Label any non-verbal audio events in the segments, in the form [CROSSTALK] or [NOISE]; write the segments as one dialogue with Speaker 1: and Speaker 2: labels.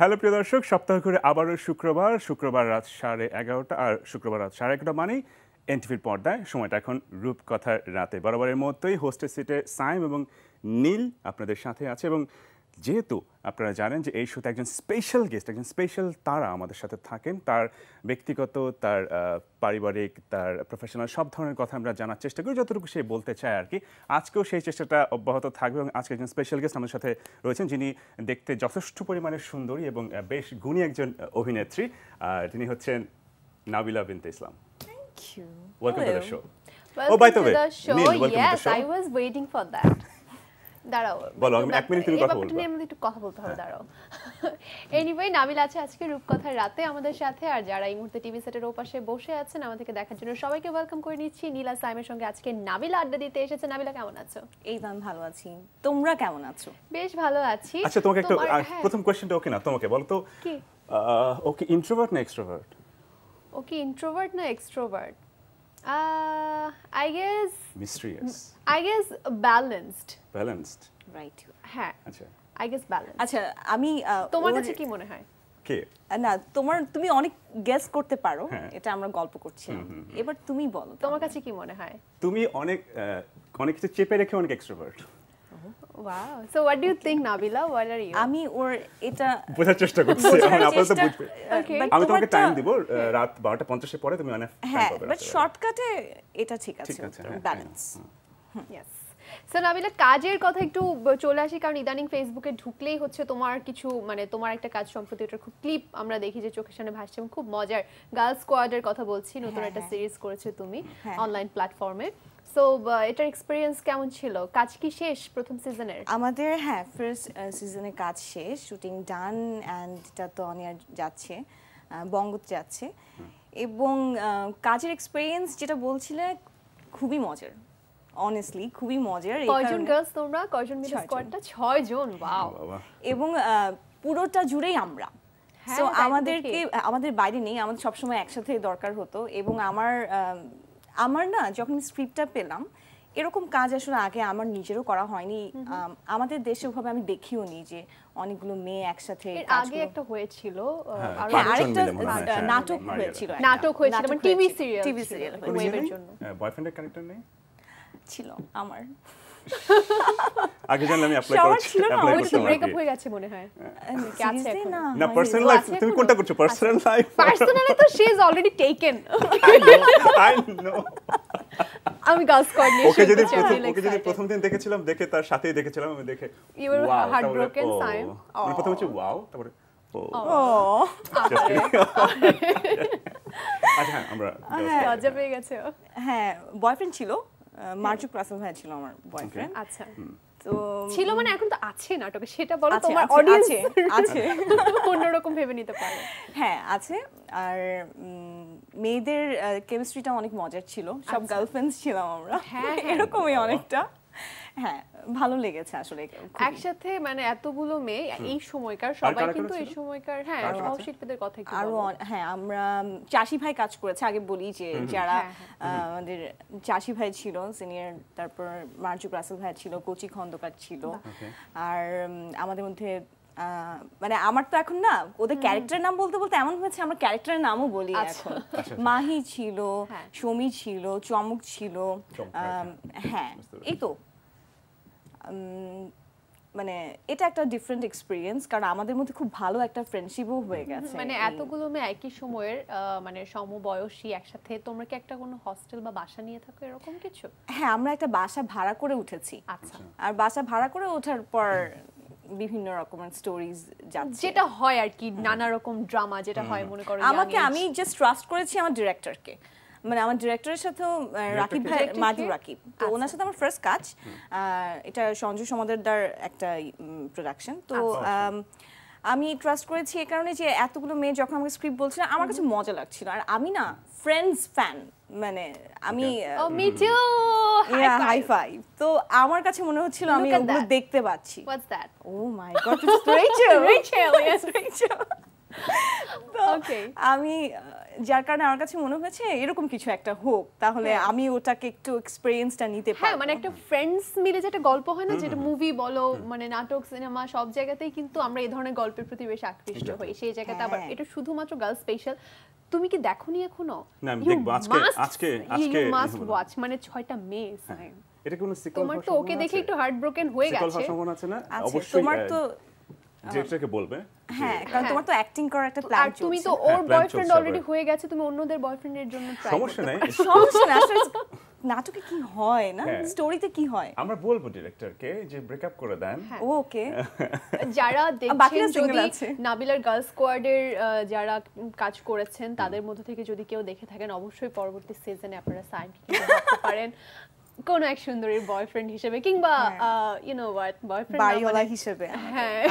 Speaker 1: Hello প্রিয় দর্শক সপ্তাহ করে আবারও শুক্রবার শুক্রবার রাত সাড়ে এগারোটা আর শুক্রবার রাত সাড়ে এগারোটা মানেই এনটিভির পর্দায় সময়টা এখন রূপকথার রাতে বরাবরের মতোই হোস্টের সিটে সাইম এবং নীল আপনাদের সাথে আছে এবং যেহেতু আপনারা জানেন যে এই শোতে একজন স্পেশাল গেস্ট একজন স্পেশাল তারা আমাদের সাথে থাকেন তার ব্যক্তিগত তার পারিবারিক তার প্রফেশনাল সব ধরনের কথা আমরা জানার চেষ্টা করি যতটুকু সে বলতে চায় আর কি আজকেও সেই চেষ্টাটা অব্যাহত থাকবে এবং আজকে একজন স্পেশাল গেস্ট আমাদের সাথে রয়েছেন যিনি দেখতে যথেষ্ট পরিমাণে সুন্দরী এবং বেশ গুণী একজন অভিনেত্রী আর তিনি হচ্ছেন নাবিলা বিনতে ইসলাম Thank you. Welcome Hello. to the show. Welcome oh, by the way, show. Neil, welcome yes, to the show. I
Speaker 2: was waiting for that. দাঁড়াও তুমি একটু কথা বলতে হবে হ্যাঁ। দাঁড়াও এনিওয়ে নাবিল আছে আজকে রূপকথার রাতে আমাদের সাথে আর যারা এই মুহূর্তে টিভি সেটের ওপাশে বসে আছেন আমাদেরকে দেখার জন্য সবাইকে ওয়েলকাম করে নিচ্ছি নীলা সাইমের সঙ্গে আজকে নাবিলা আড্ডা দিতে এসেছে নাবিলা কেমন আছো এই তো ভালো আছি তোমরা কেমন আছো বেশ ভালো আছি আচ্ছা তোমাকে একটা হ্যাঁ। প্রথম
Speaker 1: কোশ্চেনটা ওকে না তোমাকে বলো কি ইন্ট্রোভার্ট না এক্সট্রোভার্ট
Speaker 2: ওকে ইন্ট্রোভার্ট না extrovert Uh, I guess.
Speaker 1: Mysterious.
Speaker 2: I guess balanced. Balanced. Right. হ্যাঁ আচ্ছা আই গেস ব্যালেন্স আচ্ছা আমি তোমার কাছে কি মনে হয়
Speaker 1: কে
Speaker 3: না তোমার তুমি অনেক গেস করতে পারো হ্যাঁ। এটা আমরা গল্প করছি এবার তুমি বলো তোমার
Speaker 2: কাছে কি মনে হয়
Speaker 1: তুমি অনেক অনেক কিছু চেপে রেখে অনেক extrovert
Speaker 2: wow so what do you think Nabila what are you আমি ওর এটা
Speaker 1: বোঝার চেষ্টা করছি এখন মানে আপাতত বুঝবে আমি তোমাকে টাইম দেব রাত 12টা 50 এর পরে তুমি অনেক হ্যাঁ বাট
Speaker 2: শর্টকাটে এটা ঠিক
Speaker 1: আছে ব্যালেন্স
Speaker 2: হ্যাঁ, ইয়েস হ্যাঁ। স্যার নাবিলা কাজের কথা একটু চলে আসি কারণ ইদানিং ফেসবুকে ঢুকলেই হচ্ছে তোমার কিছু মানে তোমার একটা কাজ সম্প্রতি ওটার খুব ক্লিপ আমরা দেখি যে চোখের সামনে ভাসছে এবং খুব মজার গার্লস স্কোয়াডের কথা বলছি হ্যাঁ, নতুন একটা সিরিজ হ্যাঁ। করেছে তুমি অনলাইন প্ল্যাটফর্মে সো এটার এক্সপিরিয়েন্স কেমন ছিল কাজ কি শেষ প্রথম সিজনের
Speaker 3: আমাদের হ্যাঁ ফার্স্ট সিজনের কাজ শেষ শুটিং ডান অ্যান্ড এটা তো অনিয়ার যাচ্ছে বঙ্গ যাচ্ছে এবং কাজের এক্সপিরিয়েন্স যেটা বলছিলে খুবই মজার অনেস্টলি খুবই মজার কয়জন গার্লস তোমরা কয়জন মিলে স্কোয়াডটা 6 জন ওয়াও এবং পুরোটা জুড়েই আমরা সো হ্যাঁ, আমাদেরকে আমাদের বাইরে নেই আমাদের সবসময় একসাথে দরকার হতো এবং আমার আমার না যখন স্ক্রিপ্টটা পেলাম এরকম কাজ আসলে আগে আমার নিজেরও করা হয়নি আমাদের দেশে ওভাবে আমি দেখিও নি যে অনেকগুলো মেয়ে একসাথে আগে
Speaker 2: একটা হয়েছিল হ্যাঁ,
Speaker 3: হ্যাঁ, আরেকটা নাটক হয়েছিল নাটক মানে হয়েছিল মানে টিভি সিরিয়াল টিভি সিরিয়াল
Speaker 1: বয়ফ্রেন্ডের ক্যারেক্টার নেই
Speaker 3: ছিল আমার
Speaker 1: আগে আমি অ্যাপ্লাই অ্যাপ্লাই ব্রেকআপ হয়ে
Speaker 2: গেছে মনে হয় কি আচ্ছা, মানে আছে
Speaker 3: না পার্সোনাল লাইফ তুমি কোনটা
Speaker 1: করছো পার্সোনাল লাইফ পার্সোনালি
Speaker 2: তো she is already taken I know আমি গার্লস নিয়ে ওকে যদি প্রথম ওকে যদি
Speaker 1: প্রথম দিন দেখেছিলাম দেখে তার সাথেই দেখেছিলাম আমি দেখে you were heart broken Saim মানে ওয়াও তারপরে ও oh। oh। oh।
Speaker 2: [LAUGHS]
Speaker 3: আচ্ছা হ্যাঁ, আমরা
Speaker 1: হ্যাঁ, লজ্জা
Speaker 2: পেয়ে গেছে
Speaker 3: হ্যাঁ বয়ফ্রেন্ড ছিল মার্জুক রাসেল ভাই ছিল আমার বয়ফ্রেন্ড আচ্ছা
Speaker 2: তো ছিল
Speaker 3: মানে এখন তো আছে নাটকে সেটা
Speaker 2: বলো তোমার অডিয়েন্স আছে [LAUGHS] অন্যরকম ভেবে নিতে পারে
Speaker 3: হ্যাঁ আছে আর মেয়েদের কেমিস্ট্রিটা অনেক মজার ছিল সব গার্লফ্রেন্ডস আচ্ছা। ছিলাম আমরা হ্যাঁ, হ্যাঁ। এরকমই অনেকটা হ্যাঁ ভালো লেগেছে আসলে
Speaker 2: একসাথে মানে এতগুলো মেয়ে এই সময়কার সবাই কিন্তু এই সময়কার হ্যাঁ সহশিল্পীদের
Speaker 3: কথা একটু আরো হ্যাঁ আমরা চাষি ভাই কাজ করেছে আগে বলি যে যারা হ্যাঁ, হ্যাঁ। আমাদের চাষি ভাই ছিল সিনিয়র তারপর মার্জুক রাসেল ভাই ছিল কোচি খন্দকার ছিল আর আমাদের মধ্যে মানে আমার তো এখন না ওদের ক্যারেক্টারের নাম বলতে বলতে এমন হয়েছে আমরা ক্যারেক্টারের নামও বলি আচ্ছা। এখন আচ্ছা, আচ্ছা। মাহি ছিল হ্যাঁ। সমী ছিল চমক ছিল হ্যাঁ এই তো মানে এটা একটা ডিফারেন্ট এক্সপিরিয়েন্স কারণ আমাদের মধ্যে খুব ভালো একটা ফ্রেন্ডশিপও হয়ে গেছে মানে এতগুলো
Speaker 2: মেয়ে একই সময়ের মানে সমবয়সী একসাথে তোমরা কি একটা কোনো হস্টেল বা বাসা নিয়ে থাকো এরকম কিছু
Speaker 3: হ্যাঁ আমরা একটা বাসা ভাড়া করে উঠেছি আচ্ছা আর বাসা ভাড়া করে ওঠার পর বিভিন্ন রকমের স্টোরিজ যাচ্ছে যেটা হয় আর কি নানা রকম ড্রামা যেটা হয় মনে করো আমাকে আমি জাস্ট ট্রাস্ট করেছি আমার ডিরেক্টরকে মানে আমার ডিরেক্টরের সাথেও রাকিব ভাই মাধু রাকিব তো আচ্ছা। ওনার সাথে আমার ফার্স্ট কাজ এটা সঞ্জয় দার একটা প্রোডাকশন তো আচ্ছা। আমি ট্রাস্ট করেছি এই কারণে যে এতগুলো মেয়ে যখন আমাকে স্ক্রিপ্ট বলছিল আমার কাছে মজা লাগছিল আর আমি না ফ্রেন্ডস ফ্যান মানে আমি হাই ফাই তো আমার কাছে মনে হচ্ছিল আমি ওগুলো দেখতে পাচ্ছি oh my
Speaker 2: god Rachel Rachel Rachel
Speaker 3: okay আমি যার কারণে আমার কাছে মনে হয়েছে এরকম কিছু একটা হোক তাহলে হ্যাঁ। আমি
Speaker 2: ওটাকে একটু এক্সপিরিয়েন্সটা নিতে পারি হ্যাঁ মানে একটা ফ্রেন্ডস মিলে যেটা গল্প হয় না যেটা মুভি বলো মানে নাটক সিনেমা সব জায়গাতেই কিন্তু আমরা এই ধরনের গল্পের প্রতি বেশ আকৃষ্ট হই সেই জায়গাতে আবার হ্যাঁ। এটা শুধুমাত্র গার্ল স্পেশাল তুমি কি দেখোনি এখনো
Speaker 1: না আমি দেখব আজকে আজকে আজকে মাস্ট
Speaker 2: ওয়াচ মানে ছয়টা মে হ্যাঁ।
Speaker 1: এটা কোনো সিকল তোমার তো ওকে দেখে
Speaker 2: একটু হার্ট ব্রোকেন হয়ে গেছে সিকল
Speaker 1: আছে না অবশ্যই তোমার তো বলবে
Speaker 2: হ্যাঁ, হ্যাঁ কারণ তোমার তো অ্যাক্টিং করার একটা প্ল্যান
Speaker 1: তুমি তো হ্যাঁ, ওর বয়ফ্রেন্ড অলরেডি
Speaker 2: হয়ে গেছে তুমি অন্যদের বয়ফ্রেন্ডের জন্য
Speaker 1: ট্রাই সমস্যা নাই সমস্যা
Speaker 3: না
Speaker 2: [LAUGHS] নাটকে কি হয়
Speaker 1: না স্টোরিতে হ্যাঁ। কি হয় আমরা বলবো ডিরেক্টরকে যে ব্রেকআপ করে দেন ওকে
Speaker 2: যারা দেখছেন যদি নাবিলার গার্ল স্কোয়াডের যারা কাজ করেছেন তাদের মধ্যে থেকে যদি কেউ দেখে থাকেন অবশ্যই পরবর্তী সিজনে আপনারা সাইন করতে পারেন কোন এক সুন্দরীর বয়ফ্রেন্ড হিসেবে কিংবা ইউ নো হোয়াট বয়ফ্রেন্ড বাড়িওয়ালা
Speaker 3: হিসেবে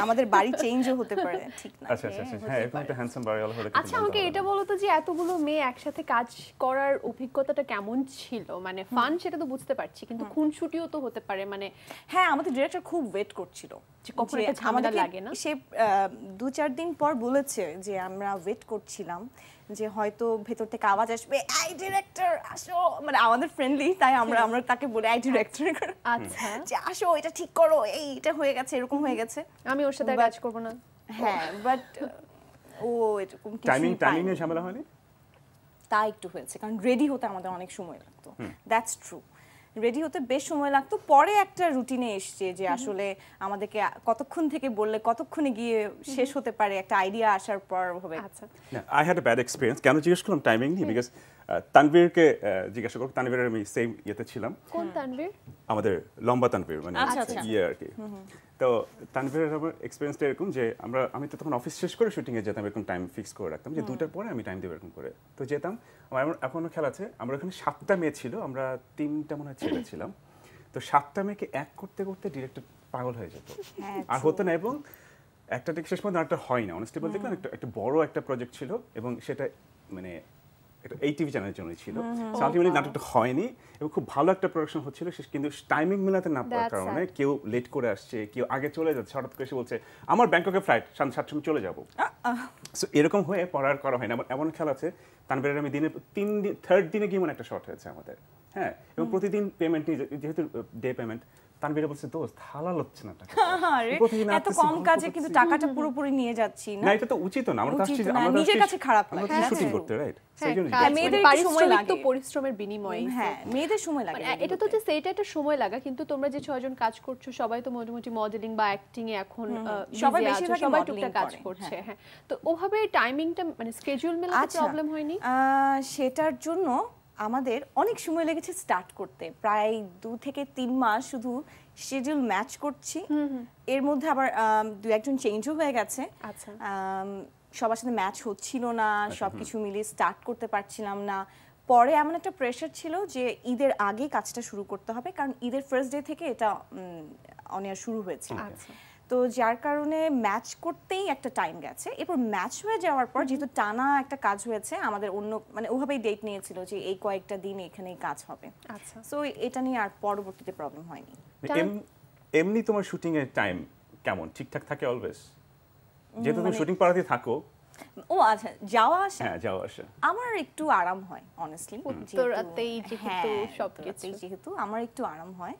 Speaker 3: আমাদের হ্যাঁ। বাড়ি চেঞ্জও
Speaker 2: হতে পারে ঠিক
Speaker 1: না আচ্ছা আচ্ছা, আচ্ছা, আচ্ছা হ্যাঁ এরকম একটা হ্যান্ডসাম বাড়িওয়ালা হলে আচ্ছা আমাকে এটা
Speaker 2: বলো তো যে এতগুলো মেয়ে একসাথে কাজ করার অভিজ্ঞতাটা কেমন ছিল মানে ফান সেটা তো বুঝতে পারছি কিন্তু খুন খুনসুটিও তো হতে পারে মানে হ্যাঁ আমাদের ডিরেক্টর খুব ওয়েট করছিল যে কখন এটা ঝামেলা লাগে না সে
Speaker 3: দু চার দিন পর বলেছে যে আমরা ওয়েট করছিলাম যে হয়তো ভেতর থেকে আওয়াজ আসবে আই ডিরেক্টর আসো মানে আমাদের ফ্রেন্ডলি তাই আমরা আমরা তাকে বলি আই ডিরেক্টর আচ্ছা
Speaker 2: যে আসো এটা ঠিক করো এই এটা হয়ে গেছে এরকম হয়ে গেছে আমি ওর সাথে কাজ করব না হ্যাঁ বাট ও এরকম
Speaker 3: টাইমিং টাইমিং এ ঝামেলা হয়নি তা একটু হয়েছে কারণ রেডি হতে আমাদের অনেক সময় লাগতো দ্যাটস ট্রু রেডি হতে বেশ সময় লাগতো পরে একটা রুটিনে এসছে যে আসলে আমাদেরকে কতক্ষণ থেকে বললে কতক্ষণে গিয়ে শেষ হতে পারে একটা আইডিয়া আসার পর হবে আচ্ছা
Speaker 1: I had a bad experience কেন জিজ্ঞেস করলাম টাইমিং নিয়ে বিকজ তানভীরকে জিজ্ঞাসা করব তানভীরের আমি সেম ইয়েতে ছিলাম কোন তানভীর আমাদের লম্বা তানভীর মানে আচ্ছা, আচ্ছা। ইয়ে আর কি তো তানভীরের আমার এক্সপিরিয়েন্সটা এরকম যে আমরা আমি তো তখন অফিস শেষ করে শুটিংয়ে যেতাম এরকম টাইম ফিক্স করে রাখতাম যে দুটার পরে আমি টাইম দেবো এরকম করে তো যেতাম আমার এখনও খেলা আছে আমরা ওখানে সাতটা মেয়ে ছিল আমরা তিনটা মনে হয় ছেলে ছিলাম তো সাতটা মেয়েকে এক করতে করতে ডিরেক্টর পাগল হয়ে যেত হ্যাঁ, আর হতো না এবং একটা টেক শেষ পর্যন্ত আরেকটা হয় না অনেস্টি বলতে গেলে একটা বড় একটা প্রজেক্ট ছিল এবং সেটা মানে একটা এই টিভি চ্যানেলের ছিল আলটিমেটলি নাটকটা হয়নি এবং খুব ভালো একটা প্রোডাকশন হচ্ছিল কিন্তু টাইমিং না কারণে কেউ লেট করে আসছে কেউ আগে চলে যাচ্ছে হঠাৎ করে বলছে আমার ব্যাংককে ফ্লাইট সাড়ে সাতটার সময় চলে যাবো সো এরকম হয়ে পড়ার করা হয় না এমন খেলা আছে আমি দিনে তিন দিন থার্ড দিনে গিয়ে মানে একটা শর্ট হয়েছে আমাদের হ্যাঁ এবং প্রতিদিন পেমেন্ট যেহেতু ডে পেমেন্ট তানভীর বলছে দোস্ত হালাল হচ্ছে না টাকা
Speaker 3: হ্যাঁ, হ্যাঁ, এত কম কাজে কিন্তু টাকাটা পুরোপুরি নিয়ে যাচ্ছি না এটা
Speaker 1: তো উচিত না নিজের কাছে খারাপ লাগে শুটিং হ্যাঁ, করতে রাইট
Speaker 2: সেইটা একটা সময় লাগা কিন্তু তোমরা যে ছয়জন কাজ করছো সবাই তো মোটামুটি মডেলিং বা এ এখন সবাই সবাই করছে হ্যাঁ তো ওভাবে টাইমিংটা মানে প্রবলেম আচ্ছা, হয়নি সেটার জন্য আমাদের অনেক সময় লেগেছে
Speaker 3: স্টার্ট করতে প্রায় দু থেকে তিন মাস শুধু শিডিউল ম্যাচ করছি এর মধ্যে আবার দু একজন চেঞ্জও হয়ে গেছে আচ্ছা। সবার সাথে ম্যাচ হচ্ছিল না আচ্ছা, সবকিছু মিলিয়ে স্টার্ট করতে পারছিলাম না পরে এমন একটা প্রেশার ছিল যে ঈদের আগে কাজটা শুরু করতে হবে কারণ ঈদের ফার্স্ট ডে থেকে এটা অনিয়ার শুরু হয়েছে আচ্ছা। তো যার কারণে ম্যাচ করতেই একটা টাইম গেছে এরপর ম্যাচ হয়ে যাওয়ার পর যেহেতু টানা একটা কাজ হয়েছে আমাদের অন্য মানে ওভাবেই ডেট নিয়েছিল যে এই কয়েকটা দিন এখানেই কাজ হবে আচ্ছা সো এটা নিয়ে আর পরবর্তীতে প্রবলেম হয়নি মানে
Speaker 1: এমনি তোমার শুটিং এর টাইম কেমন ঠিকঠাক থাকে অলওয়েজ যেহেতু তুমি শুটিং মানে পাড়াতে থাকো
Speaker 3: ও আচ্ছা যাওয়া আসা হ্যাঁ যাওয়া আসা আমার একটু আরাম হয় অনেস্টলি রাতেই যেহেতু হ্যাঁ, সবকিছু যেহেতু আমার একটু আরাম হয়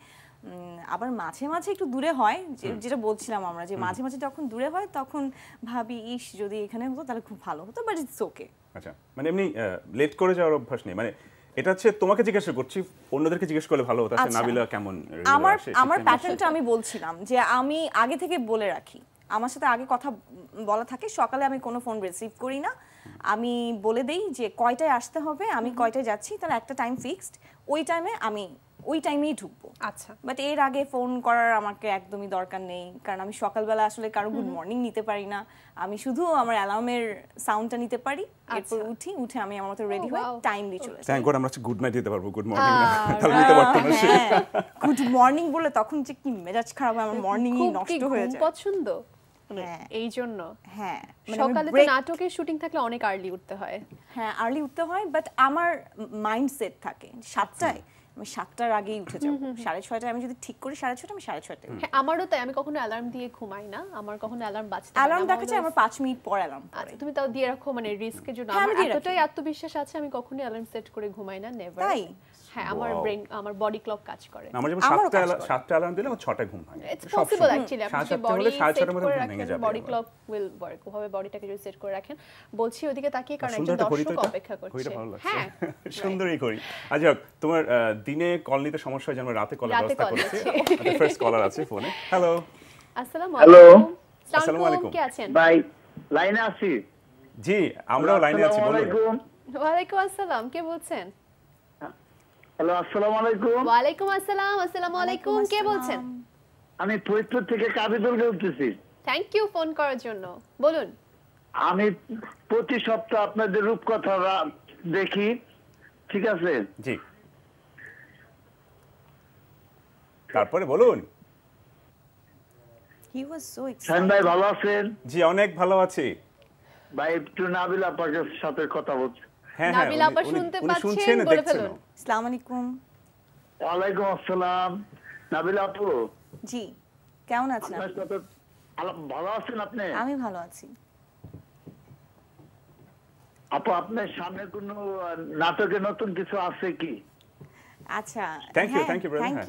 Speaker 3: আবার মাঝে মাঝে একটু দূরে হয় যেটা বলছিলাম আমরা যে মাঝে মাঝে যখন দূরে হয় তখন ভাবি ইস যদি এখানে হতো তাহলে খুব ভালো হতো বাট ইটস ওকে
Speaker 1: আচ্ছা মানে এমনি লেট করে যাওয়ার অভ্যাস নেই মানে এটা হচ্ছে তোমাকে জিজ্ঞাসা করছি অন্যদেরকে জিজ্ঞেস করলে ভালো হতো আচ্ছা, আচ্ছা। নাবিলা কেমন আমার আমার প্যাটার্নটা
Speaker 3: আমি বলছিলাম যে আমি আগে থেকে বলে রাখি আমার সাথে আগে কথা বলা থাকে সকালে আমি কোনো ফোন রিসিভ করি না আমি বলে দেই যে কয়টায় আসতে হবে আমি কয়টায় যাচ্ছি তাহলে একটা টাইম ফিক্সড ওই টাইমে আমি ওই টাইমেই ঢুকবো আচ্ছা বাট এর আগে ফোন করার আমাকে একদমই দরকার নেই কারণ আমি সকালবেলা আসলে কারো গুড মর্নিং নিতে পারি না আমি শুধু আমার অ্যালার্মের সাউন্ডটা নিতে পারি আচ্ছা। এরপর উঠি উঠে আমি আমার মতো রেডি হই দিয়ে চলে যাই থ্যাঙ্ক
Speaker 1: গড আমরা গুড নাইট দিতে পারবো গুড মর্নিং ah, তাহলে নিতে পারতাম না
Speaker 3: গুড মর্নিং হ্যাঁ। বলে তখন যে কি মেজাজ খারাপ হয় আমার ই নষ্ট হয়ে যায় পছন্দ মানে হ্যাঁ। এই জন্য হ্যাঁ মানে সকালে তো নাটকের শুটিং থাকলে অনেক আর্লি উঠতে হয় হ্যাঁ আর্লি উঠতে হয় বাট আমার মাইন্ডসেট থাকে সাতটায় আমি সাতটার আগেই উঠে যাবো সাড়ে ছয়টায় আমি যদি ঠিক করি সাড়ে ছয়টা আমি সাড়ে ছয়টায় হ্যাঁ
Speaker 2: আমারও তাই আমি কখনো অ্যালার্ম দিয়ে ঘুমাই না আমার কখনো অ্যালার্ম বাজছে অ্যালার্ম দেখা যায় আমার পাঁচ মিনিট পর অ্যালার্ম আচ্ছা, তুমি তাও দিয়ে রাখো মানে রিস্কের জন্য হ্যাঁ, আমার এতটাই আত্মবিশ্বাস আছে আমি কখনো অ্যালার্ম সেট করে ঘুমাই না নেভার তাই হ্যাঁ আমার বডি ক্লক কাজ করে আমার যেমন 7টা 7টা
Speaker 1: অ্যালার্ম তোমার দিনে কল নিতে সমস্যা হয় রাতে কল ব্যবস্থা করছে আছে ফোনে হ্যালো
Speaker 2: আসসালাম আলাইকুম ভাই
Speaker 1: লাইনে আছি জি
Speaker 4: আমরাও লাইনে আছি ওয়ালাইকুম
Speaker 2: আসসালাম কে বলছেন
Speaker 4: হ্যালো আসসালামু আলাইকুম ওয়া
Speaker 2: আলাইকুম আসসালাম আসসালামু আলাইকুম কে বলছেন
Speaker 4: আমি ফরিদপুর থেকে কাবিদুল বলতেছি
Speaker 2: থ্যাংক ইউ ফোন করার জন্য বলুন
Speaker 4: আমি প্রতি সপ্তাহ আপনাদের রূপকথা দেখি ঠিক আছে জি তারপরে বলুন হি ওয়াজ সো এক্সাইটেড ভাই ভালো আছেন জি অনেক ভালো আছি ভাই একটু নাবিল আপনার সাথে কথা বলছি হ্যাঁ, হ্যাঁ, আপা শুনতে পাচ্ছেন বলে
Speaker 3: আসসালামু আলাইকুম
Speaker 4: ওয়া আলাইকুম আসসালাম নাবিলা আপু জি কেমন আছেন ভালো আছেন আপনি আমি ভালো আছি আপু আপনার সামনে কোনো নাটকে নতুন কিছু আছে কি
Speaker 2: এই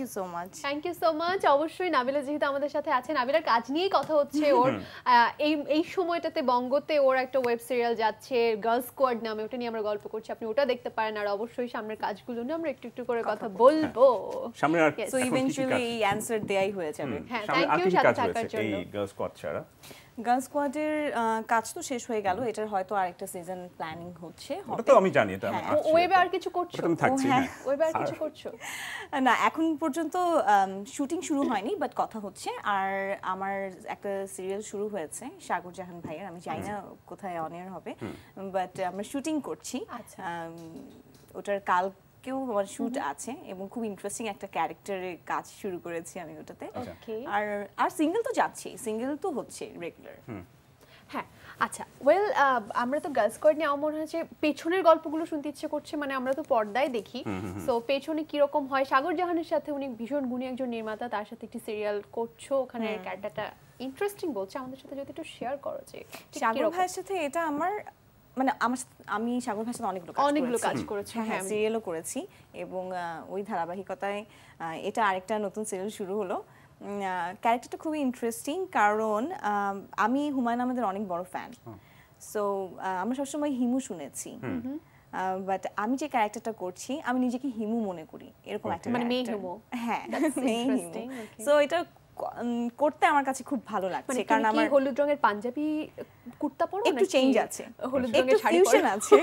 Speaker 2: সময়টাতে বঙ্গতে ওর একটা ওয়েব সিরিয়াল যাচ্ছে গার্লস স্কোয়াড নামে ওটা নিয়ে আমরা গল্প করছি আপনি ওটা দেখতে পারেন আর অবশ্যই সামনের কাজগুলো নিয়ে আমরা একটু একটু করে কথা বলবো
Speaker 3: হ্যাঁ, সামনে দেয়াই হয়ে হ্যাঁ থ্যাংক ইউ থাকার জন্য গার্লস স্কোয়াডের কাজ তো শেষ হয়ে গেল এটার হয়তো আরেকটা সিজন প্ল্যানিং হচ্ছে হবে তো আমি
Speaker 1: জানি এটা হ্যাঁ, ওয়েবে
Speaker 3: আর কিছু করছো তুমি থাকছি হ্যাঁ, হ্যাঁ। ওয়েবে আর কিছু করছো না এখন পর্যন্ত শুটিং শুরু হয়নি বাট কথা হচ্ছে আর আমার একটা সিরিয়াল শুরু হয়েছে সাগর জাহান ভাইয়ের আমি জানি না কোথায় অন এয়ার হবে বাট আমরা শুটিং করছি আচ্ছা ওটার কাল কেউ আমার শুট আছে এবং খুব ইন্টারেস্টিং একটা ক্যারেক্টারে কাজ শুরু করেছি আমি ওটাতে আচ্ছা। আর আর সিঙ্গেল তো
Speaker 2: যাচ্ছেই সিঙ্গেল তো হচ্ছে রেগুলার হ্যাঁ, আচ্ছা ওয়েল আমরা তো গার্লস কোয়াড নিয়ে আমার মনে হচ্ছে পেছনের গল্পগুলো শুনতে ইচ্ছে করছে মানে আমরা তো পর্দায় দেখি তো পেছনে কিরকম হয় সাগর জাহানের সাথে উনি ভীষণ গুণী একজন নির্মাতা তার সাথে একটি সিরিয়াল করছো ওখানে ক্যারেক্টারটা ইন্টারেস্টিং বলছে আমাদের সাথে যদি একটু শেয়ার করো যে সাগর ভাইয়ের সাথে এটা আমার
Speaker 3: মানে আমার আমি সাগর ভাষাতে অনেকগুলো অনেকগুলো কাজ করেছি হ্যাঁ সিরিয়ালও হ্যাঁ। করেছি এবং ওই ধারাবাহিকতায় এটা আরেকটা নতুন সিরিয়াল শুরু হলো ক্যারেক্টারটা খুবই ইন্টারেস্টিং কারণ আমি হুমায়ুন আমাদের অনেক বড় ফ্যান সো আমরা সবসময় হিমু শুনেছি বাট আমি যে ক্যারেক্টারটা করছি আমি নিজেকে হিমু মনে করি এরকম একটা মানে মেয়ে হিমু হ্যাঁ সো এটা করতে আমার কাছে
Speaker 2: খুব ভালো লাগছে মানে কারণ আমার হলুদ রঙের পাঞ্জাবি কুর্তা পরো একটু চেঞ্জ আছে হলুদ রঙের
Speaker 3: শাড়ি ফিউশন আছে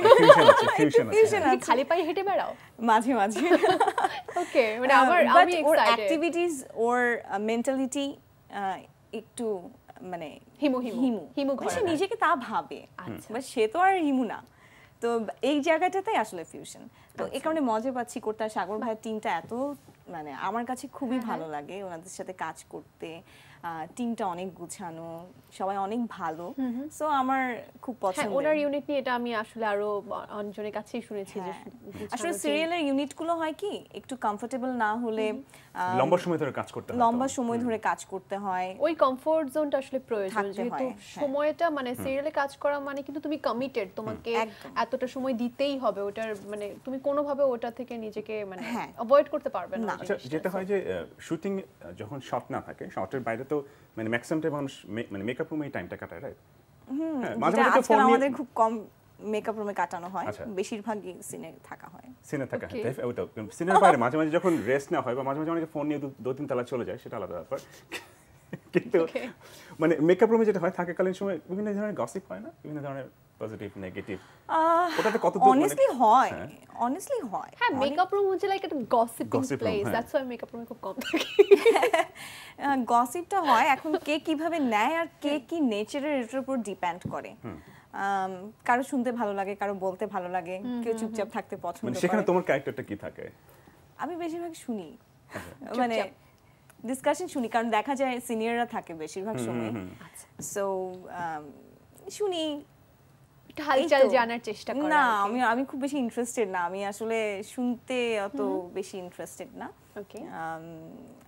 Speaker 1: ফিউশন
Speaker 4: [LAUGHS] আছে
Speaker 2: খালি পায়ে হেঁটে বেড়াও মাঝে মাঝে
Speaker 3: ওকে [LAUGHS] মানে আমার আমি ওর অ্যাক্টিভিটিস ওর মেন্টালিটি একটু মানে হিমু হিমু হিমু মানে সে নিজেকে তা ভাবে মানে সে তো আর হিমু না তো এই জায়গাটাতেই আসলে ফিউশন তো আচ্ছা। এই কারণে মজা পাচ্ছি করতে সাগর ভাইয়ের টিমটা এত মানে আমার কাছে খুবই হ্যাঁ, হ্যাঁ। ভালো লাগে ওনাদের সাথে কাজ করতে টিমটা অনেক গুছানো সবাই অনেক ভালো সো আমার খুব হ্যাঁ, পছন্দ ওনার ইউনিট নিয়ে এটা আমি আসলে আরো অনেকজনের কাছেই শুনেছি যে হ্যাঁ। আসলে সিরিয়ালের ইউনিট গুলো হয় কি একটু
Speaker 2: কমফোর্টেবল না হলে
Speaker 3: লম্বা
Speaker 1: সময় ধরে কাজ করতে হয়
Speaker 2: লম্বা সময় ধরে কাজ করতে হয় ওই কমফোর্ট জোনটা আসলে প্রয়োজন যেহেতু হ্যাঁ। সময়টা মানে সিরিয়ালে কাজ করা মানে কিন্তু তুমি কমিটেড তোমাকে এতটা সময় দিতেই হবে ওটার মানে তুমি কোনোভাবে ওটা থেকে নিজেকে মানে অ্যাভয়েড করতে পারবে না আচ্ছা,
Speaker 1: যেটা হয় যে শুটিং যখন শট না থাকে শটের বাইরে তো মানে ম্যাক্সিমাম টাইম মানুষ মানে মেকআপ রুমে টাইমটা কাটায় রাইট হ্যাঁ, মাঝে মাঝে ফোন আমাদের
Speaker 2: খুব কম
Speaker 3: মেকআপ রুমে কাটানো হয় আচ্ছা। বেশিরভাগই সিনে থাকা হয়
Speaker 1: সিনে থাকা হয় ওটা সিনের বাইরে [LAUGHS] মাঝে মাঝে যখন রেস্ট না হয় বা মাঝে মাঝে অনেকে ফোন নিয়ে দু তিন তালা চলে যায় সেটা আলাদা ব্যাপার [LAUGHS] কিন্তু মানে মেকআপ রুমে যেটা হয় থাকাকালীন সময় বিভিন্ন ধরনের গসিপ হয় না বিভিন্ন ধরনের পজিটিভ নেগেটিভ
Speaker 2: ওটাতে কত দূর অনেস্টলি হয় অনেস্টলি হয় হ্যাঁ মেকআপ রুম হচ্ছে লাইক একটা gossiping place that's why makeup রুমে খুব কম থাকে গসিপটা [LAUGHS] হয় এখন কে
Speaker 3: কিভাবে নেয় আর কে কি নেচারের এটার উপর ডিপেন্ড করে কারো শুনতে ভালো লাগে কারো বলতে ভালো লাগে কেউ চুপচাপ থাকতে পছন্দ মানে করে সেখানে তোমার
Speaker 1: ক্যারেক্টারটা কি থাকে
Speaker 3: আমি বেশিরভাগ শুনি আচ্ছা। মানে ডিসকাশন শুনি কারণ দেখা যায় সিনিয়ররা থাকে বেশিরভাগ সময় সো um, শুনি হালচাল জানার চেষ্টা করি না আমি আমি খুব বেশি ইন্টারেস্টেড না আমি আসলে শুনতে অত বেশি ইন্টারেস্টেড না ওকে um,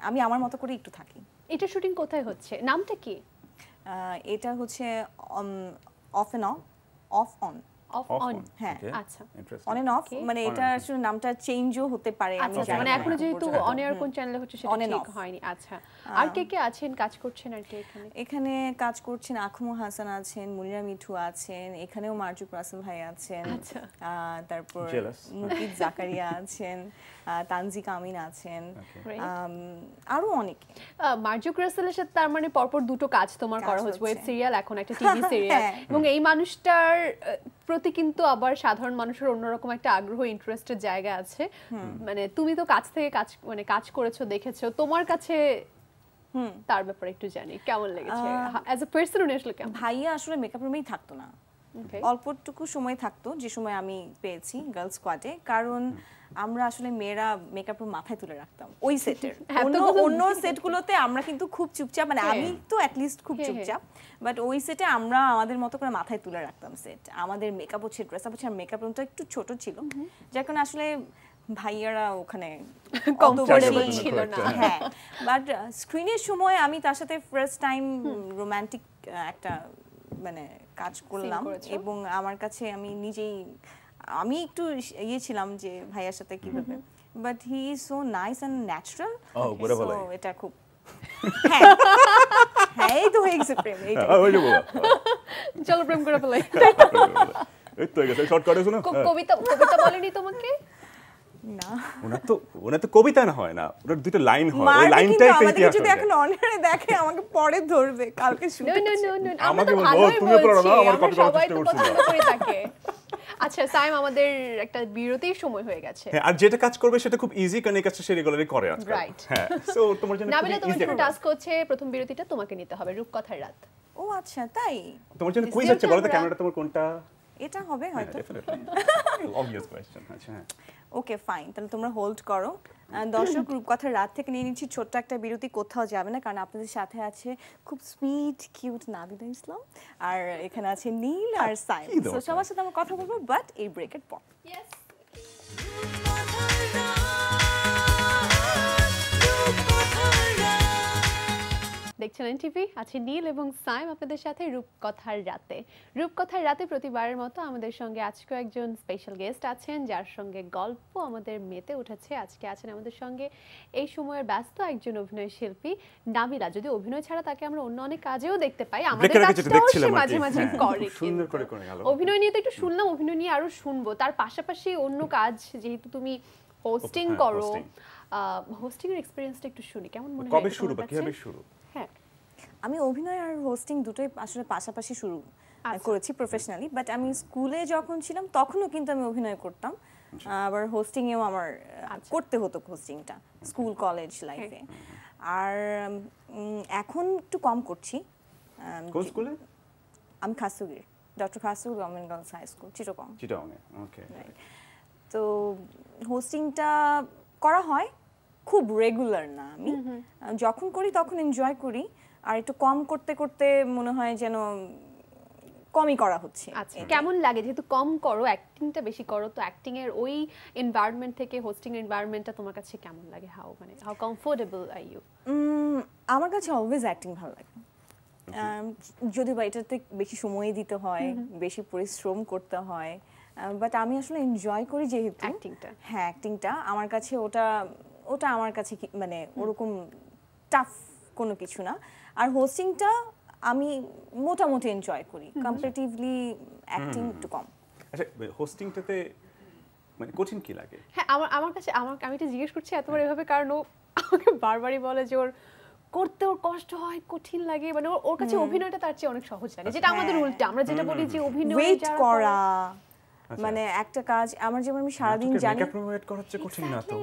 Speaker 3: আমি আমার মতো করে একটু থাকি এটা শুটিং কোথায় হচ্ছে নামটা কি এটা হচ্ছে off and on off on
Speaker 1: off on হ্যাঁ আচ্ছা অন এন্ড অফ মানে এটা
Speaker 2: আসলে নামটা চেঞ্জও হতে পারে
Speaker 3: আমি আচ্ছা, আচ্ছা, জানি
Speaker 1: মানে এখনো যেহেতু অন এয়ার হ্যাঁ।
Speaker 2: কোন চ্যানেলে হচ্ছে সেটা ঠিক হয়নি আচ্ছা আর কে কে আছেন কাজ করছেন আর কে
Speaker 3: এখানে এখানে কাজ করছেন আখমু হাসান আছেন মুনিরা মিঠু আছেন এখানেও মার্জুক রাসেল ভাই আছেন আচ্ছা। তারপর মুকিত জাকারিয়া [LAUGHS] আছেন তানজি কামিন আছেন
Speaker 2: আরো অনেক মার্জুক রাসেলের সাথে তার মানে পরপর দুটো কাজ তোমার করা হচ্ছে ওয়েব সিরিয়াল এখন একটা টিভি সিরিয়াল [LAUGHS] হ্যাঁ। এবং এই মানুষটার প্রতি কিন্তু আবার সাধারণ মানুষের অন্যরকম একটা আগ্রহ ইন্টারেস্টের জায়গা আছে মানে তুমি তো কাজ থেকে কাজ মানে কাজ করেছো দেখেছো তোমার কাছে তার ব্যাপারে একটু জানি কেমন লেগেছে অ্যাজ এ পার্সন উনি আসলে কেমন ভাইয়া আসলে মেকআপ রুমেই থাকতো না অল্পটুকু
Speaker 3: সময় থাকতো যে সময় আমি পেয়েছি গার্লস স্কোয়াডে কারণ আমরা আসলে মেয়েরা মেকআপ রুম মাথায় তুলে রাখতাম ওই সেটের [LAUGHS] অন্য [LAUGHS] অন্য সেটগুলোতে আমরা কিন্তু খুব চুপচাপ মানে হ্যাঁ। আমি তো অ্যাটলিস্ট খুব হ্যাঁ, হ্যাঁ। চুপচাপ বাট ওই সেটে আমরা আমাদের মতো করে মাথায় তুলে রাখতাম সেট আমাদের মেকআপ হচ্ছে ড্রেস আপ হচ্ছে আর মেকআপ রুমটা একটু ছোট ছিল যার আসলে ভাইয়ারা ওখানে [LAUGHS] ছিল না হ্যাঁ বাট স্ক্রিনের uh, সময় আমি তার সাথে ফার্স্ট টাইম রোম্যান্টিক একটা মানে কাজ করলাম এবং আমার কাছে আমি নিজেই আমি একটু ইয়ে ছিলাম যে ভাইয়ার সাথে কিভাবে but he is so nice and natural এটা খুব হ্যাঁ, হ্যাঁ, হ্যাঁ
Speaker 2: [LAUGHS] এই তো হয়ে গেছে প্রেম চলো প্রেম করে ফেলাই
Speaker 1: এই তো গেছে শর্টকাটে
Speaker 2: কবিতা কবিতা বলেনি তোমাকে
Speaker 1: ওনার তো ওনার তো কবিতা না হয় না ওনার দুটো লাইন হয় ওই লাইনটাই যদি এখন
Speaker 3: দেখে আমাকে পরে ধরবে কালকে আমাকে তুমি পড়ো না আমার
Speaker 1: কপি
Speaker 2: আচ্ছা সাইম আমাদের একটা বিরতির সময় হয়ে গেছে হ্যাঁ আর
Speaker 1: যেটা কাজ করবে সেটা খুব ইজি কারণ এই কাজটা সে রেগুলারই করে আজকাল রাইট হ্যাঁ সো তোমার জন্য নাবিলা তোমার জন্য টাস্ক
Speaker 2: হচ্ছে প্রথম বিরতিটা তোমাকে নিতে হবে রূপকথার রাত ও আচ্ছা তাই
Speaker 1: তোমার জন্য কুইজ আছে বলো তো ক্যামেরাটা তোমার কোনটা
Speaker 2: এটা হবে
Speaker 3: হ্যাঁ, হয়তো
Speaker 1: অবভিয়াস কোশ্চেন আচ্ছা হ্যাঁ
Speaker 3: ওকে ফাইন তাহলে তোমরা হোল্ড করো দর্শক [CLEARS THROAT] কথা রাত থেকে নিয়ে নিচ্ছি ছোট্ট একটা বিরতি কোথাও যাবে না কারণ আপনাদের সাথে আছে খুব সুইট কিউট নাবিদা ইসলাম আর এখানে আছে নীল আর [LAUGHS] সাইম সবার সাথে আমরা কথা
Speaker 2: বলবো বাট এই ব্রেকের পর দেখছেন টিভি আছে নীল এবং সাইম আপনাদের সাথে রূপকথার রাতে রূপকথার রাতে প্রতিবারের মতো আমাদের সঙ্গে আজকে একজন স্পেশাল গেস্ট আছেন যার সঙ্গে গল্প আমাদের মেতে উঠেছে আজকে আছেন আমাদের সঙ্গে এই সময়ের ব্যস্ত একজন অভিনয় শিল্পী নাবিলা যদি অভিনয় ছাড়া তাকে আমরা অন্য অনেক কাজেও দেখতে পাই আমাদের কাজটাও সে মাঝে মাঝে হ্যাঁ, করে
Speaker 4: সুন্দর করে করে
Speaker 2: অভিনয় নিয়ে তো একটু শুনলাম অভিনয় নিয়ে আরো শুনবো তার পাশাপাশি অন্য কাজ যেহেতু তুমি হোস্টিং হ্যাঁ, করো হোস্টিং এর এক্সপেরিয়েন্সটা একটু শুনি কেমন
Speaker 3: মনে হয় কবে শুরু বা কিভাবে
Speaker 1: শুরু
Speaker 2: আমি
Speaker 3: অভিনয় আর হোস্টিং দুটোই আসলে পাশাপাশি শুরু আচ্ছা। করেছি প্রফেশনালি বাট আমি স্কুলে যখন ছিলাম তখনও কিন্তু আমি অভিনয় করতাম আচ্ছা। আবার হোস্টিংয়েও আমার আচ্ছা। করতে হতো হোস্টিংটা স্কুল কলেজ লাইফে আর এখন একটু কম করছি স্কুলে আমি খাসুগির ডক্টর খাসুর গভর্নমেন্ট হাই স্কুল চিটকং
Speaker 1: চিটকং ওকে
Speaker 3: তো হোস্টিংটা করা হয় খুব রেগুলার না আমি যখন করি তখন এনজয় করি আর একটু কম
Speaker 2: করতে করতে মনে হয়
Speaker 3: যেন কমই করা হচ্ছে আচ্ছা কেমন
Speaker 2: লাগে যেহেতু কম করো অ্যাক্টিংটা বেশি করো তো অ্যাক্টিং এর ওই এনভায়রনমেন্ট থেকে হোস্টিং এনভায়রনমেন্টটা তোমার কাছে কেমন লাগে হাউ মানে হাউ কমফোর্টেবল আর ইউ
Speaker 3: আমার কাছে অলওয়েজ অ্যাক্টিং ভালো লাগে যদি বা এটাতে বেশি সময় দিতে হয় বেশি পরিশ্রম করতে হয় বাট আমি আসলে এনজয় করি যেহেতু অ্যাক্টিংটা হ্যাঁ অ্যাক্টিংটা আমার কাছে ওটা ওটা আমার কাছে মানে ওরকম টাফ কোনো কিছু না আর হোস্টিংটা আমি মোটামুটি এনজয় করি কম্পারেটিভলি অ্যাক্টিং একটু কম
Speaker 1: আচ্ছা হোস্টিংটাতে মানে কঠিন কি লাগে
Speaker 2: হ্যাঁ আমার আমার কাছে আমার আমি এটা জিজ্ঞেস করছি এতবার হ্যাঁ। এভাবে কারণ ও আমাকে বারবারই বলে যে ওর করতে ওর কষ্ট হয় কঠিন লাগে মানে ওর কাছে অভিনয়টা তার চেয়ে অনেক সহজ লাগে
Speaker 1: যেটা আচ্ছা, আমাদের হ্যাঁ।
Speaker 3: উল্টা আমরা যেটা বলি যে অভিনয় ওয়েট করা আচ্ছা। মানে একটা কাজ আমার যেমন আমি সারাদিন জানি মেকআপ
Speaker 1: রুমে ওয়েট করা হচ্ছে কঠিন না তো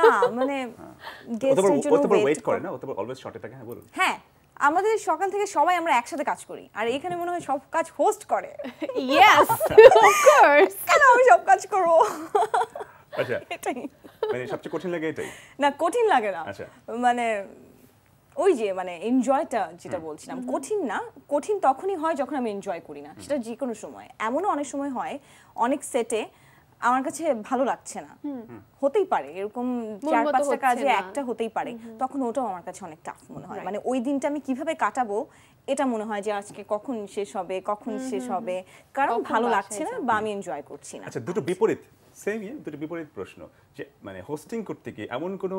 Speaker 3: না মানে গেস্টের হ্যাঁ। জন্য ওয়েট করে
Speaker 1: না ও অলওয়েজ শর্টে থাকে হ্যাঁ বলুন
Speaker 3: হ্যাঁ আমাদের সকাল থেকে সবাই আমরা একসাথে কাজ করি আর এখানে মনে হয় সব কাজ হোস্ট করে ইয়েস অফ কোর্স কেন আমি সব কাজ করব
Speaker 1: আচ্ছা [LAUGHS] এটাই মানে সবচেয়ে কঠিন লাগে এটাই
Speaker 3: না কঠিন লাগে না আচ্ছা। মানে ওই যে মানে এনজয়টা যেটা বলছিলাম কঠিন না কঠিন তখনই হয় যখন আমি এনজয় করি না সেটা যে কোনো সময় এমনও অনেক সময় হয় অনেক সেটে আমার কাছে ভালো লাগছে না হতেই পারে এরকম চার পাঁচটা কাজে একটা হতেই পারে তখন ওটাও আমার কাছে অনেক টাফ মনে হয় মানে ওই দিনটা আমি কিভাবে কাটাবো এটা মনে হয় যে আজকে কখন শেষ হবে কখন শেষ হবে কারণ ভালো লাগছে না বা আমি এনজয় করছি না আচ্ছা
Speaker 1: দুটো বিপরীত সেম ইয়ে দুটো বিপরীত প্রশ্ন যে মানে হোস্টিং করতে গিয়ে এমন কোনো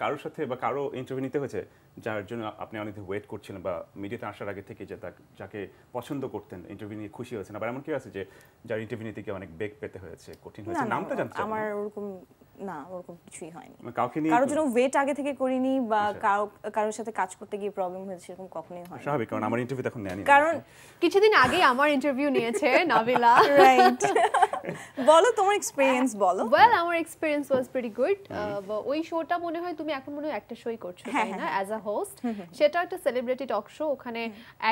Speaker 1: কারোর সাথে বা কারো ইন্টারভিউ নিতে হয়েছে যার জন্য আপনি অনেকদিন ওয়েট করছিলেন বা মিডিয়াতে আসার আগে থেকে যে যাকে পছন্দ করতেন ইন্টারভিউ নিয়ে খুশি হয়েছেন আবার এমন কেউ আছে যে যার ইন্টারভিউ নিতে গিয়ে অনেক বেগ পেতে হয়েছে কঠিন হয়েছে নামটা জানতে আমার
Speaker 3: ওরকম না ওরকম কিছুই হয়নি
Speaker 1: মানে কাউকে নিয়ে কারোর জন্য
Speaker 3: ওয়েট আগে থেকে করিনি বা আচ্ছা। কারোর সাথে কাজ করতে গিয়ে প্রবলেম হয়েছে এরকম কখনোই
Speaker 1: হয় স্বাভাবিক কারণ আমার ইন্টারভিউ তখন নেয়নি
Speaker 2: কারণ কিছুদিন আগে আমার ইন্টারভিউ নিয়েছে নাবিলা রাইট বলো তোমার এক্সপেরিয়েন্স বলো ওয়েল আমার এক্সপেরিয়েন্স ওয়াজ প্রিটি গুড ওই শোটা মনে হয় তুমি এখন মনে হয় একটা শোই করছো হ্যাঁ, তাই হ্যাঁ, না অ্যাজ আ হোস্ট সেটা একটা সেলিব্রিটি টক শো ওখানে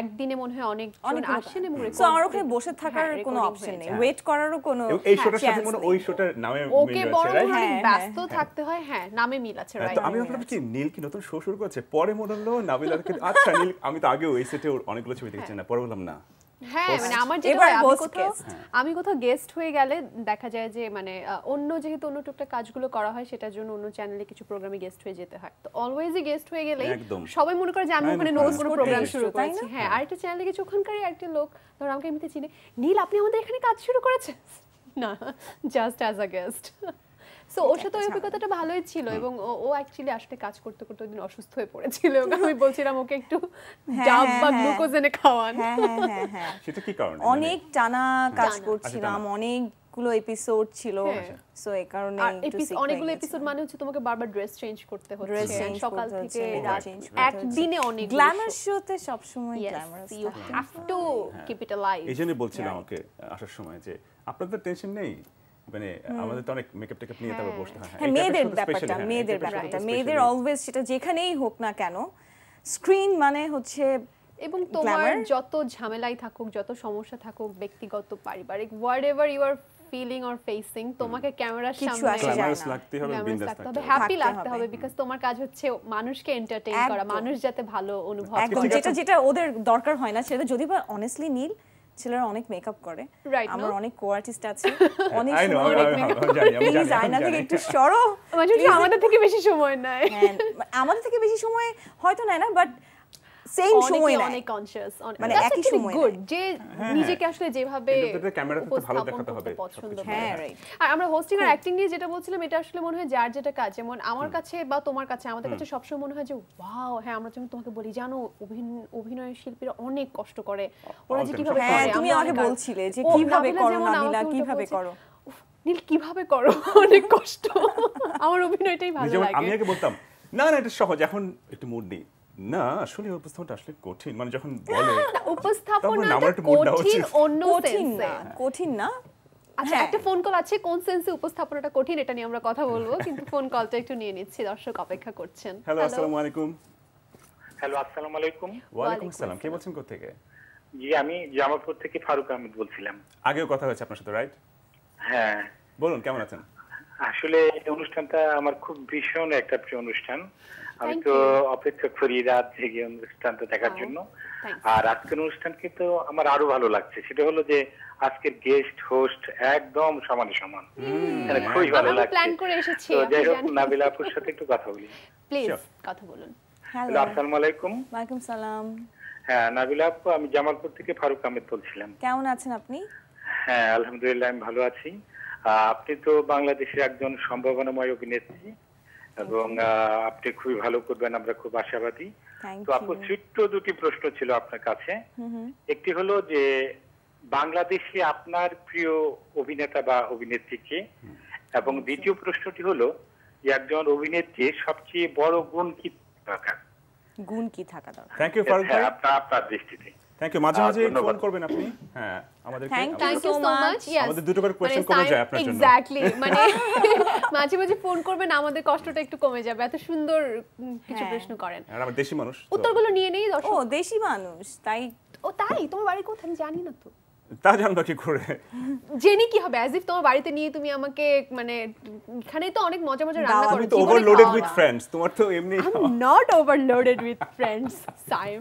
Speaker 2: একদিনে মনে হয় অনেক অনেক আসেন এবং সো আমার ওখানে বসে থাকার হ্যাঁ, কোনো অপশন নেই ওয়েট করারও কোনো
Speaker 3: এই শোটার সাথে মনে
Speaker 1: ওই শোটার নামে ওকে বড় ব্যস্ত
Speaker 2: থাকতে হয় হ্যাঁ নামে মিল আছে রাইট আমি আপনাদের
Speaker 1: কাছে নীল কি নতুন শো শুরু করেছে পরে মনে হলো নাবিলারকে আচ্ছা নীল আমি তো আগে ওই সেটে অনেকগুলো ছবি দেখেছি না পরে বললাম না
Speaker 2: হ্যাঁ, মানে হ্যাঁ। আমি কোথাও গেস্ট হয়ে গেলে দেখা যায় যে মানে অন্য যেহেতু অন্য টুকটাক কাজগুলো করা হয় সেটার জন্য অন্য চ্যানেলে কিছু প্রোগ্রামে গেস্ট হয়ে যেতে হয় তো অলওয়েজই গেস্ট হয়ে গেলেই সবাই মনে করে যে আমি ওখানে নতুন কোনো প্রোগ্রাম শুরু করছি হ্যাঁ আর একটা চ্যানেলে কিছু ওখানকারই একটা লোক ধর আমাকে এমনিতে চিনে নীল আপনি আমাদের এখানে কাজ শুরু করেছেন [LAUGHS] না just as a guest so ওর সাথে ওই আচ্ছা। অভিজ্ঞতাটা ভালোই ছিল এবং ও অ্যাকচুয়ালি আসলে কাজ করতে করতে ওই দিন অসুস্থ হয়ে পড়েছিল আমি বলছিলাম ওকে একটু হ্যাঁ, ডাব হ্যাঁ, বা হ্যাঁ। গ্লুকোজ এনে খাওয়ান [LAUGHS]
Speaker 1: সেটা কি কারণে মানে
Speaker 2: অনেক টানা কাজ আচ্ছা, করছিলাম
Speaker 3: অনেক অনেকগুলো এপিসোড ছিল
Speaker 2: সো এই কারণে অনেকগুলো এপিসোড মানে হচ্ছে তোমাকে বারবার ড্রেস চেঞ্জ করতে হচ্ছে সকাল থেকে রাত একদিনে অনেক গ্ল্যামার শোতে সব সময় glamorous you have to keep it alive এইজন্য বলছিলাম
Speaker 1: ওকে আসার সময় যে আপনাদের টেনশন নেই মানে আমাদের তো অনেক মেকআপ টেকআপ নিয়ে তারপর বসতে হয় হ্যাঁ, হ্যাঁ মেয়েদের ব্যাপারটা হ্যাঁ, মেয়েদের ব্যাপারটা মেয়েদের
Speaker 2: অলওয়েজ সেটা যেখানেই হোক না কেন স্ক্রিন মানে হচ্ছে এবং তোমার যত ঝামেলাই থাকুক যত সমস্যা থাকুক ব্যক্তিগত পারিবারিক whatever you are feeling or facing তোমাকে ক্যামেরার সামনে লাগতে হবে বিন্দাস হবে হ্যাপি লাগতে হবে বিকজ তোমার কাজ হচ্ছে মানুষকে এন্টারটেইন করা মানুষ যাতে ভালো অনুভব করে যেটা
Speaker 3: যেটা ওদের দরকার হয় না সেটা যদি বা অনেস্টলি নীল ছেলেরা অনেক মেকআপ করে আমার অনেক কো আর্টিস্ট আছে [LAUGHS] অনেক প্লিজ আয়না থেকে একটু সরো মানে আমাদের
Speaker 2: থেকে বেশি সময় নেয় [LAUGHS] হ্যাঁ, আমাদের থেকে বেশি সময় হয়তো নেয় না বাট
Speaker 3: সেম
Speaker 1: সময় না
Speaker 2: অনেক কনসিয়াস মানে একই সময় গুড যে হ্যাঁ, হ্যাঁ। নিজেকে আসলে যেভাবে ক্যামেরাতে ভালো দেখাতে হবে হ্যাঁ আর আমরা হোস্টিং আর অ্যাক্টিং নিয়ে যেটা বলছিলাম এটা আসলে মনে হয় যার যেটা কাজ যেমন আমার কাছে বা তোমার কাছে আমাদের কাছে সবসময় মনে হয় যে ওয়াও হ্যাঁ আমরা যখন তোমাকে বলি জানো অভিনয় শিল্পীরা অনেক কষ্ট করে ওরা যে কিভাবে হ্যাঁ, করে তুমি আগে বলছিলে যে কিভাবে করো কিভাবে করো নীল কিভাবে করো [LAUGHS] অনেক কষ্ট আমার অভিনয়টাই ভালো
Speaker 1: লাগে আমি আগে বলতাম না না এটা সহজ এখন একটু মুড নেই না আসলে উপস্থাপনটা আসলে কঠিন মানে যখন বলে উপস্থাপনাটা কঠিন
Speaker 2: অন্য কঠিন না হ্যাঁ। কঠিন না আচ্ছা হ্যাঁ। একটা ফোন কল আছে কোন সেন্সে উপস্থাপনাটা কঠিন এটা নিয়ে আমরা কথা বলবো [LAUGHS] কিন্তু ফোন কলটা একটু নিয়ে নিচ্ছি দর্শক অপেক্ষা করছেন হ্যালো আসসালামু
Speaker 4: আলাইকুম হ্যালো আসসালামু আলাইকুম ওয়া আলাইকুম
Speaker 1: আসসালাম কে বলছেন কোথা থেকে
Speaker 4: জি আমি জামালপুর থেকে ফারুক আহমেদ বলছিলাম
Speaker 1: আগেও কথা হয়েছে আপনার সাথে রাইট হ্যাঁ বলুন কেমন আছেন
Speaker 4: আসলে এই অনুষ্ঠানটা আমার খুব ভীষণ একটা প্রিয় অনুষ্ঠান আমি তো অপেক্ষা করি রাত জেগে অনুষ্ঠানটা দেখার oh, জন্য আর আজকের অনুষ্ঠানকে তো আমার আরো ভালো লাগছে সেটা হলো যে আজকের গেস্ট হোস্ট একদম সমানে সমান মানে খুবই ভালো
Speaker 2: লাগছে
Speaker 3: যাই হোক নাবিলা
Speaker 4: আপুর সাথে একটু কথা বলি প্লিজ
Speaker 3: কথা বলুন হ্যালো আসসালামু আলাইকুম ওয়ালাইকুম সালাম
Speaker 4: হ্যাঁ নাবিলা আপু আমি জামালপুর থেকে ফারুক আহমেদ বলছিলাম
Speaker 3: কেমন আছেন আপনি
Speaker 4: হ্যাঁ আলহামদুলিল্লাহ আমি ভালো আছি আপনি তো বাংলাদেশের একজন সম্ভাবনাময় অভিনেত্রী এবং আপনি খুবই ভালো করবেন আমরা খুব আশাবাদী তো আপু ছোট্ট দুটি প্রশ্ন ছিল আপনার কাছে একটি হলো যে বাংলাদেশে আপনার প্রিয় অভিনেতা বা কে এবং দ্বিতীয় প্রশ্নটি হলো যে একজন অভিনেত্রীর সবচেয়ে বড় গুণ কি থাকা
Speaker 3: গুণ কি থাকা দরকার
Speaker 4: থ্যাংক ইউ ফারুক ভাই আপনার দৃষ্টিতে
Speaker 1: থ্যাংক ইউ মাঝে মাঝে ফোন করবেন আপনি
Speaker 4: হ্যাঁ আমাদের
Speaker 1: থ্যাংক ইউ সো মাচ আমাদের দুটো করে কোশ্চেন কমে যায় আপনার জন্য এক্স্যাক্টলি
Speaker 2: [LAUGHS] মানে [LAUGHS] মাঝে মাঝে ফোন করবেন আমাদের কষ্টটা একটু কমে যাবে এত সুন্দর কিছু হ্যাঁ। প্রশ্ন করেন
Speaker 1: আর আমরা দেশি মানুষ উত্তরগুলো
Speaker 2: নিয়ে নেই দর্শক ও দেশি মানুষ তাই ও তাই তোমার বাড়ি কোথায় আমি জানি না তো
Speaker 1: তা জানবা কি করে
Speaker 2: জেনে কি হবে অ্যাজ ইফ তোমার বাড়িতে নিয়ে তুমি আমাকে মানে এখানে তো অনেক মজা মজা রান্না করো তুমি তো
Speaker 1: ওভারলোডেড উইথ ফ্রেন্ডস তোমার তো এমনি I am
Speaker 2: not overloaded with friends Saim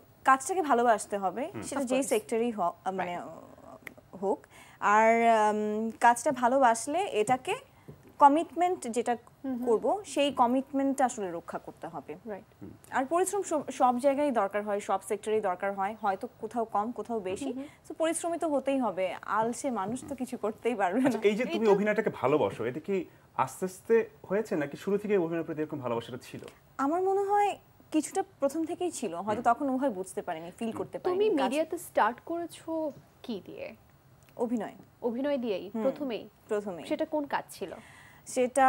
Speaker 3: কাজটাকে ভালোবাসতে হবে সেটা যে সেক্টরই মানে হোক আর কাজটা ভালোবাসলে এটাকে কমিটমেন্ট যেটা করব সেই কমিটমেন্টটা আসলে রক্ষা করতে হবে আর পরিশ্রম সব জায়গায় দরকার হয় সব সেক্টরেই দরকার হয় হয়তো কোথাও কম কোথাও বেশি তো পরিশ্রমী তো হতেই হবে আলসে মানুষ তো কিছু করতেই পারবে না আচ্ছা, এই যে তুমি
Speaker 1: অভিনয়টাকে ভালোবাসো এটা কি আস্তে আস্তে হয়েছে নাকি শুরু থেকে অভিনয়ের প্রতি এরকম ভালোবাসাটা ছিল
Speaker 3: আমার মনে হয় কিছুটা প্রথম থেকেই ছিল হয়তো তখন উভয় বুঝতে পারেনি ফিল করতে পারেনি তুমি মিডিয়াতে
Speaker 2: স্টার্ট করেছো কি দিয়ে অভিনয় অভিনয় দিয়েই
Speaker 3: প্রথমেই প্রথমে সেটা
Speaker 2: কোন কাজ ছিল সেটা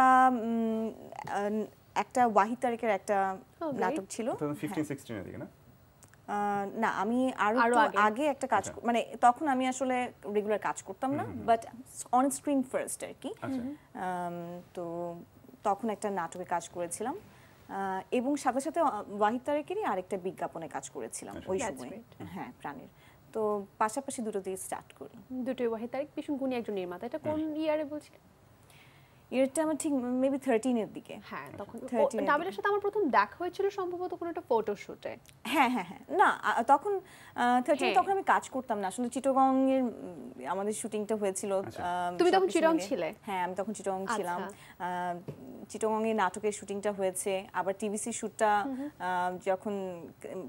Speaker 2: একটা ওয়াহিদ
Speaker 3: তারিকের একটা oh, নাটক ছিল 15 16 হ্যাঁ। এর দিকে না না আমি আরো আগে একটা কাজ আচ্ছা। মানে তখন আমি আসলে রেগুলার কাজ করতাম না বাট অন স্ক্রিন ফার্স্ট আর কি আচ্ছা। তো তখন একটা নাটকে কাজ করেছিলাম এবং সাথে সাথে ওয়াহিদ তারেকেরই আরেকটা বিজ্ঞাপনে কাজ করেছিলাম আচ্ছা। ওই সময় হ্যাঁ
Speaker 2: প্রাণের তো পাশাপাশি দুটো দিয়ে স্টার্ট করি দুটোই ওয়াহিদ তারেক ভীষণ গুণী একজন নির্মাতা এটা কোন ইয়ারে বলছিলেন ইয়ারটা আমার ঠিক মেবি থার্টিনের দিকে হ্যাঁ তখন নাবিলার
Speaker 3: সাথে আমার প্রথম দেখা হয়েছিল সম্ভবত কোনো একটা ফটোশুটে হ্যাঁ হ্যাঁ হ্যাঁ না তখন থার্টিন হ্যাঁ। তখন আমি কাজ করতাম না আসলে চিটগং এর আমাদের শুটিংটা হয়েছিল আচ্ছা। তুমি তখন চিটগং ছিলে হ্যাঁ আমি তখন চিটগং আচ্ছা। ছিলাম চিটগং এর নাটকের শুটিংটা হয়েছে আবার টিভিসি শুটটা যখন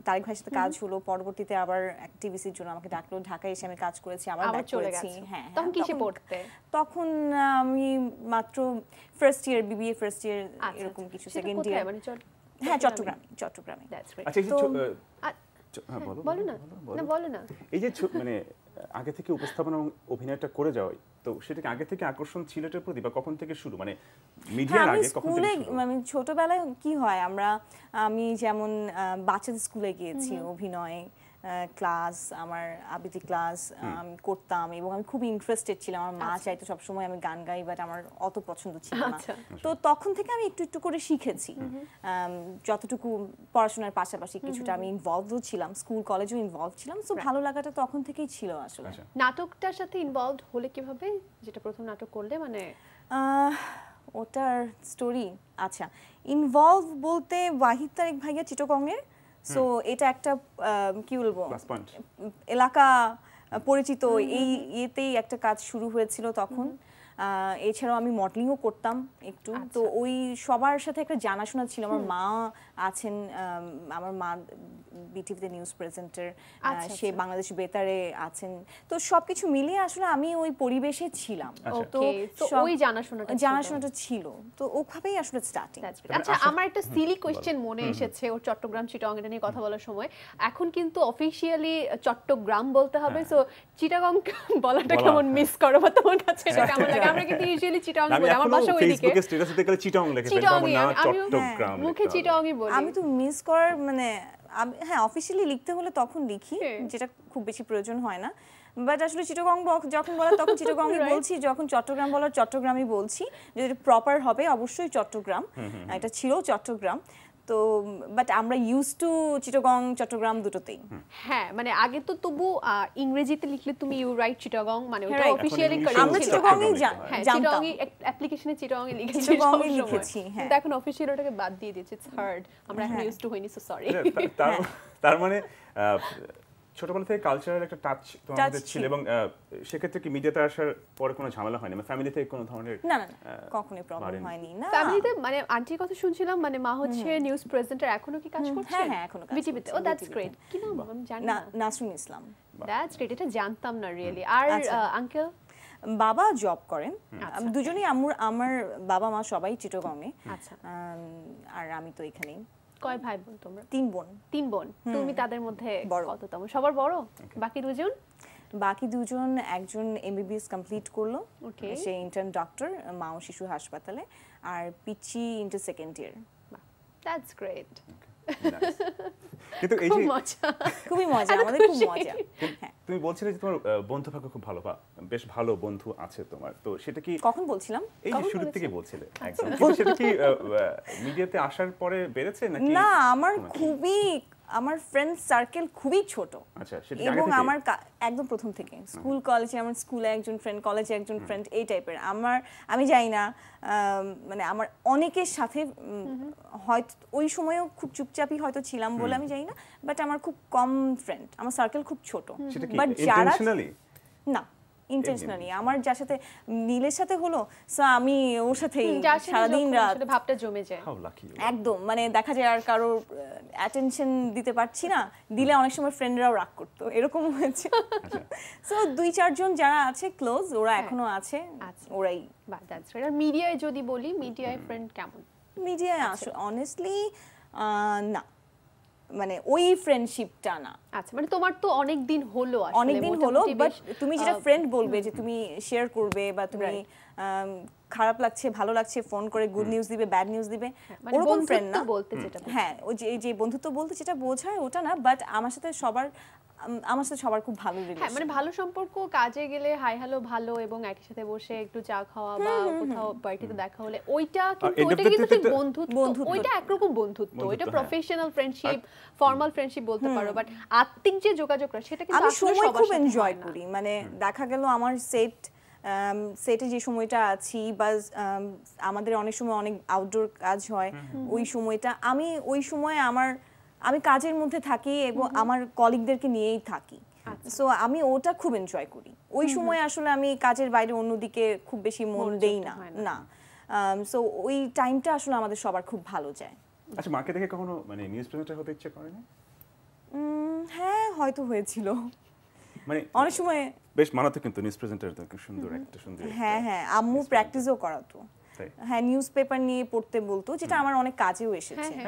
Speaker 3: তারিক ভাইয়ের সাথে কাজ হলো পরবর্তীতে আবার টিভিসির জন্য আমাকে ডাকলো ঢাকায় এসে আমি কাজ করেছি আবার ব্যাক করেছি হ্যাঁ তখন হ্যাঁ। কিসে পড়তে তখন আমি মাত্র first year BBA first year এরকম কিছু সেকেন্ড ইয়ার মানে
Speaker 2: হ্যাঁ চট্টগ্রামে চট্টগ্রামে আচ্ছা,
Speaker 1: এই যে মানে আগে থেকে উপস্থাপনা এবং অভিনয়টা করে যাওয়াই তো সেটাকে আগে থেকে আকর্ষণ ছিল এটার প্রতি বা কখন থেকে শুরু মানে মিডিয়ার আগে কখন থেকে
Speaker 3: মানে ছোটবেলায় কি হয় আমরা আমি যেমন বাচ্চাদের স্কুলে গিয়েছি অভিনয় ক্লাস আমার আবৃত্তি ক্লাস আমি করতাম এবং আমি খুব ইন্টারেস্টেড ছিলাম আমার মা আচ্ছা। চাইতো সবসময় আমি গান গাই বাট আমার অত পছন্দ ছিল না আচ্ছা। তো আচ্ছা। তখন থেকে আমি একটু একটু করে শিখেছি যতটুকু পড়াশোনার পাশাপাশি কিছুটা আমি ইনভলভও ছিলাম স্কুল কলেজও ইনভলভ ছিলাম সো
Speaker 2: ভালো লাগাটা তখন থেকেই ছিল আসলে নাটকটার সাথে ইনভলভ হলে কিভাবে যেটা প্রথম নাটক করলে মানে ওটার স্টোরি আচ্ছা ইনভলভ
Speaker 3: বলতে ওয়াহিদ তারেক ভাইয়া চিটকংয়ের সো এটা একটা কি বলবো এলাকা পরিচিত এই ইয়েতেই একটা কাজ শুরু হয়েছিল তখন এছাড়াও আমি মডেলিংও করতাম একটু তো আচ্ছা। ওই সবার সাথে একটা জানাশোনা ছিল আমার মা আছেন আমার মা বিটিভিতে নিউজ প্রেজেন্টার সে আচ্ছা। বাংলাদেশ বেতারে আছেন তো সবকিছু মিলিয়ে আসলে আমি ওই পরিবেশে ছিলাম আচ্ছা। তো ওই জানাশোনাটা জানাশোনাটা
Speaker 2: ছিল তো ওভাবেই আসলে স্টার্টিং আচ্ছা আমার একটা সিলি কোয়েশ্চেন মনে এসেছে ও চট্টগ্রাম চিটং এটা নিয়ে কথা বলার সময় এখন কিন্তু অফিসিয়ালি চট্টগ্রাম বলতে হবে সো হ্যাঁ। চিটাগং বলাটা কেমন মিস হ্যাঁ। করো বা তোমার কাছে হ্যাঁ। কেমন লাগে
Speaker 1: আমরা কিন্তু ইউজুয়ালি
Speaker 3: বলি আমার বাসা ওইদিকে ফেসবুকে
Speaker 1: স্ট্যাটাস দিতে গেলে ফেলি মানে চট্টগ্রাম হ্যাঁ, মুখে
Speaker 3: বলি আমি তো মিস করার মানে হ্যাঁ অফিসিয়ালি লিখতে হলে তখন লিখি যেটা খুব বেশি প্রয়োজন হয় না বাট আসলে চিটগং যখন বলা তখন চিটগংই [LAUGHS] বলছি যখন চট্টগ্রাম বলার চট্টগ্রামই বলছি যদি প্রপার হবে অবশ্যই চট্টগ্রাম এটা ছিল চট্টগ্রাম তো বাট আমরা ইউজ টু চিটাগং চট্টগ্রাম দুটোতেই
Speaker 2: হ্যাঁ মানে আগে তো তবু ইংরেজিতে লিখলে তুমি ইউ রাইট চিটাগং মানে ওটা অফিশিয়ালি আমরা চিটাগং এ হ্যাঁ, জানতাম অ্যাপ্লিকেশনে চিটাগং এ লিখেছি চিটাগং এ লিখেছি হ্যাঁ, হ্যাঁ। এখন অফিশিয়াল ওটাকে বাদ দিয়ে দিয়েছে থার্ড আমরা এখন ইউজ টু হইনি সো সরি
Speaker 1: তার মানে ছোটবেলা থেকে কালচারাল একটা টাচ তোমাদের ছিল এবং সেক্ষেত্রে কি মিডিয়াতে আসার পরে কোনো ঝামেলা হয়নি মানে ফ্যামিলি থেকে কোনো ধরনের না না কখনো প্রবলেম
Speaker 2: হয়নি না ফ্যামিলিতে মানে আন্টির কথা শুনছিলাম মানে মা হচ্ছে নিউজ প্রেজেন্টার এখনো কি কাজ করছে হ্যাঁ হ্যাঁ এখনো কাজ করছে ও দ্যাটস গ্রেট কি নাম আমি
Speaker 1: জানি
Speaker 3: না
Speaker 2: নাসরুন ইসলাম দ্যাটস গ্রেট এটা জানতাম না রিয়েলি আর আঙ্কেল আচ্ছা। বাবা জব করেন আচ্ছা।
Speaker 3: দুজনেই আমার বাবা মা সবাই চিটগংয়ে আচ্ছা।
Speaker 2: আর আমি তো এখানেই কয় ভাই বোন তোমরা তিন বোন তিন বোন তুমি তাদের মধ্যে কততম সবার বড়
Speaker 3: বাকি দুজন বাকি দুজন একজন এমবিবিএস কমপ্লিট করলো সে ইন্টার্ন ডক্টর মাও শিশু হাসপাতালে আর পিচি inter second year
Speaker 2: that's great
Speaker 1: [LAUGHS] কিন্তু এই যে
Speaker 2: খুবই মজা আমাদের খুব মজা
Speaker 1: হ্যাঁ। তুমি বলছিলে যে তোমার বন্ধু ভাগ্য খুব ভালো বা বেশ ভালো বন্ধু আছে তোমার তো সেটা কি কখন বলছিলাম এই যে শুরু থেকে বলছিলে একদম আচ্ছা। সেটা কি মিডিয়াতে আসার পরে বেড়েছে নাকি না আমার খুবই
Speaker 3: আমার ফ্রেন্ড সার্কেল খুবই ছোট
Speaker 1: আচ্ছা, এবং আমার
Speaker 3: একদম প্রথম থেকে স্কুল কলেজে আমার স্কুলে একজন ফ্রেন্ড কলেজে একজন ফ্রেন্ড এই টাইপের আমার আমি যাই না মানে আমার অনেকের সাথে হয়তো ওই সময়ও খুব চুপচাপই হয়তো ছিলাম বলে আমি যাই না বাট আমার খুব কম ফ্রেন্ড আমার সার্কেল খুব
Speaker 1: ছোট বাট যারা
Speaker 3: না ইন্টেনশনালি আমার যার সাথে নীলের সাথে হলো সো আমি ওর সাথে সারাদিন রাত ভাবটা জমে যায় একদম মানে দেখা যায় আর কারোর অ্যাটেনশন দিতে পারছি না দিলে হ্যাঁ। অনেক সময় ফ্রেন্ডরাও রাগ করতো এরকম হয়েছে সো আচ্ছা। [LAUGHS] দুই চারজন যারা আছে ক্লোজ ওরা হ্যাঁ। এখনো আছে ওরাই
Speaker 2: আর মিডিয়ায় যদি বলি মিডিয়ায় ফ্রেন্ড কেমন
Speaker 3: মিডিয়ায় আসলে আচ্ছা। অনেস্টলি না মানে ওই ফ্রেন্ডশিপটা না আচ্ছা মানে তোমার তো অনেক দিন হলো অনেক দিন হলো বাট তুমি যেটা ফ্রেন্ড বলবে যে তুমি শেয়ার করবে বা তুমি খারাপ লাগছে ভালো লাগছে ফোন করে গুড নিউজ দিবে ব্যাড নিউজ দিবে হ্যাঁ, মানে ওরকম ফ্রেন্ড না বলতে যেটা হ্যাঁ ওই যে যে বন্ধুত্ব বলতে যেটা বোঝায় ওটা না বাট আমার সাথে সবার আমার সাথে সবার খুব ভালো রিলেশন হ্যাঁ, মানে ভালো
Speaker 2: সম্পর্ক কাজে গেলে হাই হ্যালো ভালো এবং একই সাথে বসে একটু চা খাওয়া বা কোথাও পার্টিতে দেখা হলে ওইটা কিন্তু ওইটা কিন্তু ঠিক বন্ধুত্ব ওইটা একরকম বন্ধুত্ব ওইটা প্রফেশনাল ফ্রেন্ডশিপ ফর্মাল ফ্রেন্ডশিপ বলতে পারো বাট আত্মিক যে যোগাযোগটা সেটা
Speaker 3: কিন্তু আমি সময় খুব এনজয় করি মানে দেখা গেল আমার সেট সেটে যে সময়টা আছি বা আমাদের অনেক সময় অনেক আউটডোর কাজ হয় ওই সময়টা আমি ওই সময় আমার আমি কাজের মধ্যে থাকি এবং আমার কলিগদেরকে নিয়েই থাকি সো আচ্ছা। আমি ওটা খুব এনজয় করি ওই সময় আসলে আমি কাজের বাইরে অন্যদিকে খুব বেশি মন দেই না না সো ওই টাইমটা আসলে আমাদের সবার খুব ভালো যায়
Speaker 1: আচ্ছা মাকে দেখে কখনো মানে নিউজ প্রেজেন্টার হতে ইচ্ছে করে না
Speaker 3: হ্যাঁ হয়তো হয়েছিল
Speaker 1: মানে অনেক সময় বেশ মানাতো কিন্তু নিউজ প্রেজেন্টার তো সুন্দর একটা সুন্দর
Speaker 3: হ্যাঁ হ্যাঁ আম্মু প্র্যাকটিসও করাতো হ্যাঁ নিউজ পেপার নিয়ে পড়তে বলতো যেটা আমার অনেক কাজেও এসেছে নিউজ হ্যাঁ,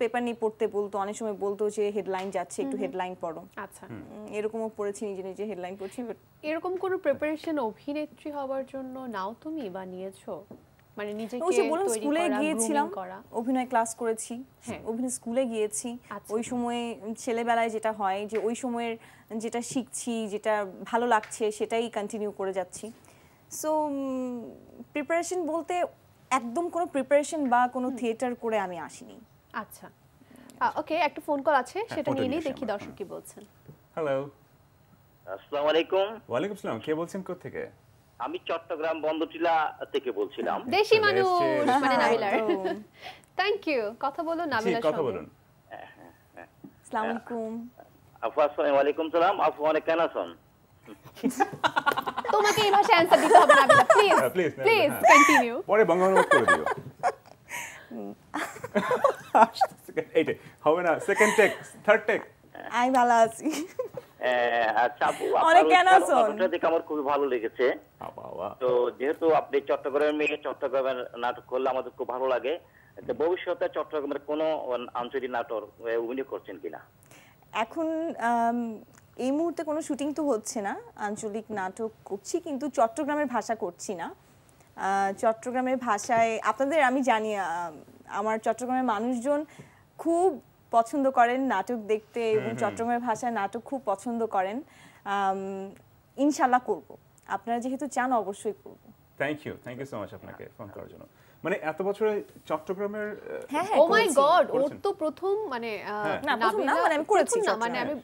Speaker 3: পেপার হ্যাঁ। হ্যাঁ, নিয়ে পড়তে বলতো অনেক সময় বলতো যে হেডলাইন যাচ্ছে একটু হেডলাইন পড়ো আচ্ছা
Speaker 2: এরকমও পড়েছি নিজে নিজে হেডলাইন পড়ছি এরকম কোন প্রিপারেশন অভিনেত্রী হওয়ার জন্য নাও তুমি বা নিয়েছো স্কুলে মানে গিয়েছিলাম
Speaker 3: অভিনয় ক্লাস করেছি অভিনয় স্কুলে গিয়েছি আচ্ছা। ওই সময়ে ছেলেবেলায় যেটা হয় যে ওই সময়ের যেটা শিখছি যেটা ভালো লাগছে সেটাই কন্টিনিউ করে যাচ্ছি সো প্রিপারেশন বলতে একদম কোনো প্রিপারেশন বা কোনো থিয়েটার করে আমি আসিনি
Speaker 2: আচ্ছা ওকে একটা ফোন কল আছে
Speaker 1: হ্যাঁ, সেটা নিয়ে নিই দেখি
Speaker 2: দর্শক কি বলছেন
Speaker 1: হ্যালো
Speaker 4: আসসালামু আলাইকুম ওয়া আলাইকুম আসসালাম কে বলছেন কোথা থেকে আমি চট্টগ্রাম বন্দরটিলা থেকে বলছিলাম হ্যাঁ, দেশি মানুষ মানে হ্যাঁ, নাবিলার
Speaker 2: থ্যাংক ইউ কথা বলো নাবিলার সাথে কথা বলুন আসসালামু আলাইকুম
Speaker 4: আফু আসসালামু আলাইকুম সালাম আফু অনেক মানে কেন আছেন
Speaker 2: [LAUGHS] তোমাকে এই ভাষায় অ্যানসার দিতে হবে না প্লিজ প্লিজ প্লিজ কন্টিনিউ
Speaker 4: পরে বঙ্গানুবাদ করে দিও
Speaker 1: [LAUGHS] হবে না সেকেন্ড টেক থার্ড টেক
Speaker 3: আমি ভালো আছি
Speaker 4: আচ্ছা, লেগেছে তো যেহেতু আপনি চট্টগ্রামের চট্টগ্রামের নাটক করলে আমাদের খুব ভালো লাগে ভবিষ্যতে চট্টগ্রামের আঞ্চলিক নাটক করছেন কিনা
Speaker 3: এখন এই মুহূর্তে কোনো শুটিং তো হচ্ছে না আঞ্চলিক নাটক করছি কিন্তু চট্টগ্রামের ভাষা করছি না চট্টগ্রামের ভাষায় আপনাদের আমি জানি আমার চট্টগ্রামের মানুষজন খুব পছন্দ করেন নাটক দেখতে এবং চট্টগ্রামের ভাষায় নাটক খুব পছন্দ করেন ইনশাল্লাহ করব আপনারা যেহেতু চান অবশ্যই করব
Speaker 1: thank you thank you so much আপনাকে ফোন করার জন্য মানে এত বছরে চট্টগ্রামের ও মাই গড ওর
Speaker 2: তো প্রথম মানে হ্যাঁ। না প্রথম না মানে আমি করেছি মানে আমি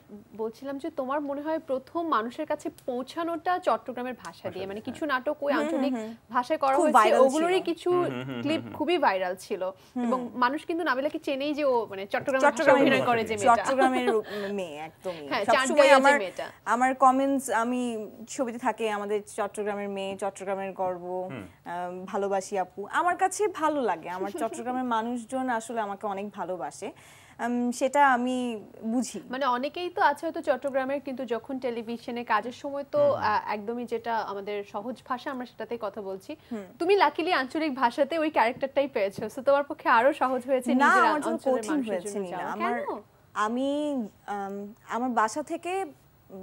Speaker 2: বলছিলাম যে তোমার মনে হয় প্রথম মানুষের কাছে পৌঁছানোটা চট্টগ্রামের ভাষা দিয়ে মানে কিছু নাটক ওই আঞ্চলিক ভাষায় করা হয়েছে ওগুলোরই কিছু ক্লিপ খুবই ভাইরাল ছিল এবং মানুষ কিন্তু নাবিলাকে চেনেই যে ও মানে চট্টগ্রামের ভাষা অভিনয় করে যে মেয়েটা চট্টগ্রামের মেয়ে একদমই হ্যাঁ, সবসময় আমার
Speaker 3: আমার কমেন্টস আমি ছবিতে থাকে আমাদের চট্টগ্রামের মেয়ে চট্টগ্রামের গর্ব ভালোবাসি আপু আমার কাছে কাছে ভালো লাগে আমার চট্টগ্রামের মানুষজন আসলে আমাকে অনেক
Speaker 2: ভালোবাসে সেটা আমি বুঝি মানে অনেকেই তো আছে হয়তো চট্টগ্রামের কিন্তু যখন টেলিভিশনে কাজের সময় তো একদমই যেটা আমাদের সহজ ভাষা আমরা সেটাতেই কথা বলছি তুমি লাকিলি আঞ্চলিক ভাষাতে ওই ক্যারেক্টারটাই পেয়েছো তো তোমার পক্ষে আরো সহজ হয়েছে না আমার জন্য কঠিন হয়েছে আমার আমি আমার বাসা থেকে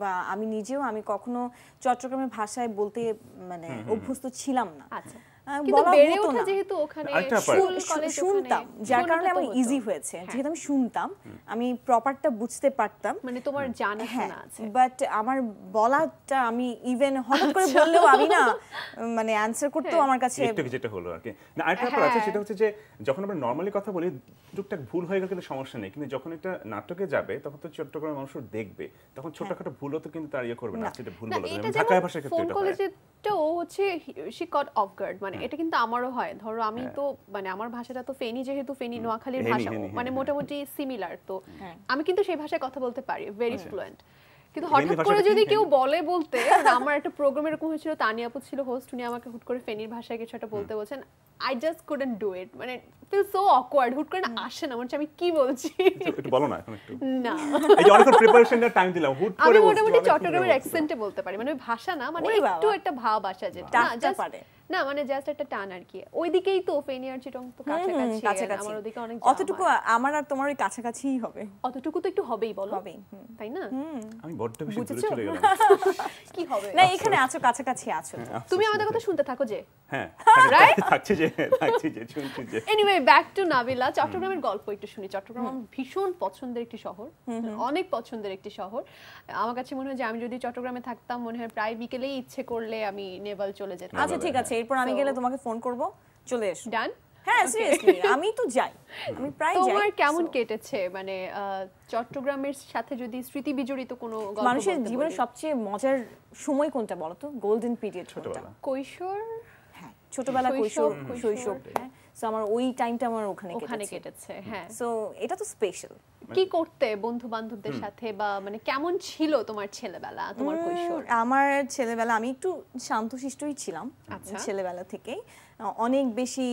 Speaker 3: বা আমি নিজেও আমি কখনো চট্টগ্রামের ভাষায় বলতে মানে অভ্যস্ত ছিলাম না আচ্ছা হ্যাঁ। মানে হ্যাঁ, আচ্ছা।
Speaker 1: মানে হ্যাঁ। যখন টুকটাক ভুল হয়ে গেলে সমস্যা নেই কিন্তু যখন এটা নাটকে যাবে তখন তো চট্টগ্রামের মানুষ দেখবে তখন ছোটখাটো ভুলও তো কিন্তু তার ইয়ে করবে না সেটা ভুল বলবে
Speaker 2: হচ্ছে মানে হ্যাঁ। এটা কিন্তু আমারও হয় ধরো আমি হ্যাঁ। তো মানে আমার ভাষাটা তো ফেনি যেহেতু ফেনি নোয়াখালীর ভাষা মানে হ্যাঁ, মোটামুটি সিমিলার তো আমি কিন্তু সেই ভাষায় কথা বলতে পারি ভেরি ফ্লুয়েন্ট কিন্তু হঠাৎ করে যদি কেউ বলে বলতে আমার একটা প্রোগ্রাম এরকম হয়েছিল তানি আপু ছিল হোস্ট উনি আমাকে হুট করে ফেনির ভাষায় কিছু একটা বলতে বলছেন I just couldn't do it মানে ফিল সো অকওয়ার্ড হুট করে আসে না মানে আমি কি বলছি আচ্ছা,
Speaker 1: একটু বলো না এখন একটু
Speaker 2: না এই যে অনেকক্ষণ
Speaker 1: প্রিপারেশন এর টাইম দিলাম হুট করে আমি মোটামুটি চট্টগ্রামের অ্যাকসেন্টে
Speaker 2: বলতে পারি মানে ওই ভাষা না মানে একটু একটা ভাব আসে যেটা না জাস্ট না মানে জাস্ট একটা টান আর কি ওইদিকেই তো ফেনিয়ার চিটং তো কাছে কাছে আমার ওদিকে অনেক অতটুকু আমার আর তোমার ওই কাছেই হবে অতটুকু তো একটু হবেই বলো হবে তাই না
Speaker 1: আমি বড্ড বেশি দূরে চলে গেলাম
Speaker 2: [LAUGHS] কি হবে না এখানে আছো কাছে কাছাকাছি আছো হ্যাঁ, তুমি আমাদের কথা শুনতে থাকো যে
Speaker 1: হ্যাঁ রাইট [LAUGHS] [LAUGHS] থাকছে যে থাকছে যে শুনছে যে
Speaker 2: এনিওয়ে ব্যাক টু নাবিলা চট্টগ্রামের গল্প একটু শুনি চট্টগ্রাম ভীষণ পছন্দের একটি শহর অনেক পছন্দের একটি শহর আমার কাছে মনে হয় যে আমি যদি চট্টগ্রামে থাকতাম মনে হয় প্রায় বিকেলেই ইচ্ছে করলে আমি নেভাল চলে যেতাম আচ্ছা ঠিক আছে এরপর আমি গেলে তোমাকে ফোন করব চলে এসো ডান হ্যাঁ সিরিয়াসলি আমি
Speaker 3: তো যাই আমি প্রায় যাই তোমার কেমন
Speaker 2: কেটেছে মানে চট্টগ্রামের সাথে যদি স্মৃতি বিজড়িত কোনো গল্প মানুষের জীবনের
Speaker 3: সবচেয়ে মজার সময় কোনটা বলো তো গোল্ডেন পিরিয়ড কোনটা
Speaker 2: কৈশোর হ্যাঁ ছোটবেলা কৈশোর শৈশব হ্যাঁ সো আমার ওই টাইমটা আমার ওখানে ওখানে কেটেছে হ্যাঁ সো এটা তো স্পেশাল মানে কি করতে বন্ধু বান্ধবদের সাথে বা মানে কেমন ছিল তোমার ছেলেবেলা তোমার কৈশোর আমার ছেলেবেলা আমি একটু শান্তশিষ্টই ছিলাম আচ্ছা। ছেলেবেলা
Speaker 3: থেকে অনেক বেশি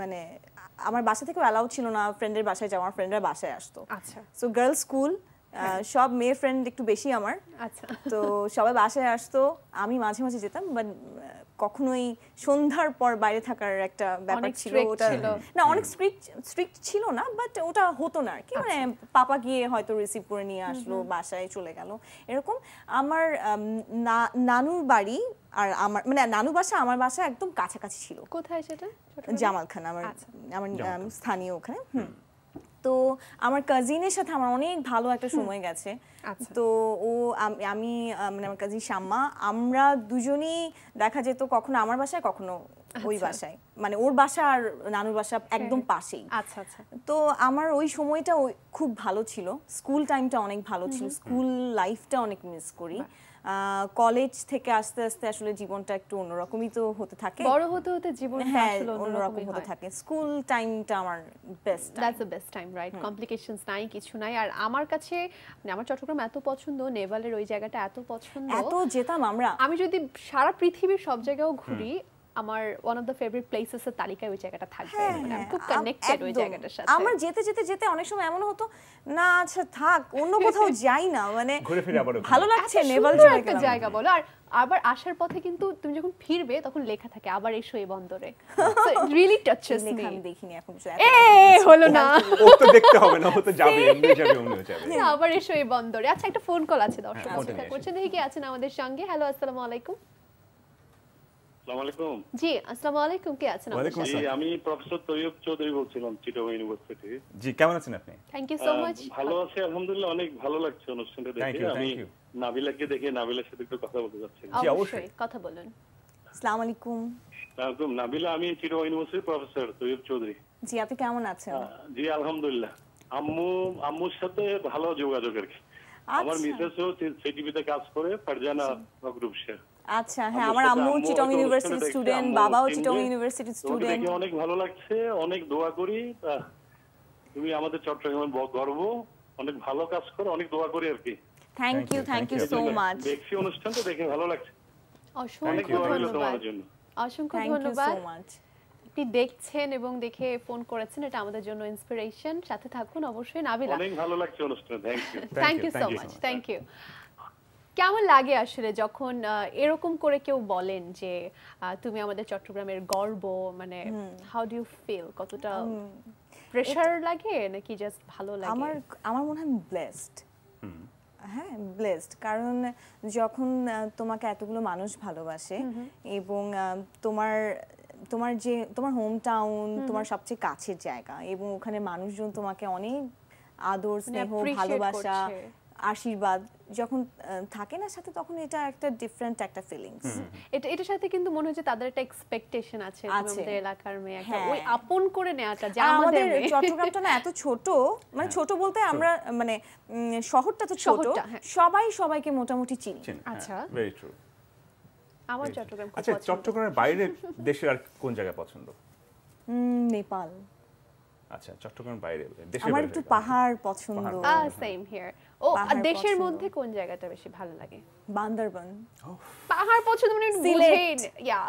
Speaker 3: মানে আমার বাসা থেকে অ্যালাউ ছিল না ফ্রেন্ডের বাসায় যাওয়া আমার ফ্রেন্ডরা বাসায় আসতো আচ্ছা সো গার্লস স্কুল সব মেয়ে ফ্রেন্ড একটু বেশি আমার আচ্ছা তো সবাই বাসায় আসতো আমি মাঝে মাঝে যেতাম বাট কখনোই সন্ধ্যার পর বাইরে থাকার একটা ব্যাপার ছিল ওটা না অনেক স্ট্রিক্ট স্ট্রিক্ট ছিল না বাট ওটা হতো না আর কি মানে আচ্ছা। পাপা গিয়ে হয়তো রিসিভ করে নিয়ে আসলো বাসায় চলে গেল এরকম আমার নানুর বাড়ি আর আমার মানে নানু বাসা আমার বাসা একদম কাছাকাছি ছিল কোথায় সেটা জামালখান আমার আচ্ছা। আমার স্থানীয় ওখানে হুম তো আমার কাজিনের সাথে আমার অনেক ভালো একটা সময় গেছে আচ্ছা। তো ও আমি মানে আমার কাজিন শ্যামা আমরা দুজনেই দেখা যেত কখনো আমার বাসায় কখনো ওই আচ্ছা। বাসায় মানে ওর বাসা আর নানুর বাসা একদম পাশেই আচ্ছা আচ্ছা তো আমার ওই সময়টা খুব ভালো ছিল স্কুল টাইমটা অনেক ভালো ছিল স্কুল লাইফটা অনেক মিস করি কলেজ থেকে আস্তে আস্তে আসলে জীবনটা একটু অন্যরকমই তো হতে থাকে বড়
Speaker 2: হতে হতে জীবন হ্যাঁ, অন্যরকম হতে থাকে স্কুল টাইমটা আমার best that's the best time right complications নাই কিছু নাই আর আমার কাছে মানে আমার চট্টগ্রাম এত পছন্দ নেভালের ওই জায়গাটা এত পছন্দ এত যেতাম আমরা আমি যদি সারা পৃথিবীর সব জায়গাও ঘুরি আমার one of the favourite places এর তালিকায় ওই জায়গাটা থাকবে হ্যাঁ, আমি হ্যাঁ, খুব কানেক্টেড ওই জায়গাটার সাথে আমার
Speaker 3: যেতে যেতে যেতে অনেক সময় এমন হতো না আচ্ছা থাক অন্য কোথাও [LAUGHS] যাই না মানে আবার ভালো লাগছে নেভাল চলে একটা জায়গা
Speaker 2: বলো আর আবার আসার পথে কিন্তু তুমি যখন ফিরবে তখন লেখা থাকে আবার এসো এই বন্দরে রিয়েলি টাচেস মি আমি দেখিনি এখন এ হলো না ও তো দেখতে হবে না ও তো যাবে [LAUGHS] এমনি যাবে অন্য যাবে না আবার এসো এই বন্দরে আচ্ছা একটা ফোন কল আছে
Speaker 4: দর্শক আচ্ছা
Speaker 2: দেখি কি আছেন আমাদের সঙ্গে হ্যালো আসসালামু আলাইকুম আসসালামু
Speaker 4: প্রফেসর তৈয়ব চৌধুরী কেমন জি আলহামদুলিল্লাহ আম্মু আম্মুর সাথে ভালো আচ্ছা।
Speaker 3: আমার মিসেসও
Speaker 4: কাজ করে ফারজানা মকরুব শেখ
Speaker 3: আচ্ছা হ্যাঁ আমার আম্মু চিটং স্টুডেন্ট বাবাও চিটং স্টুডেন্ট
Speaker 4: অনেক ভালো লাগছে অনেক দোয়া করি তুমি আমাদের চট্টগ্রামের গর্ব অনেক ভালো কাজ করো অনেক দোয়া করি আর কি
Speaker 3: thank you thank you so much
Speaker 4: দেখছি অনুষ্ঠান তো দেখে ভালো লাগছে
Speaker 3: অসংখ্য ধন্যবাদ
Speaker 2: অসংখ্য ধন্যবাদ আপনি দেখছেন এবং দেখে ফোন করেছেন এটা আমাদের জন্য ইন্সপিরেশন সাথে থাকুন অবশ্যই নাবিলা অনেক
Speaker 4: ভালো লাগছে অনুষ্ঠান thank you thank you so much
Speaker 2: thank you কেমন লাগে আসলে যখন এরকম করে কেউ বলেন যে তুমি আমাদের চট্টগ্রামের গর্ব মানে হাউ ডু ইউ ফিল কতটা প্রেসার লাগে নাকি জাস্ট ভালো লাগে আমার আমার মনে হয় ব্লেসড হ্যাঁ ব্লেসড
Speaker 3: কারণ যখন তোমাকে এতগুলো মানুষ ভালোবাসে এবং তোমার তোমার যে তোমার হোম টাউন তোমার সবচেয়ে কাছের জায়গা এবং ওখানে মানুষজন তোমাকে অনেক আদর মানে স্নেহ ভালোবাসা আশীর্বাদ যখন
Speaker 2: থাকে না সাথে তখন এটা একটা ডিফারেন্ট একটা ফিলিংস এটা এটার সাথে কিন্তু মনে হচ্ছে তাদের একটা এক্সপেকটেশন আছে আমাদের এলাকার মেয়ে একটা হ্যাঁ। ওই আপন করে নেওয়াটা যা আমাদের চট্টগ্রামটা
Speaker 3: না এত ছোট মানে হ্যাঁ। ছোট বলতে আমরা মানে শহরটা তো ছোট হ্যাঁ। সবাই সবাইকে মোটামুটি চিনি আচ্ছা ভেরি ট্রু আমার চট্টগ্রাম আচ্ছা
Speaker 1: চট্টগ্রামের বাইরে দেশের আর কোন জায়গা পছন্দ নেপাল আচ্ছা চট্টগ্রাম বাইরে আমার একটু
Speaker 2: পাহাড় পছন্দ সেম হিয়ার ও দেশের মধ্যে কোন জায়গাটা বেশি ভালো লাগে বান্দরবান পাহাড় পছন্দ মানে বুঝেন ইয়া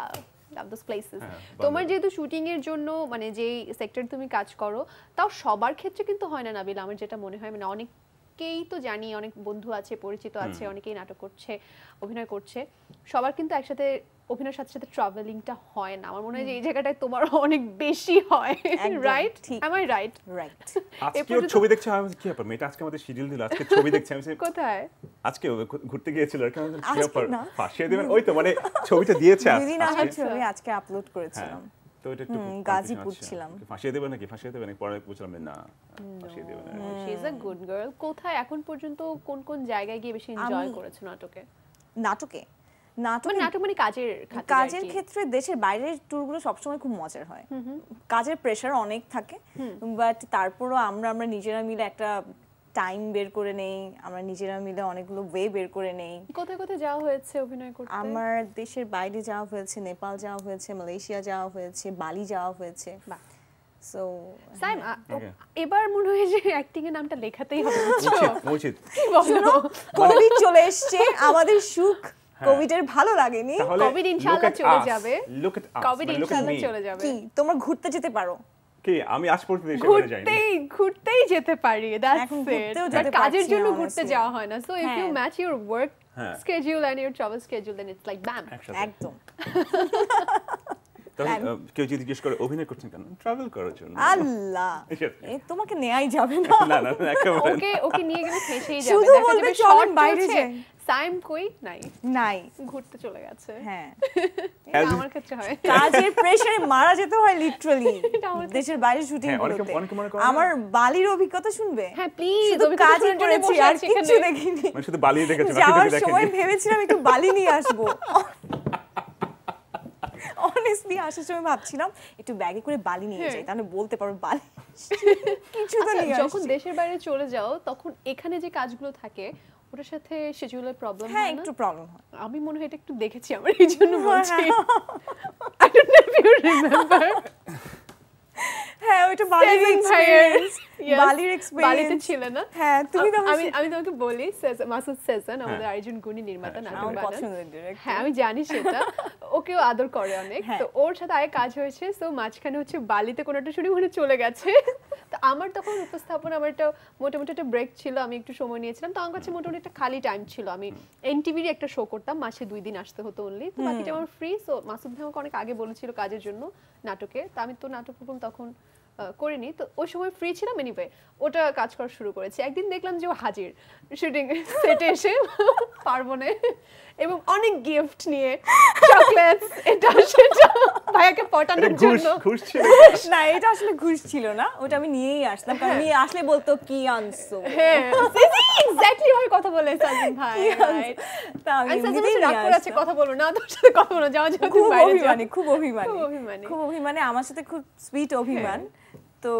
Speaker 2: হ্যাঁ, তোমার যেহেতু শুটিং এর জন্য মানে যেই সেক্টর তুমি কাজ করো তাও সবার ক্ষেত্রে কিন্তু হয় না নাবিল আমার যেটা মনে হয় মানে অনেকেই তো জানি অনেক বন্ধু আছে পরিচিত আছে অনেকেই নাটক করছে অভিনয় করছে সবার কিন্তু একসাথে অভিনয়ের সাথে সাথে ট্রাভেলিংটা হয় না আমার মনে হয় যে এই জায়গাটায় তোমার অনেক বেশি হয় right I I right right আজকে ছবি
Speaker 1: দেখছি আমি কি ব্যাপার মেয়েটা আজকে আমাদের শিডিউল দিল আজকে ছবি দেখছি আমি কোথায় আজকে ঘুরতে গিয়েছিল আর কি ব্যাপার ফাঁসিয়ে দিবেন ওই তো মানে ছবিটা দিয়েছে আজকে না আচ্ছা। ছবি
Speaker 2: আজকে আপলোড
Speaker 3: করেছিলাম
Speaker 1: হ্যাঁ, তো এটা একটু গাজীপুর ছিলাম আচ্ছা, ফাঁসিয়ে দেবে নাকি ফাঁসিয়ে দেবে নাকি পরে বুঝলাম না ফাঁসিয়ে দেবে না
Speaker 2: she is a good girl কোথায় এখন পর্যন্ত কোন কোন জায়গায় গিয়ে বেশি এনজয় করেছো নাটকে নাটকে নাটক নাটক মানে কাজের কাজের ক্ষেত্রে দেশের
Speaker 3: বাইরের ট্যুরগুলো সবসময় খুব মজার হয় কাজের প্রেশার অনেক থাকে বাট তারপরও আমরা আমরা নিজেরা মিলে একটা টাইম বের করে নেই আমরা নিজেরা মিলে অনেকগুলো ওয়ে বের করে নেই কোথায় কোথায় যাওয়া হয়েছে অভিনয় করতে আমার দেশের বাইরে যাওয়া হয়েছে নেপাল যাওয়া হয়েছে মালয়েশিয়া যাওয়া হয়েছে বালি যাওয়া হয়েছে হ্যাঁ।
Speaker 2: এবার মনে হয় যে অ্যাক্টিং এর নামটা লেখাতেই হবে
Speaker 3: [LAUGHS]
Speaker 1: চলে এসেছে আমাদের সুখ কোভিড
Speaker 2: হ্যাঁ। ভালো লাগেনি
Speaker 3: কোভিড ইনশাআল্লাহ চলে যাবে
Speaker 1: লুক এট কোভিড ইনশাআল্লাহ চলে
Speaker 2: যাবে কি তোমরা ঘুরতে যেতে পারো
Speaker 1: কি আমি আজ পর্যন্ত দেশে ঘুরে যাইনি ঘুরতেই
Speaker 2: ঘুরতেই যেতে পারি দ্যাটস ইট বাট কাজের জন্য ঘুরতে যাওয়া হয় না so if you match your work schedule and your travel schedule then it's like bam একদম [LAUGHS] কেউ যদি তোমাকে
Speaker 3: যাবে না ওকে
Speaker 2: ওকে নিয়ে গেলে নাই ঘুরতে চলে গেছে হ্যাঁ [LAUGHS] আমার ক্ষেত্রে হয়
Speaker 3: মারা হয় [LAUGHS] দেশের বাইরে হ্যাঁ, আমার বালির অভিজ্ঞতা শুনবে হ্যাঁ শুধু করেছি আর কিছু দেখিনি
Speaker 1: মানে বালি দেখেছি সময়
Speaker 3: ভেবেছিলাম একটু বালি নিয়ে আসবো [LAUGHS] অনেস্টলি আসার সময় ভাবছিলাম একটু ব্যাগে করে বালি নিয়ে যাই তাহলে বলতে পারো বালি [LAUGHS]
Speaker 2: কিছু তো আচ্ছা, নিয়ে যখন দেশের বাইরে চলে যাও তখন এখানে যে কাজগুলো থাকে ওটার সাথে শিডিউলের প্রবলেম হ্যাঁ, হয় একটু প্রবলেম হয় আমি মনে হয় এটা একটু দেখেছি আমার এই জন্য হ্যাঁ। বলছি I don't know you remember হ্যাঁ ওইটা বালির বালির ছিল না হ্যাঁ তুমি তো আমি আমি তোমাকে বলি মাসুদ হ্যাঁ। আমাদের নির্মাতা হ্যাঁ, নাটক বানান
Speaker 1: হ্যাঁ আমি জানি সেটা
Speaker 2: [LAUGHS] ওকেও আদর করে অনেক হ্যাঁ। তো ওর সাথে আগে কাজ হয়েছে সো মাঝখানে হচ্ছে বালিতে একটা চলে গেছে [LAUGHS] তো আমার তখন উপস্থাপন আমার একটা মোটামুটি একটা ব্রেক ছিল আমি একটু সময় নিয়েছিলাম তো আমার কাছে মোটামুটি একটা খালি টাইম ছিল আমি এনটিভির একটা শো করতাম মাসে দুই দিন আসতে হতো অনলি তো বাকিটা আমার ফ্রি সো মাসুদ ভাই আমাকে অনেক আগে বলেছিল কাজের জন্য নাটকে তো আমি তো নাটক প্রথম তখন করিনি তো ওই সময় ফ্রি ছিলাম এনিওয়ে ওটা কাজ করা শুরু করেছি একদিন দেখলাম যে ও হাজির শুটিং সেটে এসে পারবো না এবং অনেক গিফট নিয়ে চকলেটস
Speaker 1: এটা সেটা
Speaker 3: ভাইয়াকে পটানোর জন্য না এটা আসলে ঘুষ ছিল না ওটা আমি নিয়েই আসলাম কারণ হ্যাঁ। নিয়ে
Speaker 2: আসলে বলতো কি আনছো হ্যাঁ এক্স্যাক্টলি ওই কথা বলে সাজিন ভাই তা আমি নিজেই রাগ করে আছে কথা বলো না তোর সাথে কথা বলো যাও যাও খুব অভিমানী খুব অভিমানী খুব
Speaker 3: অভিমানী আমার সাথে খুব সুইট হ্যাঁ। অভিমান তো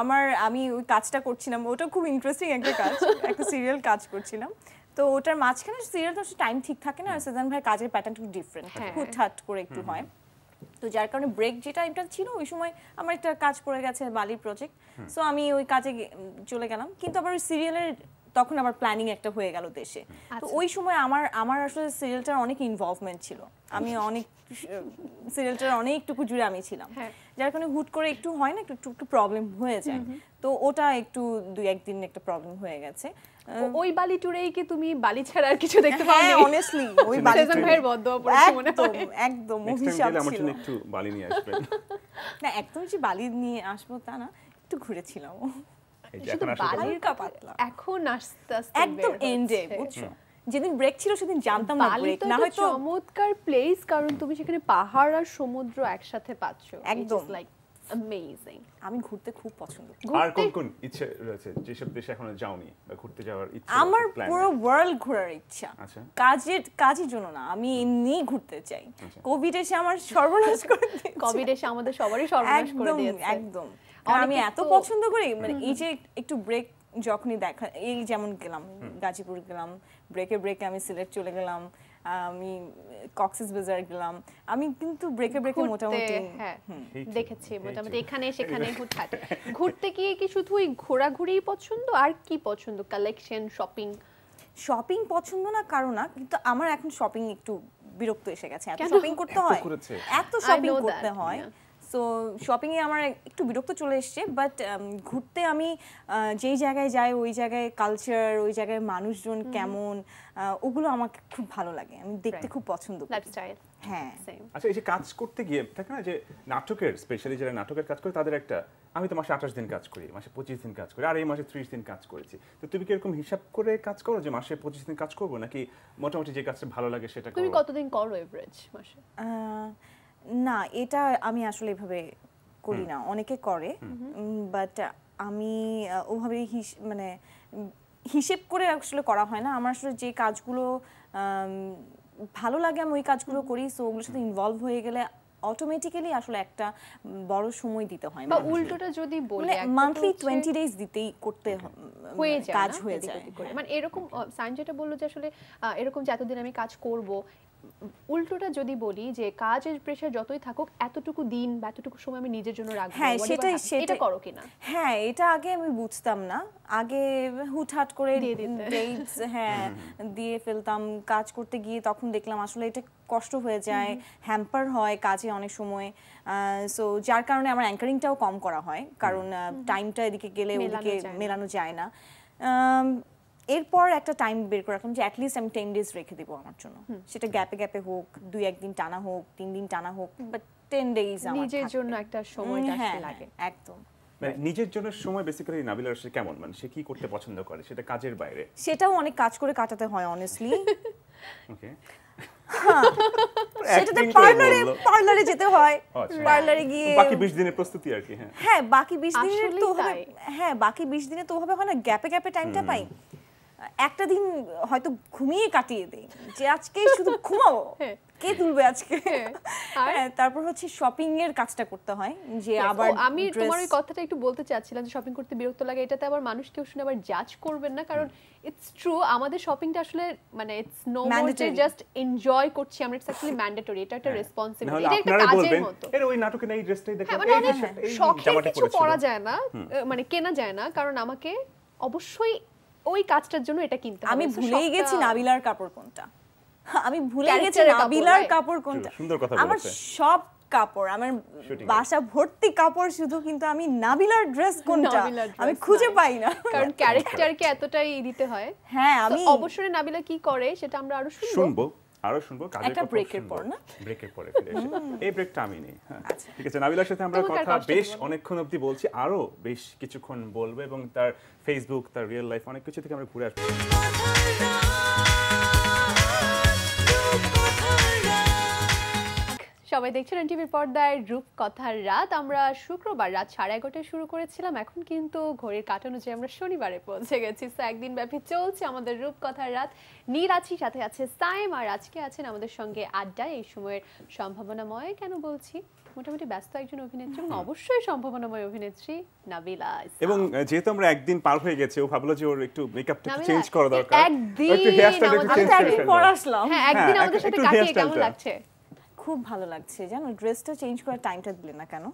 Speaker 3: আমার আমি ওই কাজটা করছিলাম ওটা খুব ইন্টারেস্টিং একটা কাজ একটা সিরিয়াল কাজ করছিলাম তো ওটার মাঝখানে সিরিয়াল তো টাইম ঠিক থাকে না আর ভাই কাজের প্যাটার্ন একটু ডিফারেন্ট হ্যাঁ। হুটহাট করে একটু হয় তো যার কারণে ব্রেক যে টাইমটা ছিল ওই সময় আমার একটা কাজ পড়ে গেছে বালি প্রজেক্ট সো আমি ওই কাজে চলে গেলাম কিন্তু আবার ওই সিরিয়ালের তখন আবার প্ল্যানিং একটা হয়ে গেল দেশে তো আচ্ছা। ওই সময় আমার আমার আসলে সিরিয়ালটার অনেক ইনভলভমেন্ট ছিল আমি অনেক সিরিয়ালটার অনেকটুকু জুড়ে আমি ছিলাম হ্যাঁ। যার কারণে হুট করে একটু হয় না একটু একটু প্রবলেম হয়ে যায় তো ওটা একটু দুই একদিন একটা প্রবলেম হয়ে গেছে ওই বালি টুরেই কি তুমি বালি ছাড়া আর কিছু দেখতে হ্যাঁ, পাওনি হ্যাঁ অনেস্টলি ওই আচ্ছা, বালি সেজন ভাইয়ের বদদোয়া পড়েছে মনে হয় একদম অভিশাপ ছিল আমার জন্য একটু বালি নিয়ে আসবে না একদম যে বালি নিয়ে আসবো তা না একটু ঘুরেছিলাম
Speaker 1: শুধু বালির
Speaker 2: কাপাতলা এখন আস্তে আস্তে একদম এন্ডে বুঝছো যেদিন ব্রেক ছিল সেদিন জানতাম না ব্রেক না হয়তো চমৎকার প্লেস কারণ তুমি সেখানে পাহাড় আর সমুদ্র একসাথে পাচ্ছ একদম লাইক অ্যামেজিং আমি ঘুরতে খুব পছন্দ আর
Speaker 1: কোন কোন ইচ্ছে রয়েছে যেসব দেশে এখনো যাওনি বা ঘুরতে যাওয়ার ইচ্ছে আমার পুরো
Speaker 2: ওয়ার্ল্ড ঘোরার
Speaker 3: ইচ্ছা আচ্ছা। কাজের কাজের জন্য না আমি এমনি ঘুরতে চাই কোভিড আচ্ছা। এসে আমার সর্বনাশ করে কোভিড এসে আমাদের সবারই সর্বনাশ করে দিয়েছে একদম আমি এত পছন্দ করি মানে এই যে একটু ব্রেক যখনই দেখা এই যেমন গেলাম গাজীপুর গেলাম ব্রেকে ব্রেকে আমি সিলেট চলে গেলাম আমি কক্সেস বাজার গেলাম আমি কিন্তু ব্রেকে
Speaker 2: ব্রেকে মোটামুটি হ্যাঁ, দেখেছি মোটামুটি এখানে সেখানে হুটহাট ঘুরতে গিয়ে কি শুধু ওই ঘোরাঘুরিই পছন্দ আর কি পছন্দ কালেকশন শপিং শপিং পছন্দ না কারো না কিন্তু আমার এখন শপিং একটু বিরক্ত এসে গেছে এত শপিং করতে
Speaker 3: হয় এত শপিং করতে হয় সো শপিংয়ে আমার একটু বিরক্ত চলে এসছে বাট um, ঘুরতে আমি যেই জায়গায় যাই ওই জায়গায় কালচার ওই জায়গায় মানুষজন কেমন ওগুলো আমাকে খুব ভালো লাগে আমি দেখতে খুব পছন্দ লাইফস্টাইল হ্যাঁ
Speaker 1: আচ্ছা এই যে কাজ করতে গিয়ে থাকে না যে নাটকের স্পেশালি যারা নাটকের কাজ করে তাদের একটা আমি তো মাসে আঠাশ দিন কাজ করি মাসে পঁচিশ দিন কাজ করি আর এই মাসে ত্রিশ দিন কাজ করেছি তো তুমি কি এরকম হিসাব করে কাজ করো যে মাসে পঁচিশ দিন কাজ করবো নাকি মোটামুটি যে কাজটা ভালো লাগে সেটা তুমি
Speaker 2: কতদিন করো এভারেজ মাসে
Speaker 3: না এটা আমি আসলে এভাবে করি না অনেকে করে বাট আমি ওভাবে মানে হিসেব করে আসলে করা হয় না আমার আসলে যে কাজগুলো ভালো লাগে আমি ওই কাজগুলো করি সো ওগুলোর সাথে ইনভলভ হয়ে গেলে অটোমেটিক্যালি আসলে একটা বড় সময় দিতে হয় বা উল্টোটা
Speaker 2: যদি বলি মান্থলি 20
Speaker 3: ডেজ দিতেই করতে হয়ে মানে যায় কাজ হয়ে যায় হ্যাঁ।
Speaker 2: মানে এরকম সাইন যেটা বললো যে আসলে এরকম যে এতদিন আমি কাজ করব উল্টোটা যদি বলি যে কাজ প্রেশার যতই থাকুক এতটুকু দিন বা এতটুকু সময় আমি নিজের জন্য রাখবো হ্যাঁ সেটাই সেটা করো কিনা
Speaker 3: হ্যাঁ এটা আগে আমি বুঝতাম না আগে হুটহাট করে ডেটস হ্যাঁ দিয়ে ফেলতাম কাজ করতে গিয়ে তখন দেখলাম আসলে এটা কষ্ট হয়ে যায় হ্যাম্পার হয় কাজে অনেক সময় সো যার কারণে আমার অ্যাঙ্কারিংটাও কম করা হয় কারণ টাইমটা এদিকে গেলে ওদিকে মেলানো যায় না এরপর একটা টাইম বের করে রাখলাম যে অ্যাটলিস্ট আমি টেন ডেজ রেখে দেবো আমার জন্য সেটা গ্যাপে গ্যাপে হোক দুই একদিন টানা হোক তিন দিন টানা হোক বাট টেন ডেজ নিজের জন্য একটা সময় হ্যাঁ, লাগে হ্যাঁ, একদম
Speaker 1: মানে নিজের জন্য সময় বেসিক্যালি নাবিলা সে কেমন মানে সে কি করতে পছন্দ করে সেটা কাজের বাইরে
Speaker 3: সেটাও অনেক কাজ করে কাটাতে হয় অনেস্টলি ওকে পার্লারে যেতে হয় পার্লারে আচ্ছা। হ্যাঁ। গিয়ে বাকি
Speaker 1: দিনের প্রস্তুতি আর কি হ্যাঁ
Speaker 3: হ্যাঁ বাকি বিশ দিনের তো হবে হ্যাঁ বাকি বিশ দিনে তো হবে হয় না গ্যাপে গ্যাপে টাইমটা পাই একটা দিন হয়তো ঘুমিয়ে কাটিয়ে দিই যে আজকে শুধু [LAUGHS] ঘুমাবো কে তুলবে আজকে হ্যাঁ, তারপর হচ্ছে শপিং এর কাজটা করতে হয় যে আবার আমি তোমার ওই
Speaker 2: কথাটা একটু বলতে চাচ্ছিলাম যে শপিং করতে বিরক্ত লাগে এটাতে আবার মানুষ কেউ শুনে আবার জাজ করবেন না কারণ ইটস ট্রু আমাদের শপিংটা আসলে মানে it's no more just enjoy করছি আমরা ইটস অ্যাকচুয়ালি ম্যান্ডেটরি এটা একটা রেসপন্সিবিলিটি হ্যাঁ। এটা একটা কাজের মতো
Speaker 1: এর ওই নাটকে না এই ড্রেসটাই দেখো হ্যাঁ, মানে এই শখের কিছু পরা যায়
Speaker 2: না মানে কেনা যায় না কারণ আমাকে অবশ্যই ওই কাজটার জন্য এটা কিনতে আমি ভুলেই গেছি নাবিলার কাপড় কোনটা [LAUGHS] আমি ভুলে গেছি নাবিলার কাপড়
Speaker 3: কোনটা আমার সব কাপড় আমার বাসা ভর্তি কাপড় শুধু কিন্তু আমি নাবিলার ড্রেস [LAUGHS] কোনটা আমি
Speaker 2: খুঁজে পাই না কারণ
Speaker 3: ক্যারেক্টারকে
Speaker 2: [LAUGHS] এতটাই দিতে হয় হ্যাঁ আমি অবসরে নাবিলা কি করে সেটা আমরা আরো শুনবো
Speaker 1: আরো শুনবো কাজের একটা ব্রেকের পর না ব্রেকের পরে ফিরে এসে এই ব্রেকটা আমি নেই হ্যাঁ। আচ্ছা। ঠিক আছে নাবিলার সাথে আমরা কথা বেশ অনেকক্ষণ অবধি বলছি আরো বেশ কিছুক্ষণ বলবো এবং তার ফেসবুক তার রিয়েল লাইফ অনেক কিছু থেকে আমরা ঘুরে আসবো
Speaker 2: সবাই দেখছেন টিভির পর্দায় রূপকথার রাত আমরা শুক্রবার রাত সাড়ে এগারোটায় শুরু করেছিলাম এখন কিন্তু ঘড়ির কাট অনুযায়ী আমরা শনিবারে পৌঁছে গেছি একদিন ব্যাপী চলছে আমাদের রূপকথার রাত নিরাচি সাথে আছে সাইম আর আজকে আছেন আমাদের সঙ্গে আড্ডায় এই সময়ের সম্ভাবনাময় কেন বলছি মোটামুটি ব্যস্ত একজন অভিনেত্রী এবং অবশ্যই সম্ভাবনাময় অভিনেত্রী নাবিলা
Speaker 1: এবং যেহেতু আমরা একদিন পার হয়ে গেছে ও ভাবলো যে ওর একটু মেকআপটা চেঞ্জ করা দরকার একদিন আমাদের
Speaker 3: হ্যাঁ, হ্যাঁ, সাথে কাটিয়ে কেমন লাগছে খুব ভালো লাগছে জানো ড্রেসটা চেঞ্জ করার টাইমটা দিলে না কেন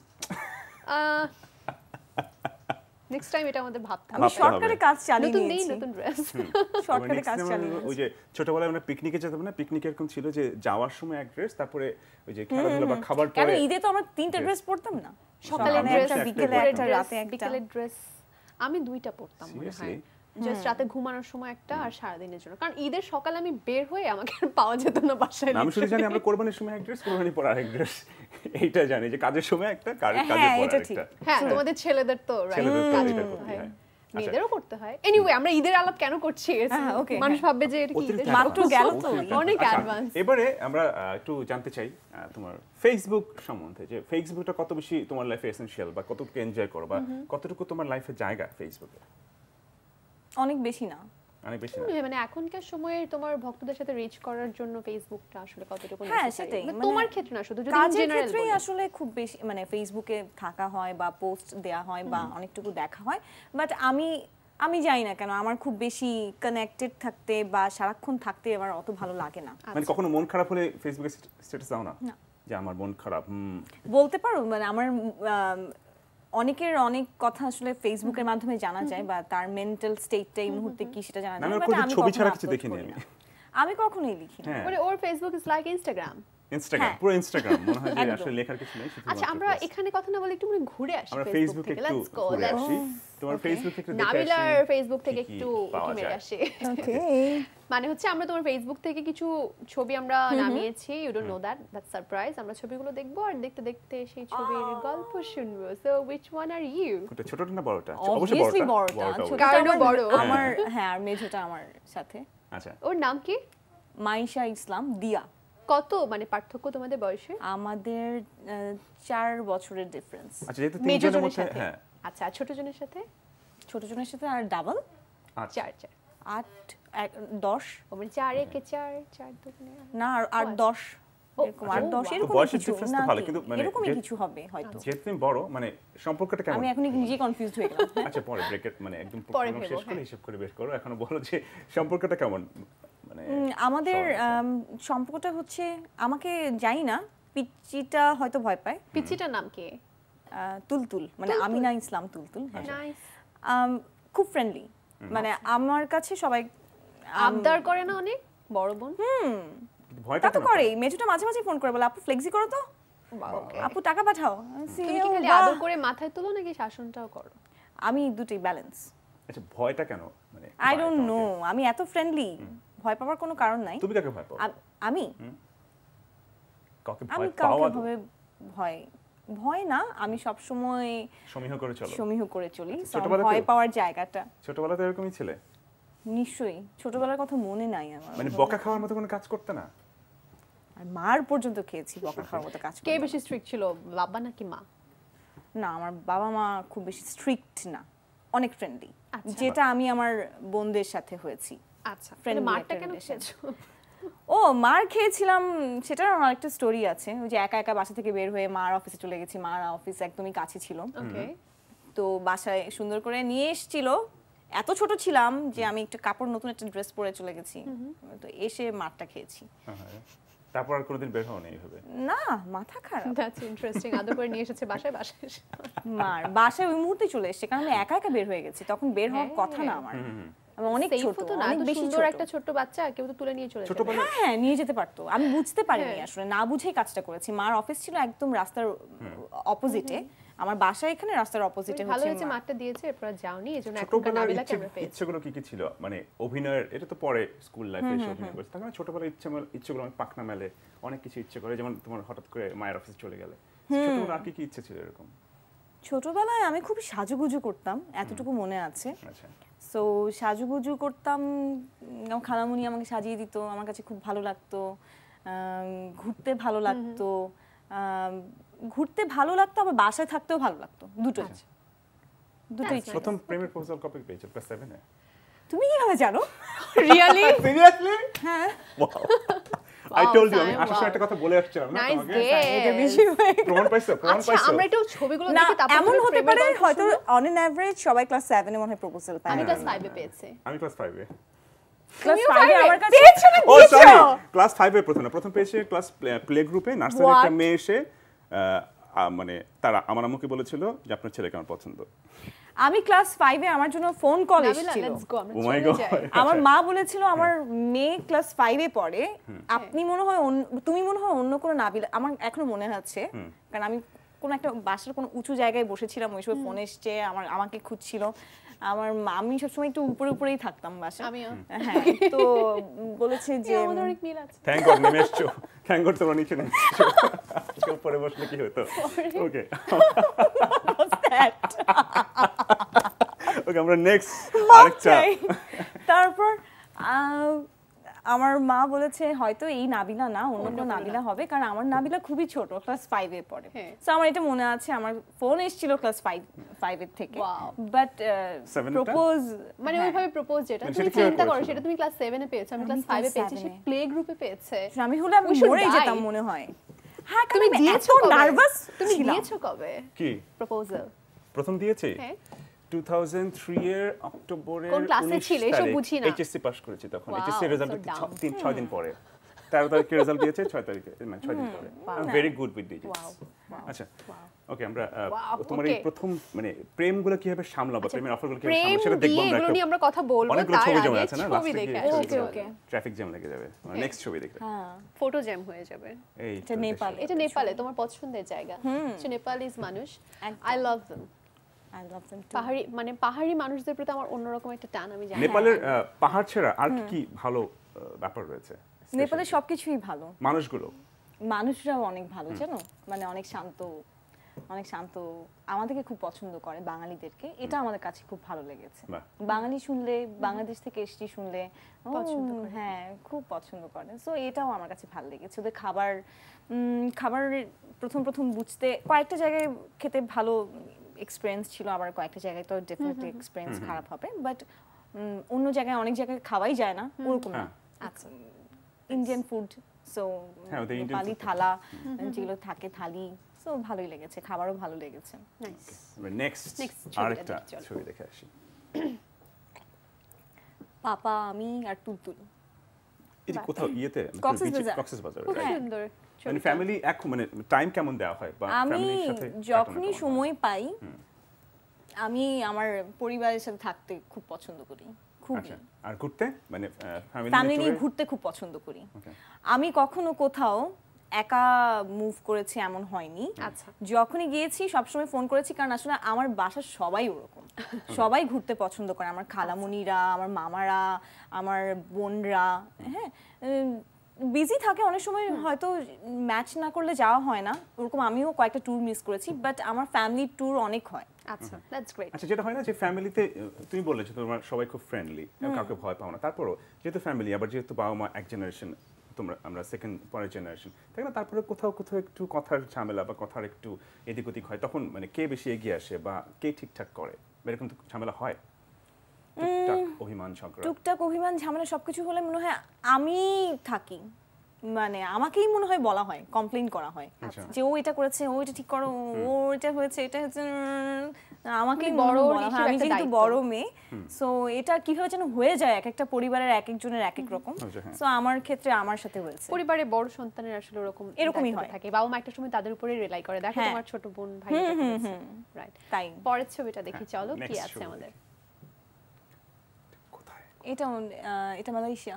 Speaker 3: নেক্সট
Speaker 2: টাইম এটা আমাদের ভাবতে
Speaker 1: হবে শর্টকাটে
Speaker 2: কাজ
Speaker 3: চালিয়ে নতুন নেই নতুন ড্রেস শর্টকাটে [LAUGHS] মানে কাজ চালিয়ে ওই
Speaker 1: যে ছোটবেলায় আমরা পিকনিকে যেতাম না পিকনিক এরকম ছিল যে যাওয়ার সময় এক ড্রেস তারপরে ওই যে খেলাধুলা বা খাবার পরে কেন ঈদে তো আমরা তিনটা ড্রেস পরতাম না সকালে ড্রেস বিকেলে একটা রাতে একটা বিকেলে
Speaker 2: ড্রেস আমি দুইটা পরতাম মনে হয় জাস্ট রাতে ঘুমানোর সময় একটা আর সারা দিনের জন্য কারণ ঈদের সকাল আমি বের হয়ে আমাকে পাওয়া যেত না বাসায় আমি শুধু জানি আমরা
Speaker 1: কোরবানির সময় এক ড্রেস কোরবানির পর আরেক ড্রেস এইটা জানি যে কাজের সময় একটা কাজের হ্যাঁ, পর আরেকটা হ্যাঁ, হ্যাঁ তোমাদের
Speaker 2: ছেলেদের তো ছেলেদের তো হয় হ্যাঁ, আচ্ছা। মেয়েদেরও করতে হয় এনিওয়ে আমরা ঈদের আলাপ কেন করছি মানুষ ভাববে যে এটা কি ঈদের মাত্র গেল তো অনেক অ্যাডভান্স আচ্ছা,
Speaker 1: এবারে আমরা একটু জানতে চাই তোমার ফেসবুক সম্বন্ধে যে ফেসবুকটা কত বেশি তোমার লাইফে এসেনশিয়াল বা কতটুকু এনজয় করো বা কতটুকু তোমার লাইফে জায়গা ফেসবুকে অনেক বেশি না অনেক বেশি না
Speaker 2: মানে এখনকার সময়ে তোমার ভক্তদের সাথে রিচ করার জন্য ফেসবুকটা আসলে কতটুকু হ্যাঁ সেটাই মানে মানে তোমার ক্ষেত্রে না শুধু যদি জেনারেল
Speaker 3: আসলে খুব বেশি মানে ফেসবুকে থাকা হয় বা পোস্ট দেয়া হয় বা অনেকটুকু দেখা হয় বাট আমি আমি যাই না কেন আমার খুব বেশি কানেক্টেড থাকতে বা সারাক্ষণ থাকতে আমার অত ভালো লাগে না আচ্ছা। মানে
Speaker 1: কখনো মন খারাপ হলে ফেসবুকে স্ট্যাটাস দাও না যে আমার মন খারাপ
Speaker 3: বলতে পারো মানে আমার অনেকের অনেক কথা আসলে ফেসবুকের মাধ্যমে জানা যায় বা তার মেন্টাল স্টেটটা এই মুহূর্তে কি সেটা জানা যায় আমি ছবি ছাড়া কিছু
Speaker 1: দেখিনি
Speaker 2: আমি কখনোই লিখি না হ্যাঁ। ওর Facebook is like Instagram
Speaker 1: Instagram হ্যাঁ। পুরো ইনস্টাগ্রাম মনে হয় যে আসলে লেখার কিছু নেই আচ্ছা আমরা
Speaker 2: এখানে কথা না বলে একটু মানে ঘুরে আসি আমরা ফেসবুকে একটু ঘুরে আসি
Speaker 1: তোমার ফেসবুক থেকে নাবিলার
Speaker 2: ফেসবুক থেকে একটু মেরে আসে ওকে মানে হচ্ছে আমরা তোমার ফেসবুক থেকে কিছু ছবি আমরা নামিয়েছি you don't know that that surprise আমরা ছবিগুলো দেখবো আর দেখতে দেখতে সেই ছবির oh. গল্প শুনবো so which one are you
Speaker 1: ওটা ছোটটা না বড়টা অবশ্যই বড়টা ছোটটা বড় আমার
Speaker 2: হ্যাঁ আর মেজোটা আমার সাথে আচ্ছা ওর নাম কি মাইশা ইসলাম দিয়া কত মানে পার্থক্য তোমাদের বয়সে আমাদের চার বছরের ডিফারেন্স
Speaker 3: আচ্ছা যেহেতু তিনজনের মধ্যে হ্যাঁ
Speaker 2: আচ্ছা ছোট জনের সাথে
Speaker 3: ছোট জনের সাথে আর ডাবল আচ্ছা। চার চার আট দশ মানে চার একে চার চার দুগুণে না আর আচ্ছা। দশ আচ্ছা, মানে মানে নিজে কনফিউজ হয়ে
Speaker 1: পরে মানে শেষ করে হ্যাঁ। হিসাব করে করো বলো যে সম্পর্কটা কেমন মানে
Speaker 3: আমাদের সম্পর্কটা হচ্ছে আমাকে যাই না পিচিটা হয়তো ভয় পায় পিচিটার নাম কি তুলতুল মানে আমিনা ইসলাম তুলতুল হ্যাঁ। আচ্ছা। আচ্ছা। খুব ফ্রেন্ডলি মানে আচ্ছা। আমার কাছে সবাই আবদার করে না অনেক বড় বোন হুম
Speaker 1: ভয়টা তো করে
Speaker 3: মেজুটা মাঝে মাঝে ফোন করে বলে আপু ফ্লেক্সি করো তো আপু টাকা পাঠাও
Speaker 2: তুমি কি খালি আদর করে মাথায় তুলো নাকি শাসনটাও করো
Speaker 3: আমি দুটোই ব্যালেন্স
Speaker 1: আচ্ছা ভয়টা কেন মানে
Speaker 3: আই ডোন্ট নো আমি এত ফ্রেন্ডলি ভয় পাওয়ার কোনো কারণ নাই তুমি কাকে ভয় পাও আমি
Speaker 1: কাকে ভয় পাওয়া
Speaker 3: ভয় ভয় না আমি সব সময়
Speaker 1: সমীহ করে চলো সমীহ করে চলি আচ্ছা, ভয়
Speaker 3: পাওয়ার জায়গাটা
Speaker 1: ছোটবেলাতে এরকমই ছিলে
Speaker 3: নিশ্চয়ই ছোটবেলার কথা মনে নাই আমার মানে বকা খাওয়ার মতো কোনো কাজ করতে না আর মার পর্যন্ত খেয়েছি বকা খাওয়ার মতো কাজ কে বেশি স্ট্রিক্ট ছিল বাবা নাকি মা না আমার বাবা মা খুব বেশি স্ট্রিক্ট না অনেক ফ্রেন্ডলি আচ্ছা। যেটা আমি আমার বোনদের সাথে হয়েছি
Speaker 2: আচ্ছা মারটা কেন খেয়েছো
Speaker 3: ও মার খেয়েছিলাম সেটার আমার একটা স্টোরি আছে ওই যে একা একা বাসা থেকে বের হয়ে মার অফিসে চলে গেছি মার অফিস একদমই কাছে ছিল তো বাসায় সুন্দর করে নিয়ে এসেছিল এত ছোট ছিলাম যে আমি একটা কাপড় নতুন একটা ড্রেস পরে চলে গেছি তো এসে মারটা খেয়েছি
Speaker 1: তারপর আর কোনোদিন বের হওয়া নেই হবে
Speaker 3: না মাথা খারাপ দ্যাটস
Speaker 2: ইন্টারেস্টিং আদর করে নিয়ে এসেছে বাসায় বাসায়
Speaker 3: মার বাসায় ওই মুহূর্তে চলে এসেছে কারণ আমি একা একা বের হয়ে গেছি তখন বের হওয়ার হ্যাঁ। কথা না আমার
Speaker 2: অনেক ছোট অনেক বেশি সুন্দর একটা ছোট বাচ্চা কেউ তো তুলে নিয়ে চলে ছোট হ্যাঁ,
Speaker 3: হ্যাঁ নিয়ে যেতে পারতো আমি বুঝতে পারিনি হ্যাঁ। আসলে না বুঝেই কাজটা করেছি মার অফিস ছিল একদম
Speaker 2: রাস্তার অপোজিটে
Speaker 3: আমার বাসা এখানে রাস্তার
Speaker 1: অপোজিটে
Speaker 2: হচ্ছে ভালো হয়েছে দিয়েছে এরপর যাওনি এজন্য একটা
Speaker 1: ইচ্ছেগুলো কি কি ছিল মানে এটা তো পরে স্কুল লাইফে এসে অভিনয় তখন মানে ছোটবেলায় ইচ্ছে ইচ্ছেগুলো অনেক পাকনা মেলে অনেক কিছু ইচ্ছে করে যেমন তোমার হঠাৎ করে মায়ের অফিসে চলে গেলে ছোটবেলা আর কি কি ইচ্ছে ছিল এরকম
Speaker 3: ছোটবেলায় আমি খুব সাজুগুজু করতাম এতটুকু মনে আছে আচ্ছা তো সাজুগুজু করতাম খালামুনি আমাকে সাজিয়ে দিত আমার কাছে খুব ভালো লাগতো ঘুরতে ভালো লাগতো ঘুরতে ভালো লাগতো আবার বাসায় থাকতেও ভালো লাগতো দুটোই আচ্ছা। দুটোই প্রথম
Speaker 1: প্রেমের প্রপোজাল কবে পেয়েছো ক্লাস 7 এ
Speaker 3: তুমি ভাবে জানো রিয়েলি [LAUGHS] সিরিয়াসলি হ্যাঁ
Speaker 1: আই টোল্ড ইউ আমি একটা কথা বলে আসছিলাম না
Speaker 4: তোমাকে
Speaker 1: প্রমাণ পাইছো প্রমাণ আচ্ছা, পাইছো আমরা
Speaker 3: একটু ছবিগুলো দেখি তারপর এমন হতে পারে হয়তো অন এভারেজ সবাই ক্লাস 7 এ মনে হয় প্রপোজাল পায় আমি ক্লাস 5 এ পেয়েছি
Speaker 1: আমি ক্লাস 5 এ ক্লাস 5 এ প্রথম পেয়েছে ক্লাস প্লে গ্রুপে নার্সারি একটা মেয়ে এসে মানে তারা আমার আম্মুকে বলেছিল যে আপনার ছেলেকে আমার পছন্দ
Speaker 3: আমি ক্লাস ফাইভে আমার জন্য ফোন কল এসেছিল oh আচ্ছা। আমার মা বলেছিল আমার মেয়ে ক্লাস ফাইভে পড়ে আপনি মনে হয় তুমি মনে হয় অন্য কোনো নাবিলা আমার এখনো মনে আছে কারণ আমি কোনো একটা বাসার কোনো উঁচু জায়গায় বসেছিলাম ওই সময় ফোন এসছে আমার আমাকে খুঁজছিল আমার আমি সবসময় একটু উপরে উপরেই থাকতাম বাসা হ্যাঁ তো বলেছে যে থ্যাংক গড
Speaker 1: নেমে এসছো তোমরা নিচে নেমে উপরে বসলে কি হতো ওকে [LAUGHS] ফ্যাক্ট [LAUGHS] ওকে আমরা নেক্সট আরেকটা
Speaker 3: তারপর আমার মা বলেছে হয়তো এই নাবিলা না অন্য কোনো নাবিলা হবে কারণ আমার নাবিলা খুবই ছোট ক্লাস ফাইভ ফাইভে পড়ে সো হ্যাঁ। আমার এটা মনে আছে আমার ফোন এসেছিল ক্লাস ফাইভ ফাইভের থেকে বাট
Speaker 1: uh, প্রপোজ
Speaker 2: মানে হ্যাঁ। ওইভাবে প্রপোজ যেটা মানে তুমি চিন্তা করো সেটা তুমি ক্লাস সেভেন এ পেয়েছো আমি ক্লাস ফাইভে পেয়েছি সে প্লে গ্রুপে পেয়েছে আমি হলে আমি মরে যেতাম মনে হয় হ্যাঁ তুমি দিয়েছো নার্ভাস তুমি দিয়েছো কবে কি প্রপোজাল
Speaker 1: প্রথম দিয়েছি টু থাউজেন্ড থ্রি এর অক্টোবরের এইচএসসি পাস করেছি তখন এইচএসসি রেজাল্ট তিন hmm. ছয় দিন পরে তেরো তারিখে রেজাল্ট দিয়েছে ছয় তারিখে মানে ছয় দিন hmm, পরে ভেরি গুড উইথ ডিজিটস আচ্ছা ওকে আমরা তোমার এই প্রথম মানে প্রেম গুলো কিভাবে সামলাবো আচ্ছা, প্রেমের অফার গুলো কিভাবে সামলাবো সেটা দেখব আমরা এগুলো নিয়ে আমরা
Speaker 2: কথা বলবো অনেকগুলো ছবি জমে আছে না ছবি দেখে ওকে ওকে
Speaker 1: ট্রাফিক জ্যাম লেগে যাবে মানে নেক্সট ছবি দেখে
Speaker 2: হ্যাঁ ফটো জ্যাম হয়ে যাবে এটা নেপাল এটা নেপালে তোমার পছন্দের জায়গা সো নেপালিজ মানুষ আই লাভ देम মানে পাহাড়ি মানুষদের প্রতি আমার অন্যরকম একটা টান আমি
Speaker 3: জানি নেপালের
Speaker 1: হ্যাঁ। পাহাড় ছাড়া আর কি ভালো ব্যাপার রয়েছে
Speaker 3: নেপালে সবকিছুই ভালো মানুষগুলো মানুষরাও অনেক ভালো জানো মানে অনেক শান্ত অনেক শান্ত আমাদেরকে খুব পছন্দ করে বাঙালিদেরকে এটা আমাদের কাছে খুব ভালো লেগেছে বাঙালি শুনলে বাংলাদেশ থেকে এসছি শুনলে পছন্দ হ্যাঁ খুব পছন্দ করে সো এটাও আমার কাছে ভালো লেগেছে ওদের খাবার খাবার প্রথম প্রথম বুঝতে কয়েকটা জায়গায় খেতে ভালো এক্সপিরিয়েন্স ছিল আবার কয়েকটা জায়গায় তো ডেফিনেটলি এক্সপিরিয়েন্স খারাপ হবে বাট অন্য জায়গায় অনেক জায়গায় খাওয়াই যায় না ওরকম না আচ্ছা ইন্ডিয়ান ফুড সো নেপালি থালা যেগুলো থাকে থালি সো ভালোই লেগেছে খাবারও ভালো লেগেছে
Speaker 1: আরেকটা ছবি দেখে আসি
Speaker 2: পাপা আমি আর তুলতুল
Speaker 1: এটি কোথাও ইয়েতে কক্সবাজার কক্সবাজার মানে ফ্যামিলি এক মানে টাইম কেমন দেওয়া হয় বা আমি যখনই
Speaker 3: সময় পাই আমি আমার পরিবারের সাথে থাকতে খুব পছন্দ করি
Speaker 1: আচ্ছা, আর ঘুরতে মানে ফ্যামিলি নিয়ে ঘুরতে
Speaker 3: খুব পছন্দ করি আমি কখনো কোথাও একা মুভ করেছি এমন হয়নি আচ্ছা যখনই গিয়েছি সবসময় ফোন করেছি কারণ আসলে আমার বাসার সবাই ওরকম সবাই ঘুরতে পছন্দ করে আমার আচ্ছা। খালামুনিরা আমার মামারা আমার বোনরা হ্যাঁ বিজি থাকে অনেক সময় হয়তো ম্যাচ না করলে যাওয়া হয় না ওরকম আমিও কয়েকটা ট্যুর মিস করেছি বাট আমার ফ্যামিলি ট্যুর অনেক হয় আচ্ছা দ্যাটস গ্রেট আচ্ছা
Speaker 1: যেটা হয় না যে ফ্যামিলিতে তুমি বললে যে তোমার সবাই খুব ফ্রেন্ডলি কাউকে ভয় পাও না তারপরও যেহেতু ফ্যামিলি আবার যেহেতু বাবা মা এক জেনারেশন তোমরা আমরা সেকেন্ড পরের জেনারেশন তাই না তারপরে কোথাও কোথাও একটু কথার ঝামেলা বা কথার একটু এদিক ওদিক হয় তখন মানে কে বেশি এগিয়ে আসে বা কে ঠিকঠাক করে এরকম তো ঝামেলা হয় টুকটাক অভিমান ঝগড়া টুকটাক
Speaker 3: অভিমান ঝামেলা সবকিছু হলে মনে হয় আমি থাকি মানে আমাকেই মনে হয় বলা হয় কমপ্লেন করা হয় আচ্ছা। আচ্ছা। যে ও এটা করেছে ও এটা ঠিক করো ও এটা হয়েছে এটা হচ্ছে আমাকেই বড় আমি কিন্তু বড় মেয়ে সো এটা কিভাবে যেন হয়ে যায় এক একটা পরিবারের এক একজনের এক এক রকম সো আচ্ছা, হ্যাঁ। আমার ক্ষেত্রে আমার সাথে হয়েছে পরিবারে
Speaker 2: বড় সন্তানের আসলে ওরকম এরকমই হয় থাকে বাবা মা একটা সময় তাদের উপরে রিলাই করে দেখো হ্যাঁ। তোমার ছোট বোন ভাই রাইট তাই পরের ছবিটা দেখি হ্যাঁ, চলো কি আছে আমাদের
Speaker 3: এটা এটা মালয়েশিয়া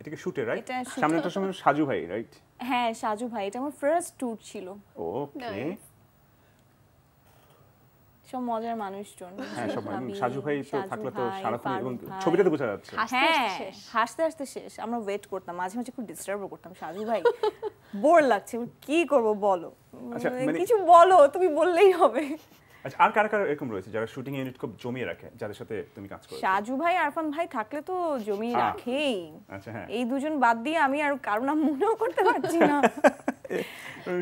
Speaker 1: এটাকে শুটে রাইট সামনে সাজু ভাই রাইট
Speaker 3: হ্যাঁ সাজু ভাই এটা আমার ফার্স্ট ট্যুর ছিল ওকে সব মজার মানুষজন হ্যাঁ সব সাজু ভাই তো থাকলে তো সারাক্ষণ এবং বোঝা যাচ্ছে হ্যাঁ হাসতে হাসতে শেষ আমরা ওয়েট করতাম মাঝে মাঝে খুব ডিস্টার্ব করতাম সাজু ভাই বোর লাগছে কি করব বলো আচ্ছা, মানে কিছু বলো তুমি বললেই হবে
Speaker 1: আচ্ছা আর কার কার এরকম রয়েছে যারা শুটিং ইউনিট খুব জমিয়ে রাখে যাদের সাথে তুমি কাজ করো সাজু
Speaker 3: ভাই আরফান ভাই থাকলে তো জমিয়ে রাখেই আচ্ছা হ্যাঁ এই দুজন বাদ দিয়ে আমি আর কারো নাম মনেও করতে পারছি না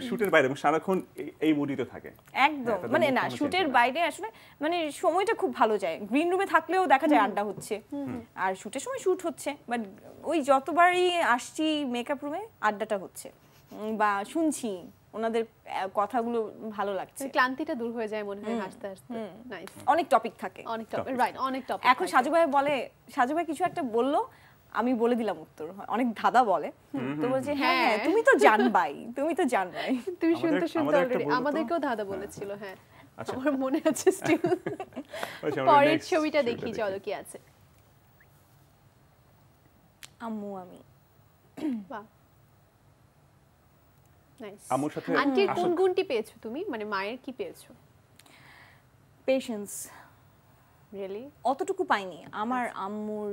Speaker 1: শুটের [LAUGHS] বাইরে সারাক্ষণ এই মুডিতে থাকে একদম হ্যাঁ, মানে না শুটের
Speaker 3: বাইরে আসলে মানে সময়টা খুব ভালো যায় গ্রিন রুমে থাকলেও দেখা যায় আড্ডা হচ্ছে আর শুটের সময় শুট হচ্ছে বাট ওই যতবারই আসছি মেকআপ রুমে আড্ডাটা হচ্ছে বা শুনছি ওনাদের কথাগুলো ভালো লাগছে মানে ক্লান্তিটা দূর হয়ে যায় মনে হয় হাসতে হাসতে নাইস অনেক টপিক থাকে অনেক টপিক রাইট অনেক টপিক এখন সাজু ভাই বলে সাজু ভাই কিছু একটা বললো আমি বলে দিলাম উত্তর অনেক ধাঁধা বলে তো বলছে হ্যাঁ, হ্যাঁ তুমি তো জানবাই তুমি তো জানবাই [LAUGHS] তুমি শুনতে শুনতে অলরেডি আমাদেরকেও ধাঁধা হ্যাঁ। বলেছিল
Speaker 2: হ্যাঁ আচ্ছা। আমার মনে আছে স্টিল
Speaker 1: [LAUGHS] পরের ছবিটা দেখি চলো
Speaker 2: কি আছে আম্মু আমি বাহ সাথে আন্টির কোন গুণটি পেয়েছো তুমি মানে মায়ের কি পেয়েছো পেশেন্স
Speaker 3: রিয়েলি অতটুকু পাইনি আমার আম্মুর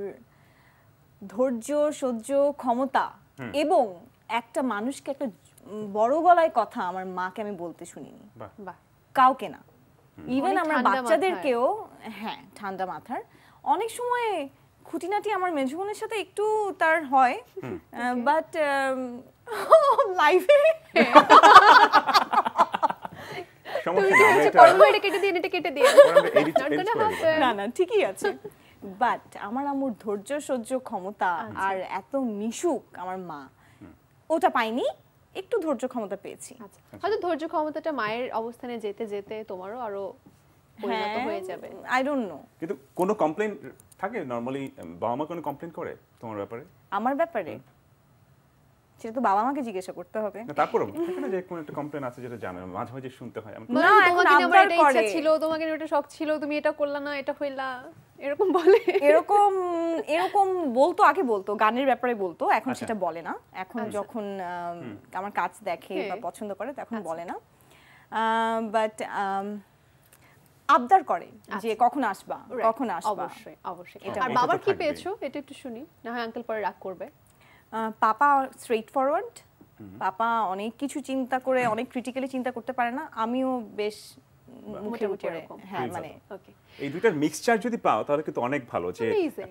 Speaker 3: ধৈর্য সহ্য ক্ষমতা এবং একটা মানুষকে একটা বড় গলায় কথা আমার মাকে আমি বলতে শুনিনি কাউকে না ইভেন আমার বাচ্চাদেরকেও হ্যাঁ ঠান্ডা মাথার অনেক সময় খুঁটিনাটি আমার মেঝবনের সাথে একটু তার হয় বাট [LAUGHS] লাইভে [LAUGHS]
Speaker 1: আচ্ছা। ওটা
Speaker 2: পাইনি
Speaker 3: একটু ধৈর্য ক্ষমতা পেয়েছি আচ্ছা। আচ্ছা। হয়তো
Speaker 2: ধৈর্য ক্ষমতাটা মায়ের অবস্থানে যেতে যেতে তোমারও আরো হ্যাঁ, হয়ে যাবে আই ডোন্ট নো
Speaker 1: কিন্তু কোনো কমপ্লেন থাকে নরমালি বাবা মা কোনো কমপ্লেন করে তোমার ব্যাপারে
Speaker 2: আমার ব্যাপারে সেটা তো বাবা মাকে জিজ্ঞাসা করতে হবে
Speaker 3: তারপর এখানে
Speaker 1: যে একটা কমপ্লেন আছে যেটা মাঝে মাঝে শুনতে হয় না
Speaker 2: আমার এটা ইচ্ছা ছিল তোমাকে এটা শখ ছিল তুমি এটা করলা না এটা হইলা
Speaker 3: এরকম বলে এরকম এরকম বলতো আগে বলতো গানের ব্যাপারে বলতো এখন আচ্ছা। সেটা বলে না এখন আচ্ছা। যখন আমার কাজ দেখে বা পছন্দ করে তখন আচ্ছা। বলে না বাট আবদার করে যে কখন আসবা কখন আসবা অবশ্যই অবশ্যই হ্যাঁ, আর বাবার কি পেয়েছো এটা একটু শুনি না হয় আঙ্কেল পরে রাগ করবে পাপা স্ট্রেট ফরওয়ার্ড পাপা অনেক কিছু চিন্তা করে অনেক ক্রিটিক্যালি চিন্তা করতে পারে না আমিও বেশ মুখে উঠে হ্যাঁ, মানে
Speaker 1: এই দুইটার মিক্সচার যদি পাও তাহলে কিন্তু অনেক ভালো যে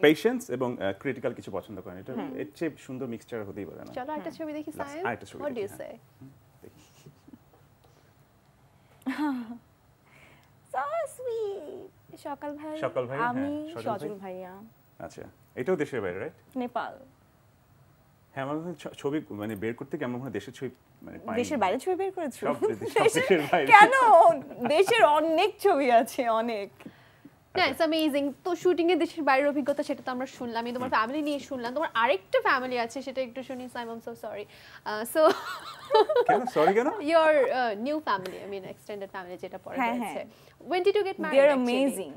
Speaker 1: পেশেন্স এবং ক্রিটিক্যাল কিছু পছন্দ করেন এটা এর চেয়ে সুন্দর মিক্সচার হতেই পারে না চলো একটা ছবি দেখি সায়েন্স আরেকটা ছবি দেখি
Speaker 3: সো সুইট হ্যাঁ। [LAUGHS] সকাল ভাই সকাল ভাই হ্যাঁ। আমি সজল ভাইয়া
Speaker 1: আচ্ছা এটাও দেশের বাইরে রাইট নেপাল হ্যাঁ আমার ছবি মানে বের করতে গিয়ে আমার দেশের ছবি মানে দেশের বাইরে ছবি বের করেছো [LAUGHS] দেশের কেন
Speaker 2: দেশের অনেক ছবি আছে অনেক না ইটস অ্যামেজিং তো শুটিং এ দেশের বাইরের অভিজ্ঞতা সেটা তো আমরা শুনলাম আমি তোমার ফ্যামিলি নিয়ে শুনলাম তোমার আরেকটা ফ্যামিলি আছে সেটা একটু শুনি Saim um so sorry so
Speaker 1: কেন সরি কেন
Speaker 2: your new family I mean extended family যেটা পরে হয়েছে হ্যাঁ, হ্যাঁ। when did you get married they are amazing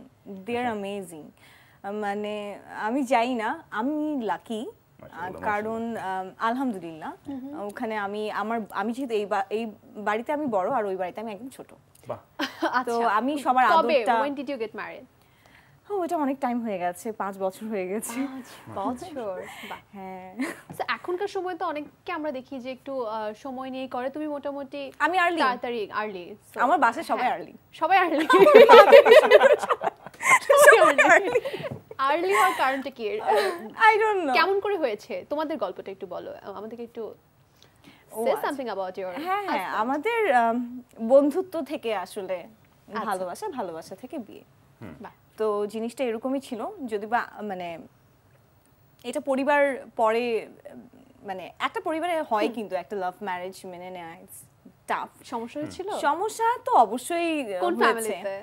Speaker 2: they
Speaker 3: আচ্ছা। amazing মানে আমি যাই না আমি লাকি কারণ আলহামদুলিল্লাহ ওখানে আমি আমার আমি যেহেতু এই এই বাড়িতে আমি বড় আর ওই বাড়িতে আমি একদম ছোট
Speaker 2: [LAUGHS] আচ্ছা, তো আমি সবার আদরটা when did you get married
Speaker 3: অনেক টাইম হয়ে গেছে পাঁচ বছর হয়ে গেছে বছর
Speaker 2: [LAUGHS] হ্যাঁ এখনকার সময় তো অনেককে আমরা দেখি যে একটু সময় নিয়ে করে তুমি মোটামুটি আমি আর্লি তাড়াতাড়ি আর্লি আমার বাসে সবাই আর্লি হ্যাঁ, সবাই আর্লি [LAUGHS] আর্লি হওয়ার কারণটা কি আই ডোন্ট নো কেমন করে হয়েছে তোমাদের গল্পটা একটু বলো আমাদেরকে একটু সে সামথিং অ্যাবাউট ইওর হ্যাঁ হ্যাঁ আমাদের
Speaker 3: বন্ধুত্ব থেকে আসলে আচ্ছা। ভালোবাসা ভালোবাসা থেকে বিয়ে তো জিনিসটা এরকমই ছিল যদি বা মানে এটা পরিবার পরে মানে একটা পরিবারে হয় কিন্তু একটা লাভ ম্যারেজ মেনে নেয় টাফ সমস্যা ছিল সমস্যা তো অবশ্যই কোন ফ্যামিলিতে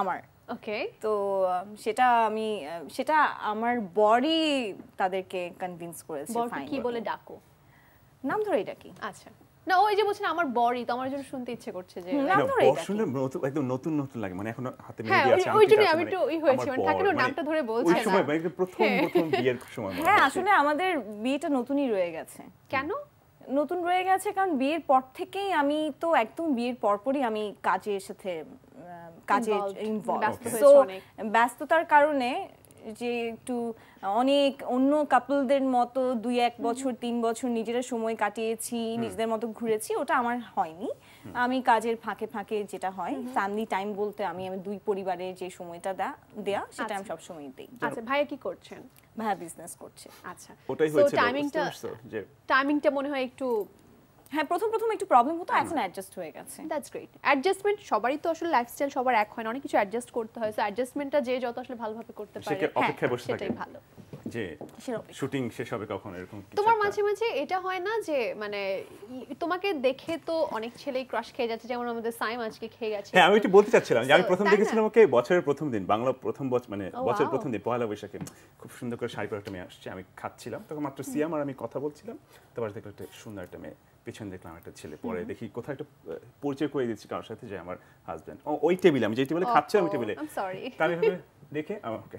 Speaker 3: আমার ওকে তো সেটা আমি সেটা আমার বডি তাদেরকে কনভিন্স করেছে কি বলে
Speaker 2: ডাকো নাম ধরেই ডাকি আচ্ছা না ওই যে বলছেন আমার বড়ই তো আমার জন্য শুনতে ইচ্ছে করছে যে
Speaker 3: নাম
Speaker 1: একদম নতুন নতুন লাগে মানে এখন হাতে মেহেদি হ্যাঁ, আছে ওই জন্য আমি একটু ওই হয়েছে মানে থাকে মানে মানে নামটা ধরে বলছে ওই সময় হ্যাঁ। মানে প্রথম হ্যাঁ। প্রথম বিয়ের সময় হ্যাঁ আসলে
Speaker 3: আমাদের বিয়েটা নতুনই রয়ে গেছে কেন নতুন রয়ে গেছে কারণ বিয়ের পর থেকেই আমি তো একদম বিয়ের পরপরই আমি কাজে সাথে
Speaker 4: কাজে সো
Speaker 3: ব্যস্ততার কারণে যে একটু অনেক অন্য কাপলদের মতো দুই এক বছর তিন বছর নিজেরা সময় কাটিয়েছি নিজেদের মতো ঘুরেছি ওটা আমার হয়নি আমি কাজের ফাঁকে ফাঁকে যেটা হয় ফ্যামিলি টাইম বলতে আমি আমি দুই পরিবারের যে সময়টা দেয়া
Speaker 2: সেটা আমি সবসময় দিই আচ্ছা, আচ্ছা ভাইয়া কি করছেন ভাইয়া বিজনেস করছে আচ্ছা ওটাই হয়েছে টাইমিংটা টাইমিংটা মনে হয় একটু হ্যাঁ প্রথম প্রথম একটু প্রবলেম হতো হ্যাঁ, এখন অ্যাডজাস্ট হয়ে গেছে দ্যাটস গ্রেট অ্যাডজাস্টমেন্ট সবারই তো আসলে লাইফস্টাইল সবার এক হয় না অনেক কিছু অ্যাডজাস্ট করতে হয় সো অ্যাডজাস্টমেন্টটা যে যত আসলে ভালোভাবে করতে পারে হ্যাঁ, অপেক্ষায় বসে থাকে
Speaker 1: যে শুটিং শেষ হবে কখন এরকম
Speaker 2: তোমার মাঝে মাঝে এটা হয় না যে মানে তোমাকে দেখে তো অনেক ছেলেই ক্রাশ খেয়ে যাচ্ছে যেমন আমাদের সাইম আজকে খেয়ে গেছে হ্যাঁ আমি একটু
Speaker 1: বলতে চাচ্ছিলাম যে আমি প্রথম দেখেছিলাম ওকে বছরের প্রথম দিন বাংলা প্রথম বছর মানে oh, বছরের প্রথম দিন পয়লা বৈশাখে খুব সুন্দর করে শাড়ি পরে একটা মেয়ে আসছে আমি খাচ্ছিলাম তখন মাত্র সিয়াম আর আমি কথা বলছিলাম তোমার দেখলাম একটা সুন্দর একটা মেয়ে পেছনে দেখলাম একটা ছেলে পরে দেখি কোথাও একটা পরিচয় করে দিচ্ছি কারোর সাথে যে আমার হাজব্যান্ড ও ওই টেবিলে আমি যে টেবিলে খাচ্ছিলাম ওই টেবিলে oh, তাহলে দেখে আমাকে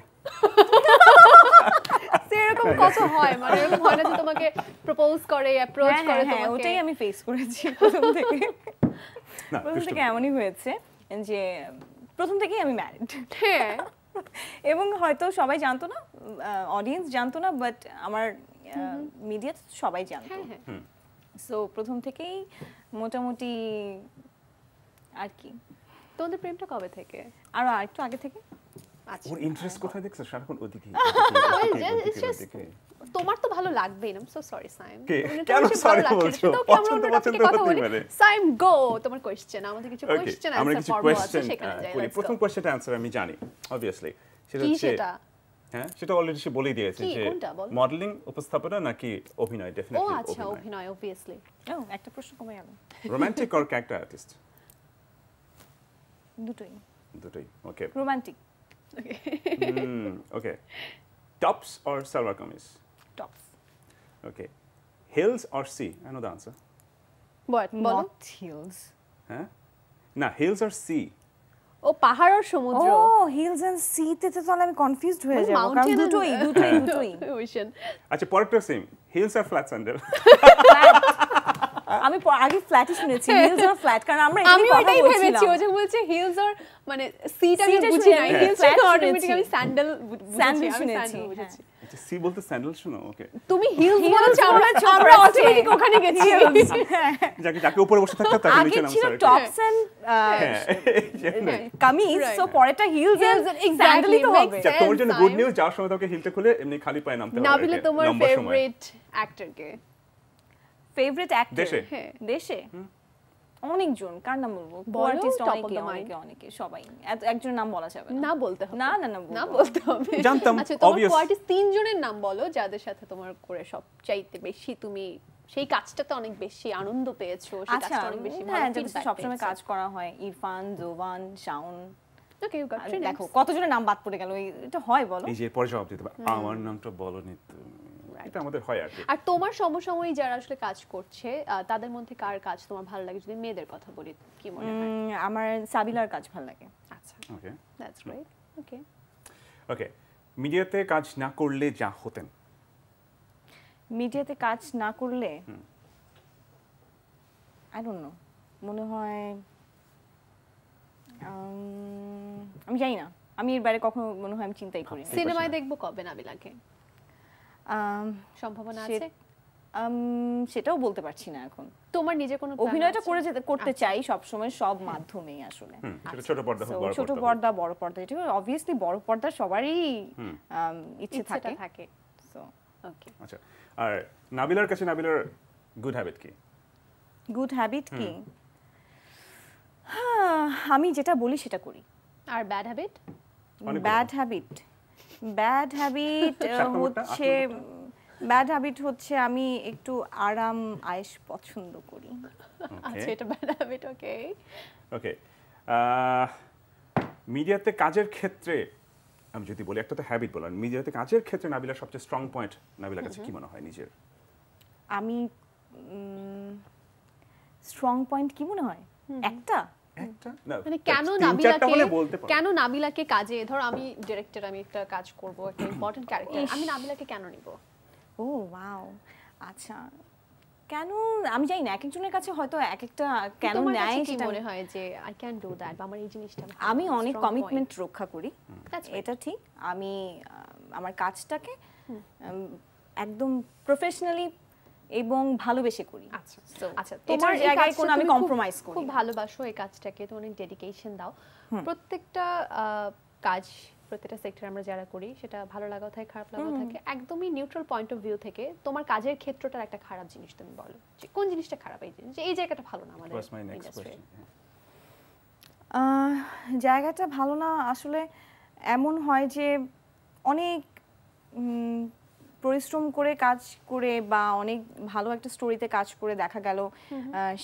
Speaker 2: [LAUGHS] সেরকম কথা হয় মানে এরকম হয় না যে তোমাকে প্রপোজ করে অ্যাপ্রোচ
Speaker 3: করে হ্যাঁ, হ্যাঁ, তোমাকে ওটাই
Speaker 2: আমি ফেস করেছি [LAUGHS] প্রথম থেকে
Speaker 3: প্রথম থেকে এমনই হয়েছে যে প্রথম থেকেই আমি ম্যারিড হ্যাঁ [LAUGHS] এবং হয়তো সবাই জানতো না অডিয়েন্স জানতো না বাট আমার মিডিয়াতে সবাই জানতো হ্যাঁ, হ্যাঁ। সো প্রথম থেকেই মোটামুটি
Speaker 2: আর কি তোমাদের প্রেমটা কবে থেকে আরো একটু আগে থেকে
Speaker 1: আচ্ছা। ওর ইন্টারেস্ট কোথায় দেখছো সারাক্ষণ ওদিকে [LAUGHS]
Speaker 2: তোমার তো ভালো লাগবেই না সো সরি সাইম কেন সরি বলছো পছন্দ পছন্দ হতে পারে সাইম গো তোমার কোশ্চেন আমাদের কিছু কোশ্চেন আছে আমরা কিছু কোশ্চেন প্রথম
Speaker 1: কোশ্চেনটা आंसर আমি জানি অবভিয়াসলি সেটা হচ্ছে হ্যাঁ সেটা অলরেডি সে বলেই দিয়েছে যে মডেলিং উপস্থাপনা নাকি অভিনয় ডেফিনেটলি ও আচ্ছা
Speaker 2: অভিনয় অবভিয়াসলি ও একটা প্রশ্ন কমে গেল
Speaker 1: রোমান্টিক অর ক্যারেক্টার আর্টিস্ট দুটোই দুটোই okay romantic okay tops or salwar kameez tops okay heels or C I know the answer
Speaker 2: what not heels
Speaker 1: হ্যাঁ না হিলস অর সি
Speaker 2: ও পাহাড় আর সমুদ্র ও হিলস এন্ড সি তে তো
Speaker 3: আমি কনফিউজড হয়ে যাব কারণ দুটোই দুটোই দুটোই [LAUGHS] ওশান
Speaker 1: আচ্ছা পরেরটা সেম হিলস আর ফ্ল্যাটস আন্ডার
Speaker 3: আমি আগে ফ্ল্যাটই শুনেছি হিলস আর ফ্ল্যাট কারণ আমরা আমি ওইটাই ভেবেছি ও
Speaker 2: যে বলছে হিলস আর মানে সিটা আমি বুঝি নাই হিলস আর অটোমেটিক্যালি স্যান্ডেল আমি স্যান্ডেল শুনেছি
Speaker 1: সি বলতে স্যান্ডেল শোনো ওকে
Speaker 2: তুমি হিলস বলেছো
Speaker 3: আমরা আমরা অটোমেটিক ওখানে গেছি
Speaker 1: [LAUGHS] যাকে যাকে উপরে বসে থাকতে তাকে নিচে নামছে আগে ছিল টপস
Speaker 3: এন্ড
Speaker 2: কামিজ সো পরেটা হিলস এন্ড স্যান্ডেলই তো হবে
Speaker 3: তোমার জন্য গুড নিউজ
Speaker 1: যাওয়ার সময় তোকে হিলটা খুলে এমনি খালি পায় নামতে হবে নাবিলা তোমার ফেভারিট
Speaker 2: অ্যাক্টর
Speaker 3: কে ফেভারিট অ্যাক্টর দেশে হ্যাঁ, দেশে অনেকজন কার নাম
Speaker 2: বলবো আর্টিস্ট অনেকে অনেকে অনেকে সবাই একজন নাম বলা যাবে না বলতে হবে না না না না বলতে
Speaker 4: হবে জানতাম আচ্ছা তোমার কোয়ার্টিস্ট
Speaker 2: তিনজনের নাম বলো যাদের সাথে তোমার করে সব চাইতে বেশি তুমি সেই কাজটাতে অনেক বেশি আনন্দ পেয়েছো সেই আচ্ছা, কাজটা অনেক বেশি হ্যাঁ, ভালো সব সময় কাজ
Speaker 3: করা হয় ইরফান জোবান শাওন দেখো কতজনের নাম বাদ পড়ে গেল এটা হয় বলো এই যে
Speaker 1: পরে জবাব দিতে আমার নামটা বলো নি তুমি এটা আমাদের হয় আর আর
Speaker 2: তোমার যারা আসলে কাজ করছে তাদের মধ্যে কার কাজ তোমার ভালো লাগে যদি মেয়েদের কথা বলি কি মনে হয় আমার সাবিলার কাজ ভালো লাগে আচ্ছা ওকে দ্যাটস রাইট ওকে
Speaker 1: ওকে মিডিয়াতে কাজ না করলে যা হতেন
Speaker 3: মিডিয়াতে কাজ না করলে আই ডোন্ট নো মনে হয় আমি জানি না আমি এর বাইরে কখনো মনে হয়
Speaker 2: আমি চিন্তাই করি সিনেমায় দেখবো কবে বিলাকে সম্ভাবনা আছে সেটাও বলতে পারছি না এখন তোমার নিজে কোনো অভিনয়টা করে যেতে করতে আচ্ছা। চাই সব সময়
Speaker 3: হ্যাঁ। সব মাধ্যমেই আসলে
Speaker 1: আচ্ছা। ছোট পর্দা হোক ছোট
Speaker 3: পর্দা বড় পর্দা এটা অবভিয়াসলি বড় পর্দা সবারই ইচ্ছে থাকে থাকে সো ওকে
Speaker 1: আচ্ছা আর নাবিলার কাছে নাবিলার গুড হ্যাবিট কি
Speaker 3: গুড হ্যাবিট কি হ্যাঁ, আমি যেটা বলি সেটা করি আর bad habit bad habit bad [LAUGHS] habit হচ্ছে ব্যাড হ্যাবিট হচ্ছে আমি একটু আরাম আয়েশ পছন্দ করি আচ্ছা এটা ব্যাড
Speaker 2: হ্যাবিট ওকে
Speaker 1: ওকে মিডিয়াতে কাজের ক্ষেত্রে আমি যদি বলি একটা তো হ্যাবিট বলেন মিডিয়াতে কাজের ক্ষেত্রে নাবিলা সবচেয়ে স্ট্রং পয়েন্ট নাবিলা কাছে কি মনে হয় নিজের
Speaker 3: আমি স্ট্রং পয়েন্ট কি মনে হয় একটা
Speaker 1: মানে কেন
Speaker 2: নাবিলাকে কাজে ধর আমি ডিরেক্টর আমি একটা কাজ করব একটা [COUGHS] ইম্পর্টেন্ট ক্যারেক্টার আমি নাবিলাকে কেন নিব ও ওয়াও
Speaker 3: আচ্ছা কেন আমি জানি না এক একজনের কাছে হয়তো এক একটা কেন নেয় সেটা মনে হয়
Speaker 2: যে আই ক্যান ডু দ্যাট আমার এই জিনিসটা আমি অনেক কমিটমেন্ট রক্ষা করি mm.
Speaker 3: এটা ঠিক আমি আমার কাজটাকে একদম প্রফেশনালি এবং ভালোবেসে করি আচ্ছা আচ্ছা তোমার জায়গায় কোন আমি কম্প্রোমাইজ করি খুব
Speaker 2: ভালোবাসো এই কাজটাকে তো অনেক ডেডিকেশন দাও প্রত্যেকটা কাজ প্রত্যেকটা সেক্টরে আমরা যারা করি সেটা ভালো লাগাও থাকে খারাপ লাগাও থাকে একদমই নিউট্রাল পয়েন্ট অফ ভিউ থেকে তোমার কাজের ক্ষেত্রটার একটা খারাপ জিনিস তুমি বলো যে কোন জিনিসটা খারাপ এই জিনিস যে এই জায়গাটা ভালো না
Speaker 3: আমাদের ইন্ডাস্ট্রি জায়গাটা ভালো না আসলে এমন হয় যে অনেক পরিশ্রম করে কাজ করে বা অনেক ভালো একটা স্টোরিতে কাজ করে দেখা গেল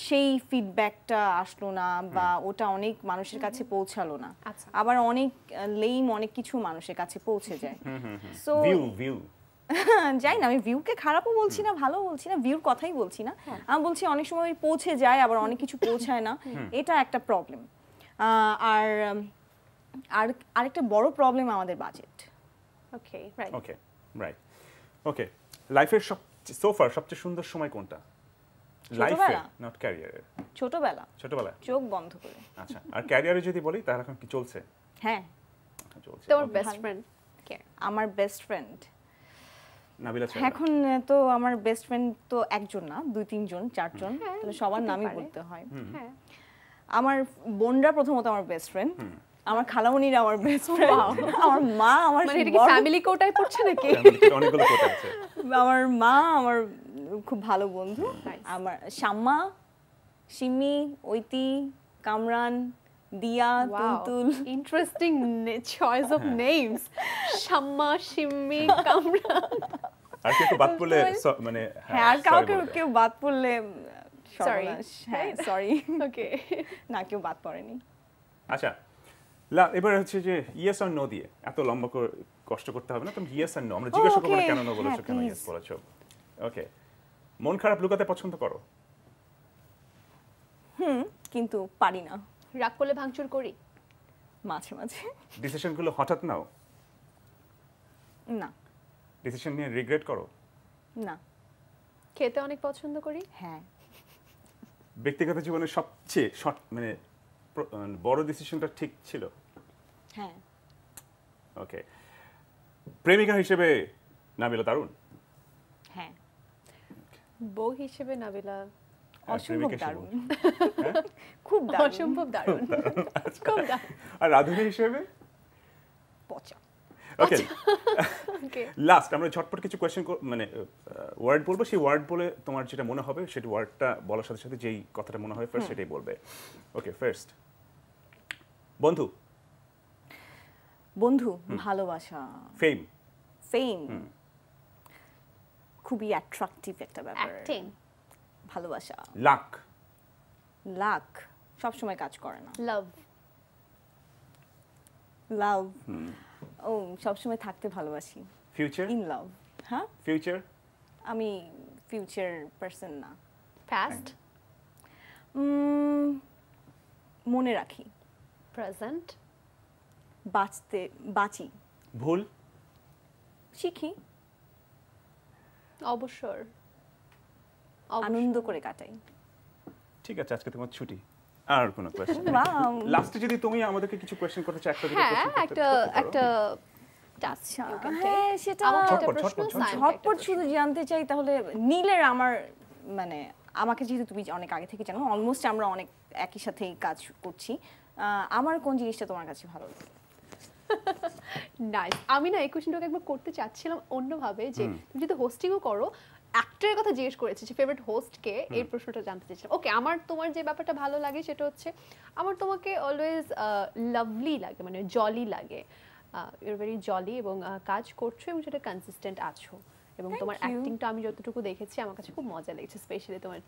Speaker 3: সেই ফিডব্যাকটা আসলো না বা ওটা অনেক মানুষের কাছে পৌঁছালো না আচ্ছা। আবার অনেক লেইম অনেক কিছু মানুষের কাছে পৌঁছে যায় সো [LAUGHS] যাই না আমি ভিউকে খারাপও বলছি না ভালো বলছি না ভিউর কথাই বলছি না হ্যাঁ। আমি বলছি অনেক সময় পৌঁছে যায় আবার অনেক কিছু পৌঁছায় না এটা একটা প্রবলেম আর আর আরেকটা বড় প্রবলেম আমাদের budget okay right okay
Speaker 1: right okay লাইফের সব সোফার সবচেয়ে সুন্দর সময় কোনটা লাইফে নট ক্যারিয়ারে ছোটবেলা ছোটবেলা চোখ বন্ধ করে আচ্ছা আর ক্যারিয়ারে যদি বলি তাহলে এখন কি চলছে হ্যাঁ চলছে বেস্ট
Speaker 3: ফ্রেন্ড আমার বেস্ট ফ্রেন্ড এখন তো আমার বেস্ট ফ্রেন্ড তো একজন না দুই তিনজন চারজন সবার নামই বলতে হয়
Speaker 2: হ্যাঁ।
Speaker 1: আমার
Speaker 3: বোনরা প্রথমত আমার বেস্ট ফ্রেন্ড আমার খালামণির আমার বেস্ট ফ্রেন্ড oh, আমার মা আমার মানে এটা কি ফ্যামিলি
Speaker 2: কোটায় পড়ছে নাকি
Speaker 1: অনেকগুলো কোটা আছে
Speaker 3: আমার মা আমার খুব ভালো বন্ধু আমার Shamma Simi Oiti
Speaker 2: Kamran Diya Tultul interesting choice of names Shamma Simi Kamran
Speaker 1: আর কেউ বাদ পড়লে মানে হ্যাঁ, হ্যাঁ আর কাউকে কেউ
Speaker 3: বাদ পড়লে সরি সরি ওকে না কেউ বাদ পড়েনি
Speaker 1: আচ্ছা লা এবার হচ্ছে যে ইয়েস আর নো দিয়ে এত লম্বা করে কষ্ট করতে হবে না তুমি ইয়েস আর নো আমরা oh, জিজ্ঞাসা করব কেন নো বলেছো কেন ইয়েস বলেছো ওকে মন খারাপ লুকাতে পছন্দ করো
Speaker 3: হুম কিন্তু পারি না রাগ করলে ভাঙচুর করি মাঝে মাঝে
Speaker 1: ডিসিশন গুলো হঠাৎ নাও না ডিসিশন নিয়ে রিগ্রেট করো
Speaker 2: না খেতে অনেক পছন্দ করি হ্যাঁ
Speaker 1: ব্যক্তিগত জীবনে সবচেয়ে শর্ট মানে বড় ডিসিশনটা ঠিক ছিল হ্যাঁ ওকে প্রেমিকা হিসেবে নাবিলা দারুণ
Speaker 2: হ্যাঁ বউ হিসেবে নাবিলা
Speaker 1: হ্যাঁ, হ্যাঁ? [LAUGHS] অসম্ভব দারুণ
Speaker 2: [LAUGHS] খুব অসম্ভব দারুণ
Speaker 1: দারুণ আর রাধুনী হিসেবে পচা ওকে লাস্ট আচ্ছা। [LAUGHS] আমরা ঝটপট কিছু কোয়েশ্চেন মানে ওয়ার্ড বলবো সেই ওয়ার্ড বলে তোমার যেটা মনে হবে সেটি ওয়ার্ডটা বলার সাথে সাথে যেই কথাটা মনে হবে ফার্স্ট সেটাই বলবে ওকে ফার্স্ট বন্ধু
Speaker 3: বন্ধু ভালোবাসা
Speaker 1: ফেম ফেম
Speaker 3: খুবই অ্যাট্রাকটিভ একটা ব্যাপার ভালোবাসা লাক লাক সবসময় কাজ করে না লাভ লাভ ও সবসময় থাকতে ভালোবাসি
Speaker 1: ফিউচার ইন লাভ হ্যাঁ ফিউচার
Speaker 3: আমি ফিউচার পার্সন না past
Speaker 2: মনে রাখি প্রেজেন্ট বাঁচতে বাঁচি ভুল শিখি অবসর আনন্দ করে কাটাই
Speaker 1: ঠিক আছে আজকে তোমার ছুটি আর কোনো কোশ্চেন লাস্টে যদি তুমি আমাদেরকে কিছু কোশ্চেন করতে চাও একটা হ্যাঁ একটা একটা
Speaker 3: হ্যাঁ, আমার মানে, আমাকে যেহেতু তুমি অনেক আগে থেকে জানো অলমোস্ট আমরা অনেক একই সাথেই কাজ
Speaker 2: করছি আমার কোন জিনিসটা তোমার কাছে ভালো লাগে [LAUGHS] আমি না এই কোশ্চেনটাকে একবার করতে চাচ্ছিলাম অন্যভাবে যে তুমি যদি হোস্টিংও করো অ্যাক্টরের কথা জিজ্ঞেস করেছি যে ফেভারিট হোস্টকে এই প্রশ্নটা জানতে চেয়েছিলাম ওকে আমার তোমার যে ব্যাপারটা ভালো লাগে সেটা হচ্ছে আমার তোমাকে অলওয়েজ লাভলি লাগে মানে জলি লাগে ইউর ভেরি জলি এবং কাজ করছো এবং সেটা কনসিস্টেন্ট আছো এবং তোমার অ্যাক্টিংটা আমি যতটুকু দেখেছি আমার কাছে খুব মজা লেগেছে স্পেশালি তোমার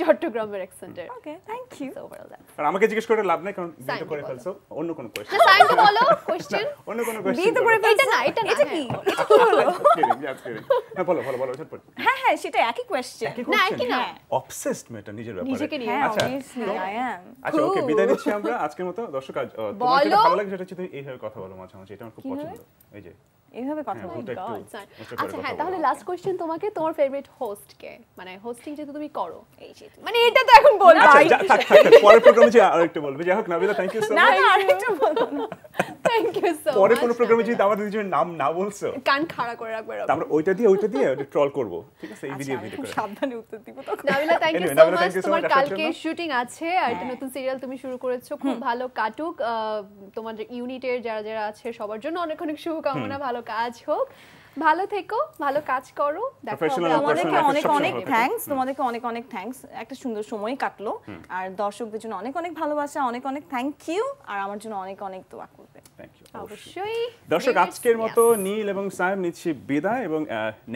Speaker 2: চট্টগ্রামের অ্যাকসেন্টের okay thank you so that
Speaker 1: আর আমাকে জিজ্ঞেস করে লাভ নাই কারণ ভিডিও করে ফেলছো অন্য কোন কোশ্চেন না সাইন
Speaker 2: বলো কোশ্চেন
Speaker 1: [LAUGHS] অন্য কোন কোশ্চেন বিয়ে করে ফেলছো
Speaker 3: না এটা এটা কি এটা কি
Speaker 1: হলো না বলো বলো বলো ঝটপট
Speaker 3: হ্যাঁ হ্যাঁ সেটা একই কোশ্চেন না একই না
Speaker 1: অবসেসড মেটা হ্যাঁ। নিজের ব্যাপারে নিজেকে নিয়ে হ্যাঁ, আচ্ছা
Speaker 3: আই অ্যাম আচ্ছা ওকে বিদায়
Speaker 1: নিচ্ছি আমরা আজকের মতো দর্শক আজ তোমার ভালো লাগে সেটা হচ্ছে তুমি এইভাবে কথা বলো মাঝে মাঝে এটা আমার খুব পছন্দ এই যে
Speaker 2: এইভাবে হ্যাঁ, কথা বলতে আচ্ছা হ্যাঁ তাহলে লাস্ট কোশ্চেন তোমাকে তোমার ফেভারিট হোস্ট কে মানে হোস্টিং যেহেতু তুমি করো এই যে মানে এটা তো এখন বল ভাই আচ্ছা, আচ্ছা, আচ্ছা,
Speaker 1: পরের প্রোগ্রামে যে আরেকটা বলবে যাই হোক Nabila thank you so much না না
Speaker 2: আরেকটা বলবো না থ্যাংক ইউ সো মাচ পরে কোনো
Speaker 1: প্রোগ্রামে যদি আমাদের দুজনের নাম না বলছো
Speaker 2: কান খাড়া করে রাখবে আমরা
Speaker 1: ওইটা দিয়ে ওইটা দিয়ে ট্রল করব ঠিক আছে এই ভিডিও ভিডিও করে
Speaker 3: সাবধানে
Speaker 2: উত্তর দিব তো Nabila thank you so much তোমার কালকে শুটিং আছে আর একটা হ্যাঁ। নতুন সিরিয়াল তুমি শুরু করেছো খুব ভালো কাটুক তোমাদের ইউনিটের যারা যারা আছে সবার জন্য অনেক অনেক শুভকামনা ভালো কাজ হোক ভালো থেকো ভালো কাজ করো তোমাদেরকে অনেক অনেক
Speaker 3: থ্যাঙ্কস তোমাদেরকে অনেক অনেক থ্যাঙ্কস একটা সুন্দর সময় কাটলো আর দর্শকদের জন্য অনেক অনেক ভালোবাসা অনেক অনেক থ্যাংক ইউ আর আমার জন্য অনেক অনেক দোয়া করবে অবশ্যই
Speaker 1: দর্শক আজকের মতো নীল এবং সাহেব নিচ্ছি বিদায় এবং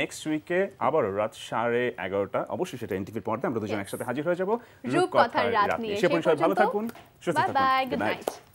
Speaker 1: নেক্সট উইকে আবার রাত সাড়ে এগারোটা অবশ্যই সেটা এনটিভির পর্দায় আমরা দুজন একসাথে হাজির হয়ে যাবো রূপকথার রাত নিয়ে সে পর্যন্ত ভালো থাকুন সুস্থ থাকুন বাই বাই গুড নাইট